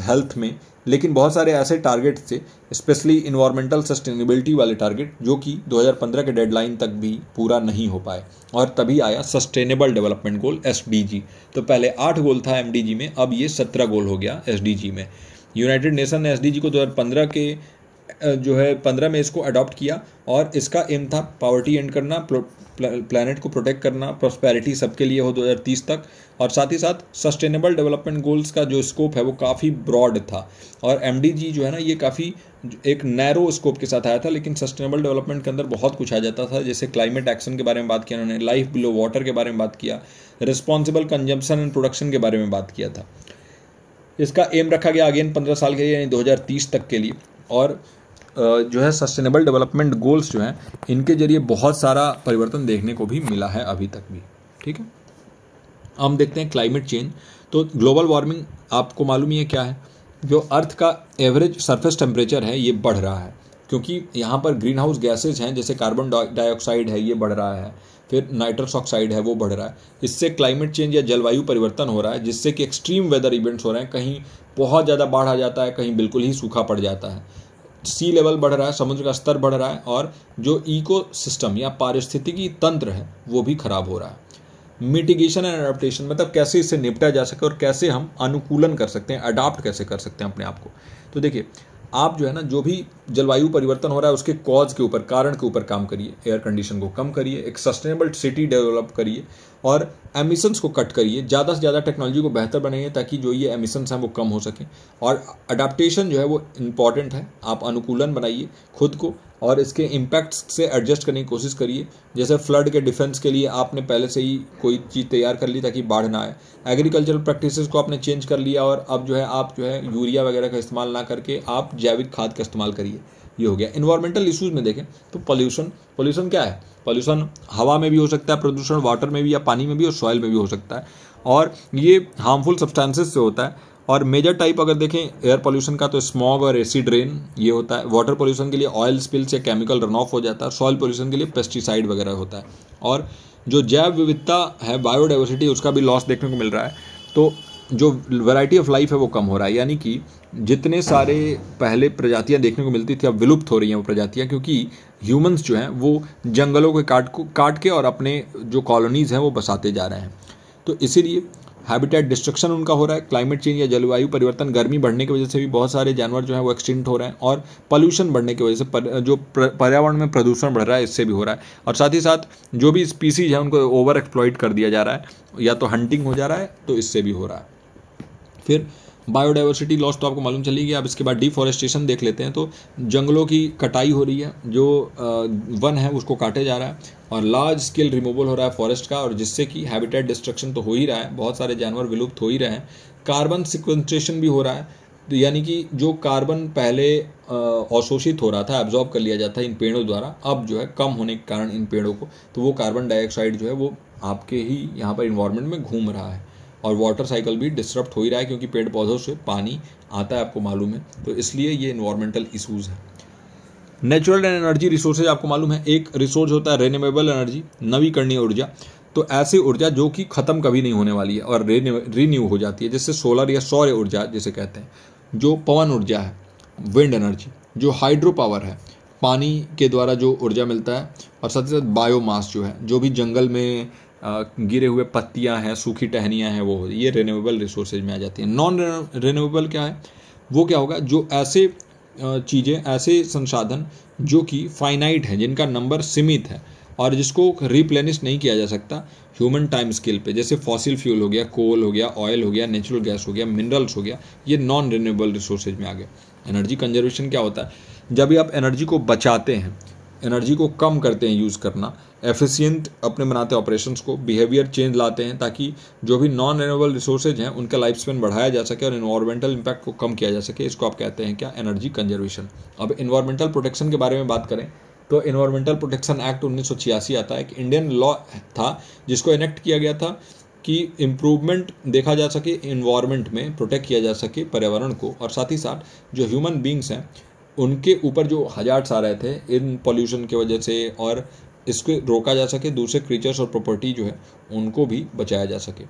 हेल्थ में लेकिन बहुत सारे ऐसे टारगेट थे स्पेशली इन्वायरमेंटल सस्टेनेबिलिटी वाले टारगेट जो कि 2015 के डेडलाइन तक भी पूरा नहीं हो पाए और तभी आया सस्टेनेबल डेवलपमेंट गोल एस तो पहले आठ गोल था एम में अब ये सत्रह गोल हो गया एस में यूनाइटेड नेशन ने एस को 2015 के जो है पंद्रह में इसको अडॉप्ट किया और इसका एम था पावर्टी एंड करना प्लानट को प्रोटेक्ट करना प्रॉस्पैरिटी सबके लिए हो 2030 तक और साथ ही साथ सस्टेनेबल डेवलपमेंट गोल्स का जो स्कोप है वो काफ़ी ब्रॉड था और एम जो है ना ये काफ़ी एक नैरो स्कोप के साथ आया था लेकिन सस्टेनेबल डेवलपमेंट के अंदर बहुत कुछ आ जाता था जैसे क्लाइमेट एक्शन के बारे में बात किया उन्होंने लाइफ बिलो वाटर के बारे में बात किया रिस्पॉन्सिबल कंजम्पशन एंड प्रोडक्शन के बारे में बात किया था इसका एम रखा गया अगेन पंद्रह साल के लिए यानी दो तक के लिए और जो है सस्टेनेबल डेवलपमेंट गोल्स जो हैं इनके जरिए बहुत सारा परिवर्तन देखने को भी मिला है अभी तक भी ठीक है हम देखते हैं क्लाइमेट चेंज तो ग्लोबल वार्मिंग आपको मालूम ही है क्या है जो अर्थ का एवरेज सरफेस टेम्परेचर है ये बढ़ रहा है क्योंकि यहाँ पर ग्रीन हाउस गैसेज हैं जैसे कार्बन डाइऑक्साइड है ये बढ़ रहा है फिर नाइट्रस ऑक्साइड है वो बढ़ रहा है इससे क्लाइमेट चेंज या जलवायु परिवर्तन हो रहा है जिससे कि एक्सट्रीम वेदर इवेंट्स हो रहे हैं कहीं बहुत ज़्यादा बाढ़ आ जाता है कहीं बिल्कुल ही सूखा पड़ जाता है सी लेवल बढ़ रहा है समुद्र का स्तर बढ़ रहा है और जो इको सिस्टम या पारिस्थितिकी तंत्र है वो भी खराब हो रहा है मिटिगेशन एंड अडाप्टेशन मतलब कैसे इससे निपटा जा सके और कैसे हम अनुकूलन कर सकते हैं अडाप्ट कैसे कर सकते हैं अपने आप को तो देखिए आप जो है ना जो भी जलवायु परिवर्तन हो रहा है उसके कॉज के ऊपर कारण के ऊपर काम करिए एयर कंडीशन को कम करिए एक सस्टेनेबल सिटी डेवलप करिए और एमिशंस को कट करिए ज़्यादा से ज़्यादा टेक्नोलॉजी को बेहतर बनाइए ताकि जो ये एमिशंस हैं वो कम हो सकें और अडाप्टेशन जो है वो इम्पॉर्टेंट है आप अनुकूलन बनाइए खुद को और इसके इम्पैक्ट्स से एडजस्ट करने की कोशिश करिए जैसे फ्लड के डिफेंस के लिए आपने पहले से ही कोई चीज़ तैयार कर ली ताकि बाढ़ ना आए एग्रीकल्चरल प्रैक्टिसेस को आपने चेंज कर लिया और अब जो है आप जो है यूरिया वगैरह का इस्तेमाल ना करके आप जैविक खाद का इस्तेमाल करिए ये हो गया इन्वायरमेंटल इशूज़ में देखें तो पॉल्यूशन पॉल्यूशन क्या है पॉल्यूशन हवा में भी हो सकता है प्रदूषण वाटर में भी या पानी में भी और सॉइल में भी हो सकता है और ये हार्मफुल सब्सटेंसेस से होता है और मेजर टाइप अगर देखें एयर पोल्यूशन का तो स्मॉग और एसिड रेन ये होता है वाटर पोल्यूशन के लिए ऑयल स्पिल्स या केमिकल रन ऑफ हो जाता है सॉइल पोल्यूशन के लिए पेस्टिसाइड वगैरह होता है और जो जैव विविधता है बायोडाइवर्सिटी उसका भी लॉस देखने को मिल रहा है तो जो वैरायटी ऑफ लाइफ है वो कम हो रहा है यानी कि जितने सारे पहले प्रजातियां देखने को मिलती थी अब विलुप्त हो रही हैं वो प्रजातियां क्योंकि ह्यूमंस जो हैं वो जंगलों के काट को काट के और अपने जो कॉलोनीज़ हैं वो बसाते जा रहे हैं तो इसीलिए हैबिटेट डिस्ट्रक्शन उनका हो रहा है क्लाइमेट चेंज या जलवायु परिवर्तन गर्मी बढ़ने की वजह से भी बहुत सारे जानवर जो हैं वो एक्सटिंक्ट हो रहे हैं और पॉल्यूशन बढ़ने की वजह से पर, जो पर्यावरण में प्रदूषण बढ़ रहा है इससे भी हो रहा है और साथ ही साथ जो भी स्पीसीज है उनको ओवर एक्सप्लॉइट कर दिया जा रहा है या तो हंटिंग हो जा रहा है तो इससे भी हो रहा है फिर बायोडाइवर्सिटी लॉस तो आपको मालूम चली गई अब इसके बाद डिफॉरेस्टेशन देख लेते हैं तो जंगलों की कटाई हो रही है जो वन है उसको काटे जा रहा है और लार्ज स्केल रिमूवल हो रहा है फॉरेस्ट का और जिससे कि हैबिटेट डिस्ट्रक्शन तो हो ही रहा है बहुत सारे जानवर विलुप्त हो ही रहे हैं कार्बन सिक्वेंट्रेशन भी हो रहा है तो यानी कि जो कार्बन पहले अवशोषित हो रहा था एब्जॉर्ब कर लिया जाता है इन पेड़ों द्वारा अब जो है कम होने के कारण इन पेड़ों को तो वो कार्बन डाइऑक्साइड जो है वो आपके ही यहाँ पर इन्वायरमेंट में घूम रहा है और वाटर साइकिल भी डिस्टर्ब हो ही रहा है क्योंकि पेड़ पौधों से पानी आता है आपको मालूम है तो इसलिए ये इन्वायरमेंटल इशूज़ है नेचुरल एंड एनर्जी रिसोर्सेज आपको मालूम है एक रिसोर्स होता है रेन्यूएबल एनर्जी नवीकरणीय ऊर्जा तो ऐसी ऊर्जा जो कि ख़त्म कभी नहीं होने वाली है और रीन्यू हो जाती है जैसे सोलर या सौर ऊर्जा जिसे कहते हैं जो पवन ऊर्जा है विंड एनर्जी जो हाइड्रो पावर है पानी के द्वारा जो ऊर्जा मिलता है और साथ ही साथ बायोमास जो है जो भी जंगल में गिरे हुए पत्तियां हैं सूखी टहनियां हैं वो ये रिन्यूएबल रिसोर्सेज में आ जाती हैं नॉन रिन्यूएबल क्या है वो क्या होगा जो ऐसे चीज़ें ऐसे संसाधन जो कि फाइनाइट हैं जिनका नंबर सीमित है और जिसको रिप्लेनिश नहीं किया जा सकता ह्यूमन टाइम स्केल पे जैसे फॉसिल फ्यूल हो गया कोल हो गया ऑयल हो गया नेचुरल गैस हो गया मिनरल्स हो गया ये नॉन रिन्यूएबल रिसोर्सेज में आ गए एनर्जी कंजर्वेशन क्या होता है जब भी आप एनर्जी को बचाते हैं एनर्जी को कम करते हैं यूज़ करना एफिशिएंट अपने बनाते हैं ऑपरेशंस को बिहेवियर चेंज लाते हैं ताकि जो भी नॉन रिनेबल रिसोर्सेज हैं उनका लाइफ स्पेन बढ़ाया जा सके और इन्वायरमेंटल इम्पैक्ट को कम किया जा सके इसको आप कहते हैं क्या एनर्जी कंजर्वेशन अब इन्वायरमेंटल प्रोटेक्शन के बारे में बात करें तो इन्वायरमेंटल प्रोटेक्शन एक्ट उन्नीस आता है एक इंडियन लॉ था जिसको इनेक्ट किया गया था कि इम्प्रूवमेंट देखा जा सके इन्वायरमेंट में प्रोटेक्ट किया जा सके पर्यावरण को और साथ ही साथ जो ह्यूमन बींग्स हैं उनके ऊपर जो हजार्स आ रहे थे इन पॉल्यूशन की वजह से और इसको रोका जा सके दूसरे क्रीचर्स और प्रॉपर्टी जो है उनको भी बचाया जा सके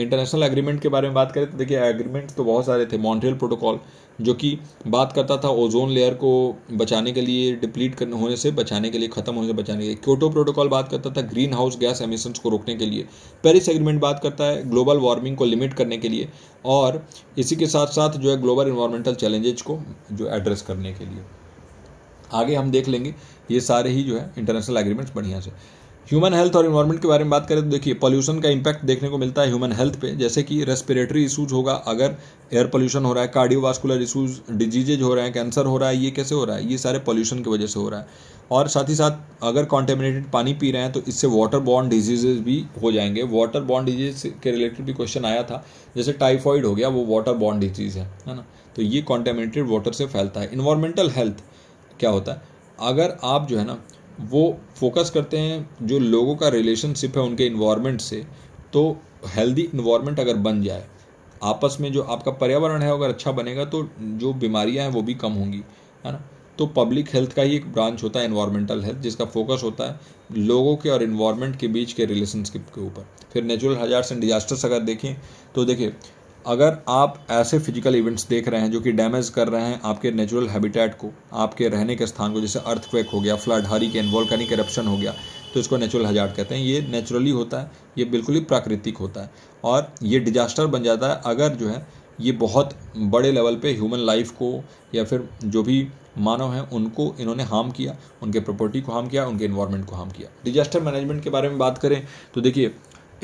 इंटरनेशनल एग्रीमेंट के बारे में बात करें तो देखिए एग्रीमेंट तो बहुत सारे थे मॉन्ट्रियल प्रोटोकॉल जो कि बात करता था ओजोन लेयर को बचाने के लिए डिप्लीट करने होने से बचाने के लिए ख़त्म होने से बचाने के लिए क्योटो प्रोटोकॉल बात करता था ग्रीन हाउस गैस एमिशंस को रोकने के लिए पेरिस एग्रीमेंट बात करता है ग्लोबल वार्मिंग को लिमिट करने के लिए और इसी के साथ साथ जो है ग्लोबल इन्वायरमेंटल चैलेंजेज को जो एड्रेस करने के लिए आगे हम देख लेंगे ये सारे ही जो है इंटरनेशनल एग्रीमेंट्स बढ़िया से ह्यूमन हेल्थ और इन्वायरमेंट के बारे में बात करें तो देखिए पॉल्यूशन का इम्पैक्ट देखने को मिलता है ह्यूमन हेल्थ पे जैसे कि रेस्पिरेटरी इशूज होगा अगर एयर पोल्यूशन हो रहा है कार्डियोवास्कुलर इशूज डिजीजेज हो रहे हैं कैंसर हो रहा है ये कैसे हो रहा है ये सारे पॉल्यूशन की वजह से हो रहा है और साथ ही साथ अगर कॉन्टेमिनेटेड पानी पी रहे हैं तो इससे वाटर बॉन्ड डिजीजेज भी हो जाएंगे वाटर बॉन्ड डिजीज के रिलेटेड भी क्वेश्चन आया था जैसे टाइफॉइड हो गया वो वाटर बॉन्ड डिजीज़ है है ना तो ये कॉन्टेमिनेटेड वाटर से फैलता है इन्वायरमेंटल हेल्थ क्या होता है अगर आप जो है ना वो फोकस करते हैं जो लोगों का रिलेशनशिप है उनके इन्वायरमेंट से तो हेल्दी इन्वायरमेंट अगर बन जाए आपस में जो आपका पर्यावरण है अगर अच्छा बनेगा तो जो बीमारियां हैं वो भी कम होंगी है ना तो पब्लिक हेल्थ का ही एक ब्रांच होता है इन्वायरमेंटल हेल्थ जिसका फोकस होता है लोगों के और इन्वायरमेंट के बीच के रिलेशनशिप के ऊपर फिर नेचुरल हजार्स एंड डिजास्टर्स अगर देखें तो देखिए अगर आप ऐसे फिजिकल इवेंट्स देख रहे हैं जो कि डैमेज कर रहे हैं आपके नेचुरल हैबिटेट को आपके रहने के स्थान को जैसे अर्थक्वेक हो गया फ्लड हरिकेन वॉल्कनिक करप्शन हो गया तो इसको नेचुरल हजार कहते हैं ये नेचुरली होता है ये बिल्कुल ही प्राकृतिक होता है और ये डिजास्टर बन जाता है अगर जो है ये बहुत बड़े लेवल पे ह्यूमन लाइफ को या फिर जो भी मानव हैं उनको इन्होंने हार्म किया उनके प्रॉपर्टी को हार्म किया उनके इन्वायरमेंट को हार्म किया डिजास्टर मैनेजमेंट के बारे में बात करें तो देखिए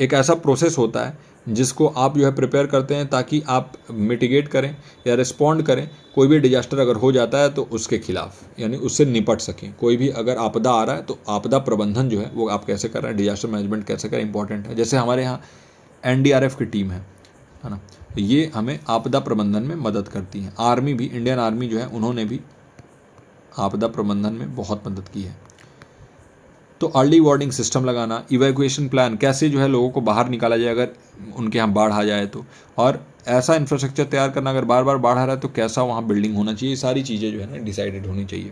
एक ऐसा प्रोसेस होता है जिसको आप जो है प्रिपेयर करते हैं ताकि आप मिटिगेट करें या रिस्पॉन्ड करें कोई भी डिजास्टर अगर हो जाता है तो उसके खिलाफ यानी उससे निपट सकें कोई भी अगर आपदा आ रहा है तो आपदा प्रबंधन जो है वो आप कैसे कर रहे हैं डिजास्टर मैनेजमेंट कैसे करें इंपॉर्टेंट है जैसे हमारे यहाँ एन की टीम है है ना ये हमें आपदा प्रबंधन में मदद करती है आर्मी भी इंडियन आर्मी जो है उन्होंने भी आपदा प्रबंधन में बहुत मदद की है तो अर्ली वार्निंग सिस्टम लगाना इवैक्यूएशन प्लान कैसे जो है लोगों को बाहर निकाला जाए अगर उनके यहाँ बाढ़ आ जाए तो और ऐसा इंफ्रास्ट्रक्चर तैयार करना अगर बार बार बाढ़ आ रहा है तो कैसा वहाँ बिल्डिंग होना चाहिए सारी चीज़ें जो है ना डिसाइडेड होनी चाहिए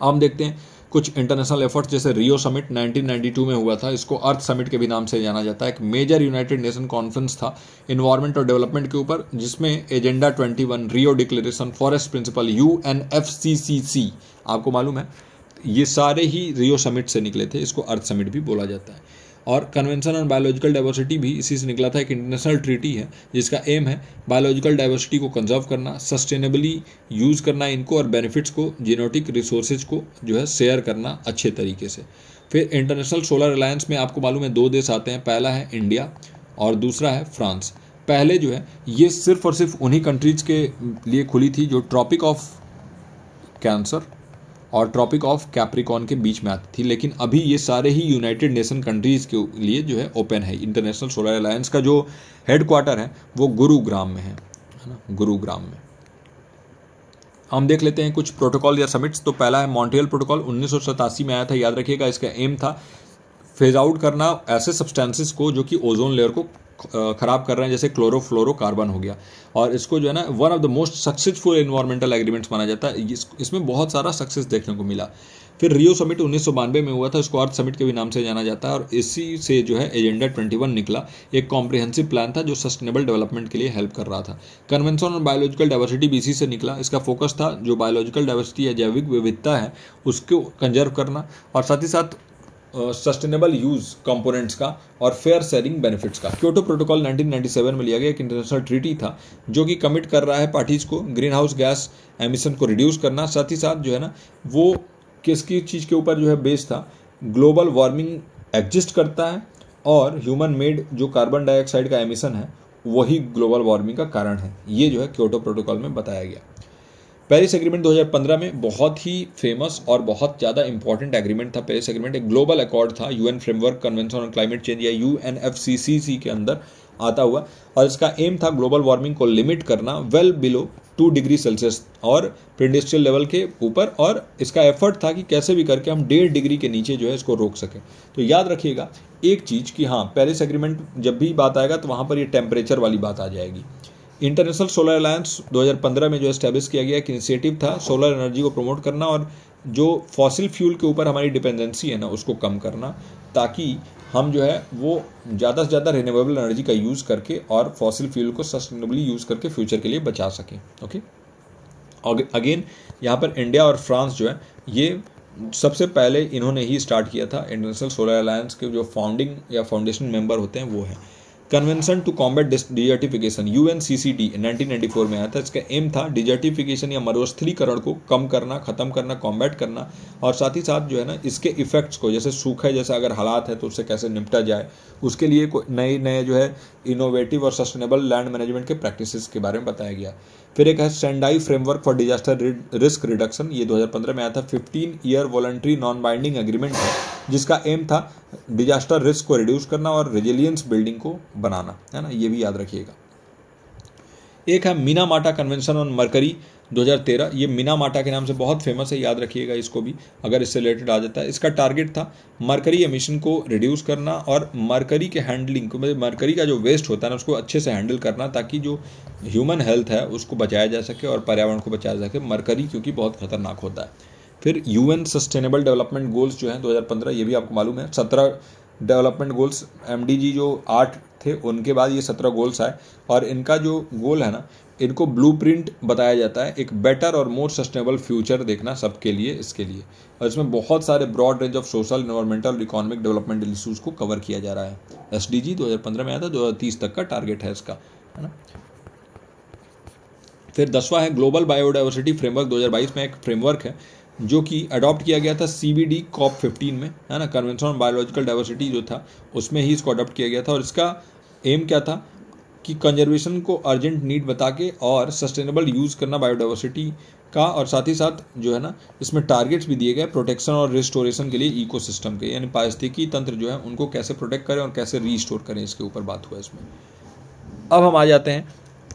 अब हम देखते हैं कुछ इंटरनेशनल एफर्ट्स जैसे रियो समिट 1992 में हुआ था इसको अर्थ समिट के भी नाम से जाना जाता है एक मेजर यूनाइटेड नेशन कॉन्फ्रेंस था इन्वायरमेंट और डेवलपमेंट के ऊपर जिसमें agenda 21 Rio declaration forest principle यू आपको मालूम है ये सारे ही रियो समिट से निकले थे इसको अर्थ समिट भी बोला जाता है और कन्वेंशन ऑन बायोलॉजिकल डाइवर्सिटी भी इसी से निकला था एक इंटरनेशनल ट्रीटी है जिसका एम है बायोलॉजिकल डाइवर्सिटी को कंजर्व करना सस्टेनेबली यूज़ करना इनको और बेनिफिट्स को जीनोटिक रिसोर्सेज को जो है शेयर करना अच्छे तरीके से फिर इंटरनेशनल सोलर अलायंस में आपको मालूम है दो देश आते हैं पहला है इंडिया और दूसरा है फ्रांस पहले जो है ये सिर्फ और सिर्फ उन्हीं कंट्रीज़ के लिए खुली थी जो ट्रॉपिक ऑफ कैंसर और ट्रॉपिक ऑफ कैप्रिकॉन के बीच में आती थी लेकिन अभी ये सारे ही यूनाइटेड नेशन कंट्रीज़ के लिए जो है ओपन है इंटरनेशनल सोलर अलायंस का जो हेडक्वार्टर है वो गुरुग्राम में है है ना गुरुग्राम में हम देख लेते हैं कुछ प्रोटोकॉल या समिट्स तो पहला है मॉन्ट्रियल प्रोटोकॉल उन्नीस में आया था याद रखिएगा इसका एम था फेज आउट करना ऐसे सब्सटेंसेस को जो कि ओजोन लेयर को ख़राब कर रहे हैं जैसे क्लोरोफ्लोरोकार्बन हो गया और इसको जो है ना one of the most successful environmental agreements माना जाता है इस, इसमें बहुत सारा सक्सेस देखने को मिला फिर रियो समिट उन्नीस में हुआ था इसको अर्थ समिट के भी नाम से जाना जाता है और इसी से जो है एजेंडा 21 निकला एक कॉम्प्रिहेंसिव प्लान था जो सस्टेनेबल डेवलपमेंट के लिए हेल्प कर रहा था convention on biological diversity BC से निकला इसका फोकस था जो बायोलॉजिकल डाइवर्सिटी या जैविक विविधता है उसको कंजर्व करना और साथ ही साथ सस्टेनेबल यूज़ कंपोनेंट्स का और फेयर शेयरिंग बेनिफिट्स का क्योटो प्रोटोकॉल 1997 में लिया गया एक इंटरनेशनल ट्रीटी था जो कि कमिट कर रहा है पार्टीज को ग्रीन हाउस गैस एमिशन को रिड्यूस करना साथ ही साथ जो है ना वो किसकी चीज़ के ऊपर जो है बेस था ग्लोबल वार्मिंग एग्जिस्ट करता है और ह्यूमन मेड जो कार्बन डाइऑक्साइड का एमिशन है वही ग्लोबल वार्मिंग का कारण है ये जो है क्योटो प्रोटोकॉल में बताया गया पेरिस एग्रीमेंट 2015 में बहुत ही फेमस और बहुत ज़्यादा इंपॉर्टेंट एग्रीमेंट था पेरिस एग्रीमेंट एक ग्लोबल अकॉर्ड था UN framework convention on climate change या यू के अंदर आता हुआ और इसका एम था ग्लोबल वार्मिंग को लिमिट करना well below two degree Celsius और प्रिंडस्ट्रियल लेवल के ऊपर और इसका एफर्ट था कि कैसे भी करके हम डेढ़ डिग्री के नीचे जो है इसको रोक सकें तो याद रखिएगा एक चीज़ कि हाँ पेरिस एग्रीमेंट जब भी बात आएगा तो वहाँ पर ये टेम्परेचर वाली बात आ जाएगी इंटरनेशनल सोलर अलायंस 2015 में जो इस्टेब्लिश किया गया एक इनिशिएटिव था सोलर एनर्जी को प्रमोट करना और जो फॉसिल फ्यूल के ऊपर हमारी डिपेंडेंसी है ना उसको कम करना ताकि हम जो है वो ज़्यादा से ज़्यादा रिन्यूएबल एनर्जी का यूज़ करके और फॉसिल फ्यूल को सस्टेनेबली यूज़ करके फ्यूचर के लिए बचा सकें ओके अगेन यहाँ पर इंडिया और फ्रांस जो है ये सबसे पहले इन्होंने ही स्टार्ट किया था इंटरनेशनल सोलर अलायंस के जो फाउंडिंग या फाउंडेशन मेंबर होते हैं वो हैं convention to combat desertification U N C C D nineteen ninety four में आया था इसका एम था डिजर्टिफिकेशन या मरुस्थलीकरण को कम करना ख़त्म करना कॉम्बैट करना और साथ ही साथ जो है ना इसके इफेक्ट्स को जैसे सूखे जैसे अगर हालात है तो उससे कैसे निपटा जाए उसके लिए नए नए जो है इनोवेटिव और सस्टेनेबल लैंड मैनेजमेंट के प्रैक्टिस के बारे में बताया गया फिर एक है Sendai framework for disaster risk reduction ये 2015 में आया था 15 year voluntary non binding agreement है जिसका एम था डिजास्टर रिस्क को रिड्यूस करना और रेजिलियंस बिल्डिंग को बनाना है ना ये भी याद रखिएगा एक है मीना माटा कन्वेंशन ऑन मरकरी 2013 ये मीना माटा के नाम से बहुत फेमस है याद रखिएगा इसको भी अगर इससे रिलेटेड आ जाता है इसका टारगेट था मरकरी एमिशन को रिड्यूस करना और मरकरी के हैंडलिंग को मतलब मरकरी का जो वेस्ट होता है ना उसको अच्छे से हैंडल करना ताकि जो ह्यूमन हेल्थ है उसको बचाया जा सके और पर्यावरण को बचाया जा सके मरकरी क्योंकि बहुत खतरनाक होता है फिर यूएन सस्टेनेबल डेवलपमेंट गोल्स जो हैं 2015 ये भी आपको मालूम है सत्रह डेवलपमेंट गोल्स एम जो आठ थे उनके बाद ये सत्रह गोल्स आए और इनका जो गोल है ना इनको ब्लू बताया जाता है एक बेटर और मोर सस्टेनेबल फ्यूचर देखना सबके लिए इसके लिए और इसमें बहुत सारे broad range of social environmental और इकोनॉमिक डेवलपमेंट इशूज़ को कवर किया जा रहा है एस डी जी दो हज़ार पंद्रह में आया था दो हज़ार तीस तक का टारगेट है इसका है ना फिर दसवां है ग्लोबल बायोडाइवर्सिटी फ्रेमवर्क 2022 में एक फ्रेमवर्क है जो कि अडॉप्ट किया गया था C B D COP fifteen में है ना कन्वेंशन ऑन बायोलॉजिकल डाइवर्सिटी जो था उसमें ही इसको अडॉप्ट किया गया था और इसका एम क्या था कि कंजर्वेशन को अर्जेंट नीड बता के और सस्टेनेबल यूज़ करना बायोडाइवर्सिटी का और साथ ही साथ जो है ना इसमें टारगेट्स भी दिए गए प्रोटेक्शन और रिस्टोरेशन के लिए इकोसिस्टम के यानी पारिस्थितिकी तंत्र जो है उनको कैसे प्रोटेक्ट करें और कैसे रीस्टोर करें इसके ऊपर बात हुआ इसमें अब हम आ जाते हैं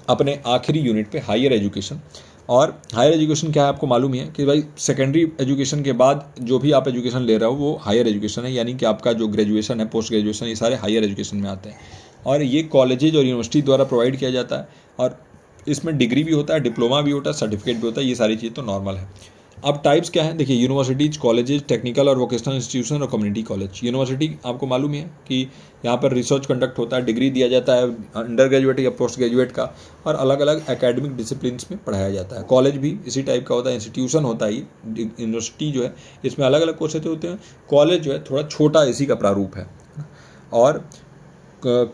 अपने आखिरी यूनिट पे हायर एजुकेशन और हायर एजुकेशन क्या है आपको मालूम ही है कि भाई सेकेंडरी एजुकेशन के बाद जो भी आप एजुकेशन ले रहे हो वो हायर एजुकेशन है यानी कि आपका जो ग्रेजुएशन है पोस्ट ग्रेजुएशन ये सारे हायर एजुकेशन में आते हैं और ये कॉलेजेज और यूनिवर्सिटी द्वारा प्रोवाइड किया जाता है और इसमें डिग्री भी होता है डिप्लोमा भी होता है सर्टिफिकेट भी होता है ये सारी चीज़ तो नॉर्मल है अब टाइप्स क्या है देखिए यूनिवर्सिटीज़ कॉलेजेस टेक्निकल और वोकेशनल इंस्टीट्यूशन और कम्युनिटी कॉलेज यूनिवर्सिटी आपको मालूम है कि यहाँ पर रिसर्च कंडक्ट होता है डिग्री दिया जाता है अंडर ग्रेजुएट या पोस्ट ग्रेजुएट का और अलग अलग एकेडमिक डिसिप्लिन में पढ़ाया जाता है कॉलेज भी इसी टाइप का होता है इंस्टीट्यूशन होता है यूनिवर्सिटी जो है इसमें अलग अलग कोर्सेज होते हैं कॉलेज जो है थोड़ा छोटा इसी का प्रारूप है और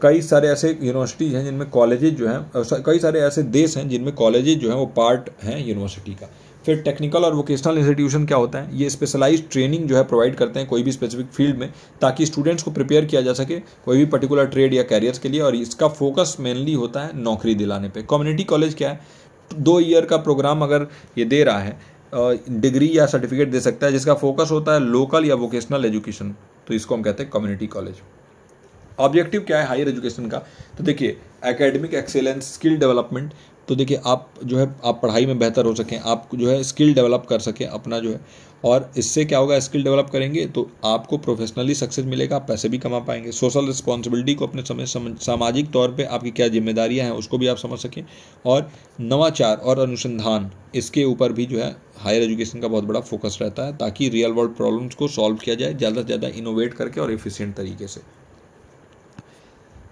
कई सारे ऐसे यूनिवर्सिटीज़ हैं जिनमें कॉलेजेज जो हैं कई सारे ऐसे देश हैं जिनमें कॉलेजेज जो हैं वो पार्ट हैं यूनिवर्सिटी का फिर टेक्निकल और वोकेशनल इंस्टीट्यूशन क्या होता है ये स्पेशलाइज ट्रेनिंग जो है प्रोवाइड करते हैं कोई भी स्पेसिफिक फील्ड में ताकि स्टूडेंट्स को प्रिपेयर किया जा सके कोई भी पर्टिकुलर ट्रेड या कैरियर्स के लिए और इसका फोकस मेनली होता है नौकरी दिलाने पर कम्युनिटी कॉलेज क्या है दो ईयर का प्रोग्राम अगर ये दे रहा है डिग्री या सर्टिफिकेट दे सकता है जिसका फोकस होता है लोकल या वोकेशनल एजुकेशन तो इसको हम कहते हैं कम्युनिटी कॉलेज ऑब्जेक्टिव क्या है हायर एजुकेशन का तो देखिए एकेडमिक एक्सेलेंस स्किल डेवलपमेंट तो देखिए आप जो है आप पढ़ाई में बेहतर हो सकें आप जो है स्किल डेवलप कर सकें अपना जो है और इससे क्या होगा स्किल डेवलप करेंगे तो आपको प्रोफेशनली सक्सेस मिलेगा आप पैसे भी कमा पाएंगे सोशल रिस्पॉन्सिबिलिटी को अपने समय सामाजिक तौर पे आपकी क्या जिम्मेदारियां हैं उसको भी आप समझ सकें और नवाचार और अनुसंधान इसके ऊपर भी जो है हायर एजुकेशन का बहुत बड़ा फोकस रहता है ताकि रियल वर्ल्ड प्रॉब्लम्स को सॉल्व किया जाए ज़्यादा से ज़्यादा इनोवेट करके और एफिशिएंट तरीके से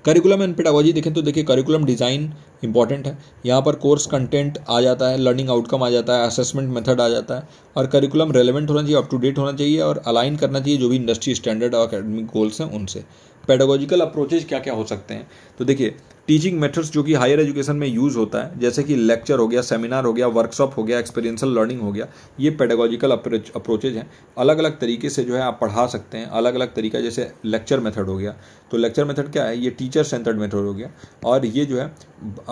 करिकुलम एंड पेडागोजी देखें तो देखिए करिकुलम डिज़ाइन इंपॉर्टेंट है यहाँ पर कोर्स कंटेंट आ जाता है लर्निंग आउटकम आ जाता है असेसमेंट मेथड आ जाता है और करिकुलम रेलिवेंट होना चाहिए अप टू डेट होना चाहिए और अलाइन करना चाहिए जो भी इंडस्ट्री स्टैंडर्ड और अकेडमिक गोल्स हैं उनसे पेडागोजिकल अप्रोचेज क्या क्या हो सकते हैं तो देखिए टीचिंग मेथड्स जो कि हायर एजुकेशन में यूज़ होता है जैसे कि लेक्चर हो गया सेमिनार हो गया वर्कशॉप हो गया एक्सपीरियंसल लर्निंग हो गया ये पेडागोजिकल अप्रोचेज हैं अलग अलग तरीके से जो है आप पढ़ा सकते हैं अलग अलग तरीका जैसे लेक्चर मेथड हो गया तो लेक्चर मेथड क्या है ये टीचर सेंटर्ड मेथड हो गया और ये जो है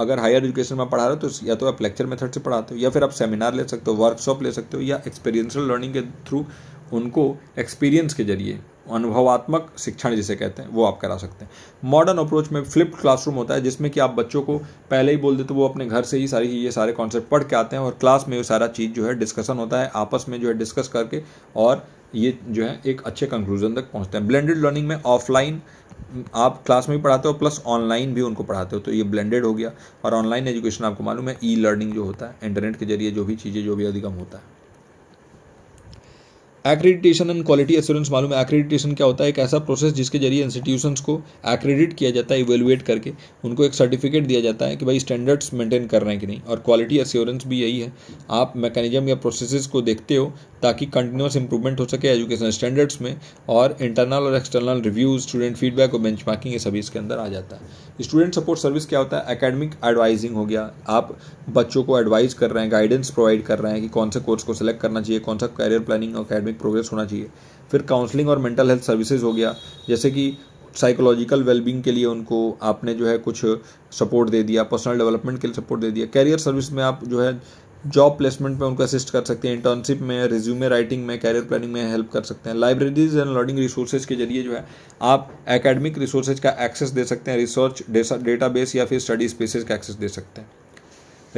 अगर हायर एजुकेशन में पढ़ा रहे हो तो या तो आप लेक्चर मेथड से पढ़ाते हो या फिर आप सेमिनार ले सकते हो वर्कशॉप ले सकते हो या एक्सपीरियंसल लर्निंग के थ्रू उनको एक्सपीरियंस के जरिए अनुभवात्मक शिक्षण जिसे कहते हैं वो आप करा सकते हैं मॉडर्न अप्रोच में फ्लिप्ड क्लासरूम होता है जिसमें कि आप बच्चों को पहले ही बोल देते तो वो अपने घर से ही सारी ये सारे कॉन्सेप्ट पढ़ के आते हैं और क्लास में वो सारा चीज़ जो है डिस्कशन होता है आपस में जो है डिस्कस करके और ये जो है एक अच्छे कंक्लूजन तक पहुँचते हैं ब्लेंडेड लर्निंग में ऑफलाइन आप क्लास में भी पढ़ाते हो प्लस ऑनलाइन भी उनको पढ़ाते हो तो ये ब्लेंडेड हो गया और ऑनलाइन एजुकेशन आपको मालूम है ई लर्निंग जो होता है इंटरनेट के जरिए जो भी चीज़ें जो भी अधिगम होता है एक्रेडिटेशन एंड क्वालिटी एश्योरेंस मालूम है एक्रेडिटेशन क्या होता है एक ऐसा प्रोसेस जिसके जरिए इंस्टीट्यूशंस को एक्रेडिट किया जाता है इवेलुएट करके उनको एक सर्टिफिकेट दिया जाता है कि भाई स्टैंडर्ड्स मेंटेन कर रहे हैं कि नहीं और क्वालिटी एश्योरेंस भी यही है आप मैकेनिज्म या प्रोसेसेस को देखते हो ताकि कंटिन्यूस इंप्रूवमेंट हो सके एजुकेशन स्टैंडर्ड्स में और इंटरनल और एक्सटर्नल रिव्यू स्टूडेंट फीडबैक और बेंच ये सभी इसके अंदर आ जाता है स्टूडेंट सपोर्ट सर्विस क्या होता है एकेडमिक एडवाइजिंग हो गया आप बच्चों को एडवाइज कर रहे हैं गाइडेंस प्रोवाइड कर रहे हैं कि कौन सा कोर्स को सिलेक्ट करना चाहिए कौन सा कैरियर प्लानिंग और अकेडमिक प्रोग्रेस होना चाहिए फिर काउंसलिंग और मेंटल हेल्थ सर्विसेज हो गया जैसे कि साइकोलॉजिकल वेलबींग के लिए उनको आपने जो है कुछ सपोर्ट दे दिया पर्सनल डेवलपमेंट के लिए सपोर्ट दे दिया कैरियर सर्विस में आप जो है जॉब प्लेसमेंट में उनको असिस्ट कर सकते हैं इंटर्नशिप में रिज्यूमे राइटिंग में कैरियर प्लानिंग में हेल्प कर सकते हैं लाइब्रेरीज एंड लर्निंग रिसोर्सेज के जरिए जो है आप एकेडमिक रिसोर्सेज का एक्सेस दे सकते हैं रिसर्च डेटा बेस या फिर स्टडी स्पेसेस का एक्सेस दे सकते हैं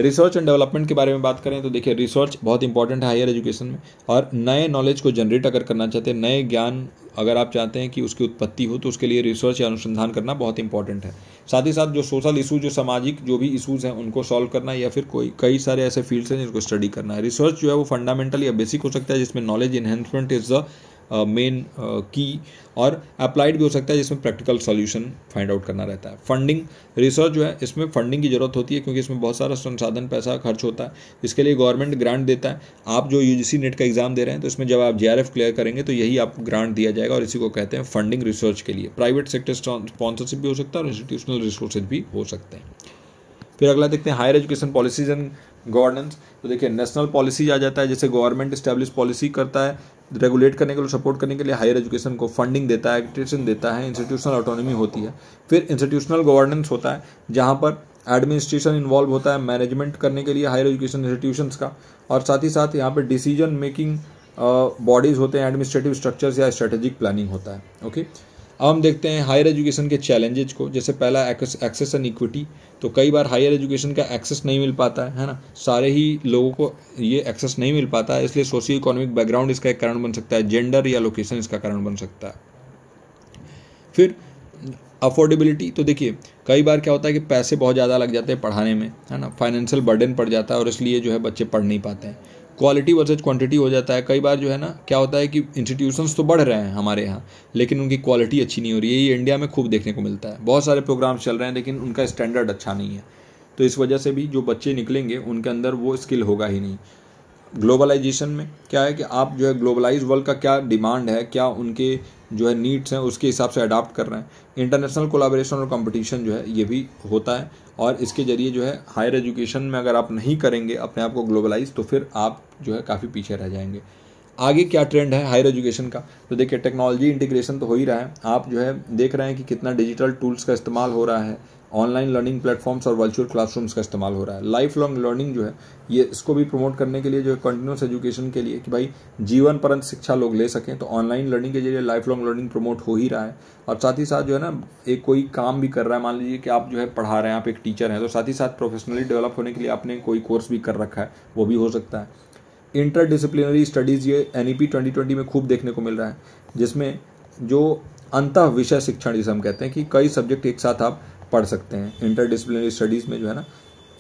रिसर्च एंड डेवलपमेंट के बारे में बात करें तो देखिए रिसर्च बहुत इंपॉर्टेंट है हायर एजुकेशन में और नए नॉलेज को जनरेट अगर करना चाहते हैं नए ज्ञान अगर आप चाहते हैं कि उसकी उत्पत्ति हो तो उसके लिए रिसर्च या अनुसंधान करना बहुत इंपॉर्टेंट है साथ ही साथ जो सोशल इशू जो सामाजिक जो भी इशूज़ हैं उनको सॉल्व करना या फिर कोई कई सारे ऐसे फील्ड्स हैं जिनको स्टडी करना है रिसर्च जो है वो फंडामेंटल या बेसिक हो सकता है जिसमें knowledge enhancement is the main uh, की uh, और अप्लाइड भी हो सकता है जिसमें प्रैक्टिकल सॉल्यूशन फाइंड आउट करना रहता है फंडिंग रिसर्च जो है इसमें फंडिंग की ज़रूरत होती है क्योंकि इसमें बहुत सारा संसाधन पैसा खर्च होता है इसके लिए गवर्नमेंट ग्रांट देता है आप जो यू नेट का एग्ज़ाम दे रहे हैं तो इसमें जब आप जे क्लियर करेंगे तो यही आपको ग्रांट दिया जाएगा और इसी को कहते हैं फंडिंग रिसर्च के लिए प्राइवेट सेक्टर स्पॉन्सरशिप भी हो सकता है और इंस्टीट्यूशनल रिसोर्सेज भी हो सकते हैं फिर अगला देखते हैं higher education policies and governance तो देखिए नेशनल पॉलिसीज आ जाता है जैसे गवर्नमेंट स्टैब्लिश पॉलिसी करता है रेगुलेट करने के लिए सपोर्ट करने के लिए हायर एजुकेशन को फंडिंग देता है एक्टेशन देता है इंस्टीट्यूशनल ऑटोनॉमी होती है फिर इंस्टीट्यूशनल गवर्नेंस होता है जहाँ पर एडमिनिस्ट्रेशन इन्वॉल्व होता है मैनेजमेंट करने के लिए हायर एजुकेशन इंस्टीट्यूशंस का और साथ ही साथ यहाँ पर डिसीजन मेकिंग बॉडीज़ होते हैं एडमिनिस्ट्रेटिव स्ट्रक्चर्स या स्ट्रेटेजिक प्लानिंग होता है ओके okay? अब हम देखते हैं हायर एजुकेशन के चैलेंजेज को जैसे पहला एक्सेस एंड इक्विटी तो कई बार हायर एजुकेशन का एक्सेस नहीं मिल पाता है है ना सारे ही लोगों को ये एक्सेस नहीं मिल पाता है इसलिए सोशियो इकोनॉमिक बैकग्राउंड इसका एक कारण बन सकता है जेंडर या लोकेशन इसका कारण बन सकता है फिर अफोर्डेबिलिटी तो देखिए कई बार क्या होता है कि पैसे बहुत ज़्यादा लग जाते हैं पढ़ाने में है ना फाइनेंशियल बर्डन पड़ जाता है और इसलिए जो है बच्चे पढ़ नहीं पाते हैं क्वालिटी वर्सेज क्वांटिटी हो जाता है कई बार जो है ना क्या होता है कि इंस्टीट्यूशंस तो बढ़ रहे हैं हमारे यहाँ लेकिन उनकी क्वालिटी अच्छी नहीं हो रही है ये इंडिया में खूब देखने को मिलता है बहुत सारे प्रोग्राम्स चल रहे हैं लेकिन उनका स्टैंडर्ड अच्छा नहीं है तो इस वजह से भी जो बच्चे निकलेंगे उनके अंदर वो स्किल होगा ही नहीं ग्लोबलाइजेशन में क्या है कि आप जो है ग्लोबलाइज वर्ल्ड का क्या डिमांड है क्या उनके जो है नीड्स हैं उसके हिसाब से अडाप्ट कर रहे हैं इंटरनेशनल कोलाबोरेशन और कंपटीशन जो है ये भी होता है और इसके ज़रिए जो है हायर एजुकेशन में अगर आप नहीं करेंगे अपने आप को ग्लोबलाइज तो फिर आप जो है काफ़ी पीछे रह जाएंगे आगे क्या ट्रेंड है हायर एजुकेशन का तो देखिए टेक्नोलॉजी इंटीग्रेशन तो हो ही रहा है आप जो है देख रहे हैं कि कितना डिजिटल टूल्स का इस्तेमाल हो रहा है ऑनलाइन लर्निंग प्लेटफॉर्म्स और वर्चुअल क्लासरूम्स का इस्तेमाल हो रहा है लाइफ लॉन्ग लर्निंग जो है ये इसको भी प्रमोट करने के लिए जो है कंटिन्यूस एजुकेशन के लिए कि भाई जीवन परंत शिक्षा लोग ले सकें तो ऑनलाइन लर्निंग के जरिए लाइफ लॉन्ग लर्निंग प्रमोट हो ही रहा है और साथ ही साथ जो है ना एक कोई काम भी कर रहा है मान लीजिए कि आप जो है पढ़ा रहे हैं आप एक टीचर हैं तो साथ ही साथ प्रोफेशनली डेवलप होने के लिए आपने कोई कोर्स भी कर रखा है वो भी हो सकता है इंटर स्टडीज़ ये N E P twenty twenty में खूब देखने को मिल रहा है जिसमें जो अंत विषय शिक्षण जिसे हम कहते हैं कि कई सब्जेक्ट एक साथ आप पढ़ सकते हैं इंटर डिसिप्लिनरी स्टडीज़ में जो है ना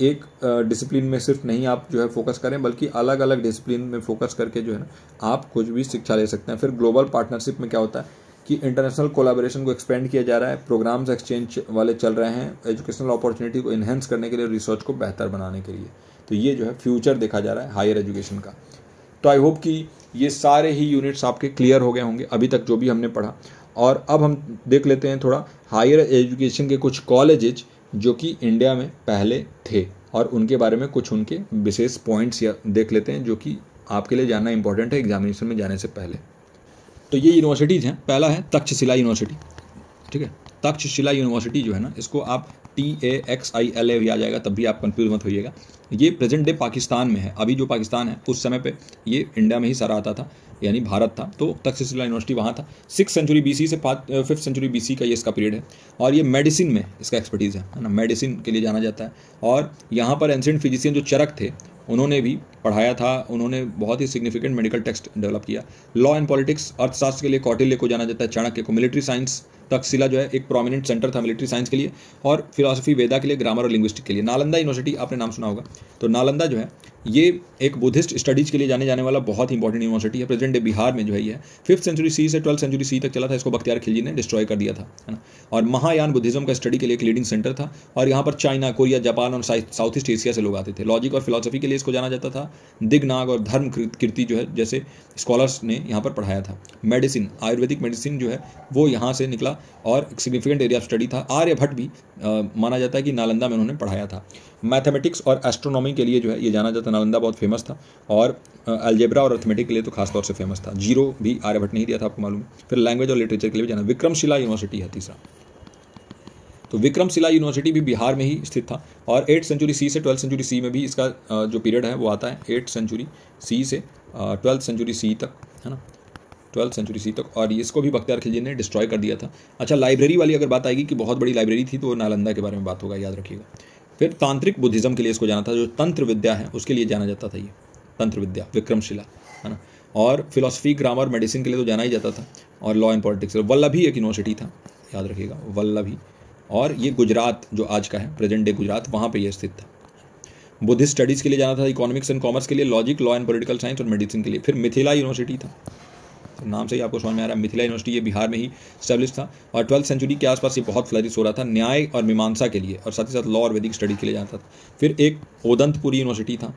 एक डिसिप्लिन में सिर्फ नहीं आप जो है फोकस करें बल्कि अलग अलग डिसिप्लिन में फोकस करके जो है ना आप कुछ भी शिक्षा ले सकते हैं फिर ग्लोबल पार्टनरशिप में क्या होता है कि इंटरनेशनल कोलाबोरेशन को एक्सपेंड किया जा रहा है प्रोग्राम्स एक्सचेंज वाले चल रहे हैं एजुकेशनल अपॉर्चुनिटी को इन्हेंस करने के लिए रिसर्च को बेहतर बनाने के लिए तो ये जो है फ्यूचर देखा जा रहा है हायर एजुकेशन का तो आई होप कि ये सारे ही यूनिट्स आपके क्लियर हो गए होंगे अभी तक जो भी हमने पढ़ा और अब हम देख लेते हैं थोड़ा हायर एजुकेशन के कुछ कॉलेजेज जो कि इंडिया में पहले थे और उनके बारे में कुछ उनके विशेष पॉइंट्स या देख लेते हैं जो कि आपके लिए जानना इंपॉर्टेंट है एग्जामिनेशन में जाने से पहले तो ये यूनिवर्सिटीज़ हैं पहला है तक्षशिला यूनिवर्सिटी ठीक है तक्षशिला यूनिवर्सिटी जो है ना इसको आप T A X I L A भी आ जाएगा तब भी आप कंफ्यूज मत होइएगा ये प्रेजेंट डे पाकिस्तान में है अभी जो पाकिस्तान है उस समय पे ये इंडिया में ही सारा आता था यानी भारत था तो तक्षशिला यूनिवर्सिटी वहाँ था सिक्स सेंचुरी बी से फिफ्थ सेंचुरी बी का ये इसका पीरियड है और ये मेडिसिन में इसका एक्सपर्टीज़ है ना मेडिसिन के लिए जाना जाता है और यहाँ पर एंसेंट फिजिसियन जो चरक थे उन्होंने भी पढ़ाया था उन्होंने बहुत ही सिग्निफिकेंट मेडिकल टेक्स्ट डेवलप किया लॉ एंड पॉलिटिक्स अर्थशास्त्र के लिए कौटिल्य को जाना जाता है चाणक्य को मिलिट्री साइंस तकसीला जो है एक प्रोमिनेंट सेंटर था मिलिट्री साइंस के लिए और फिलोसफी वेदा के लिए ग्रामर और लिंग्विस्टिक के लिए नालंदा यूनिवर्सिटी आपने नाम सुना होगा तो नालंदा जो है ये एक बुद्धिस्ट स्टडीज़ के लिए जाने जाने वाला बहुत इंपॉर्टेंट यूनिवर्सिटी है प्रेजेंट डे बिहार में जो है ये फिफ्थ सेंचुरी सी से ट्वेल्थ सेंचुरी सी तक चला था इसको बख्तियार खिलजी ने डिस्ट्रॉय कर दिया था है ना और महायान बुद्धिज्म का स्टडी के लिए एक लीडिंग सेंटर था और यहाँ पर चाइना कोरिया जापान और साउथ ईस्ट एशिया से लोग आते थे लॉजिक और फिलोसफी के लिए इसको जाना जाता था दिग्नाग और धर्म कीर्ति जो है जैसे स्कॉलर्स ने यहाँ पर पढ़ाया था मेडिसिन आयुर्वेदिक मेडिसिन जो है वो यहाँ से निकला और सिग्निफिकेंट एरिया ऑफ स्टडी था आर्यभट्ट भी माना जाता है कि नालंदा में उन्होंने पढ़ाया था मैथमेटिक्स और एस्ट्रोनॉमी के लिए जो है ये जाना जाता नालंदा बहुत फेमस था और अल्जेब्रा और अर्थमेटिक के लिए तो खास तौर से फेमस था जीरो भी आर्यभट्ट ने ही दिया था आपको मालूम फिर लैंग्वेज और लिटरेचर के लिए भी जाना विक्रमशिला यूनिवर्सिटी है तीसरा तो विक्रमशिला यूनिवर्सिटी भी बिहार में ही स्थित था और एट सेंचुरी सी से ट्वेल्थ सेंचुरी सी में भी इसका जो पीरियड है वो आता है एट सेंचुरी सी से ट्वेल्थ सेंचुरी सी तक है ना ट्वेल्थ सेंचुरी सी तक और इसको भी बख्तियार खिलजी ने डिस्ट्रॉय कर दिया था अच्छा लाइब्रेरी वाली अगर बात आएगी कि बहुत बड़ी लाइब्रेरी थी तो नालंदा के बारे में बात होगा याद रखिएगा फिर तांत्रिक बुद्धिज़्म के लिए इसको जाना था जो तंत्र विद्या है उसके लिए जाना जाता था ये तंत्र विद्या विक्रमशिला है ना और फिलोसफी ग्रामर मेडिसिन के लिए तो जाना ही जाता था और लॉ एंड पॉलिटिक्स वल्लभी एक यूनिवर्सिटी था याद रखिएगा वल्लभी और ये गुजरात जो आज का है प्रेजेंट डे गुजरात वहाँ पर यह स्थित था बुद्धिस्ट स्टडीज़ के लिए जाना था इकोनॉमिक्स एंड कॉमर्स के लिए logic law and political science और मेडिसिन के लिए फिर मिथिला यूनिवर्सिटी था नाम से ही आपको समझ में आ रहा है मिथिला यूनिवर्सिटी ये बिहार में ही स्टैब्लिश था और ट्वेल्थ सेंचुरी के आसपास ये बहुत फ्लरिश हो रहा था न्याय और मीमांसा के लिए और साथ ही साथ लॉ और वैदिक स्टडी के लिए जाता था फिर एक ओदंतपुरी यूनिवर्सिटी था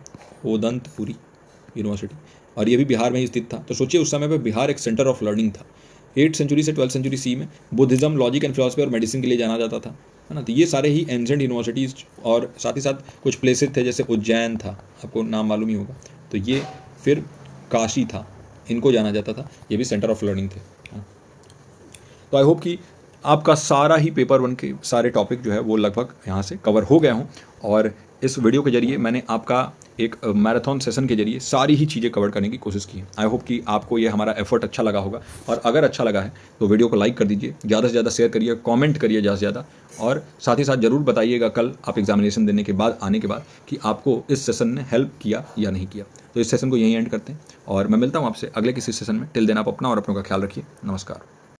ओदंतपुरी यूनिवर्सिटी और ये भी बिहार में ही स्थित था तो सोचिए उस समय पर बिहार एक सेंटर ऑफ लर्निंग था एट सेंचुरी से ट्वेल्थ सेंचुरी सी में बुद्धिज्म लॉजिक एंड फिलोसफी और मेडिसिन के लिए जाना जाता था है ना तो ये सारे ही एंशेंट यूनिवर्सिटीज़ और साथ ही साथ कुछ प्लेसेस थे जैसे उज्जैन था आपको नाम मालूम ही होगा तो ये फिर काशी था इनको जाना जाता था ये भी सेंटर ऑफ लर्निंग थे हाँ। तो आई होप कि आपका सारा ही पेपर वन के सारे टॉपिक जो है वो लगभग यहाँ से कवर हो गए हूँ और इस वीडियो के जरिए मैंने आपका एक मैराथन सेशन के जरिए सारी ही चीज़ें कवर करने की कोशिश की है आई होप कि आपको ये हमारा एफर्ट अच्छा लगा होगा और अगर अच्छा लगा है तो वीडियो को लाइक कर दीजिए ज़्यादा से ज़्यादा शेयर करिए कमेंट करिए ज़्यादा से ज़्यादा और साथ ही साथ ज़रूर बताइएगा कल आप एग्जामिनेशन देने के बाद आने के बाद कि आपको इस सेशन ने हेल्प किया या नहीं किया तो इस सेशन को यहीं एंड करते हैं और मैं मिलता हूँ आपसे अगले किसी सेशन में टिल देन आप अपना और अपनों का ख्याल रखिए नमस्कार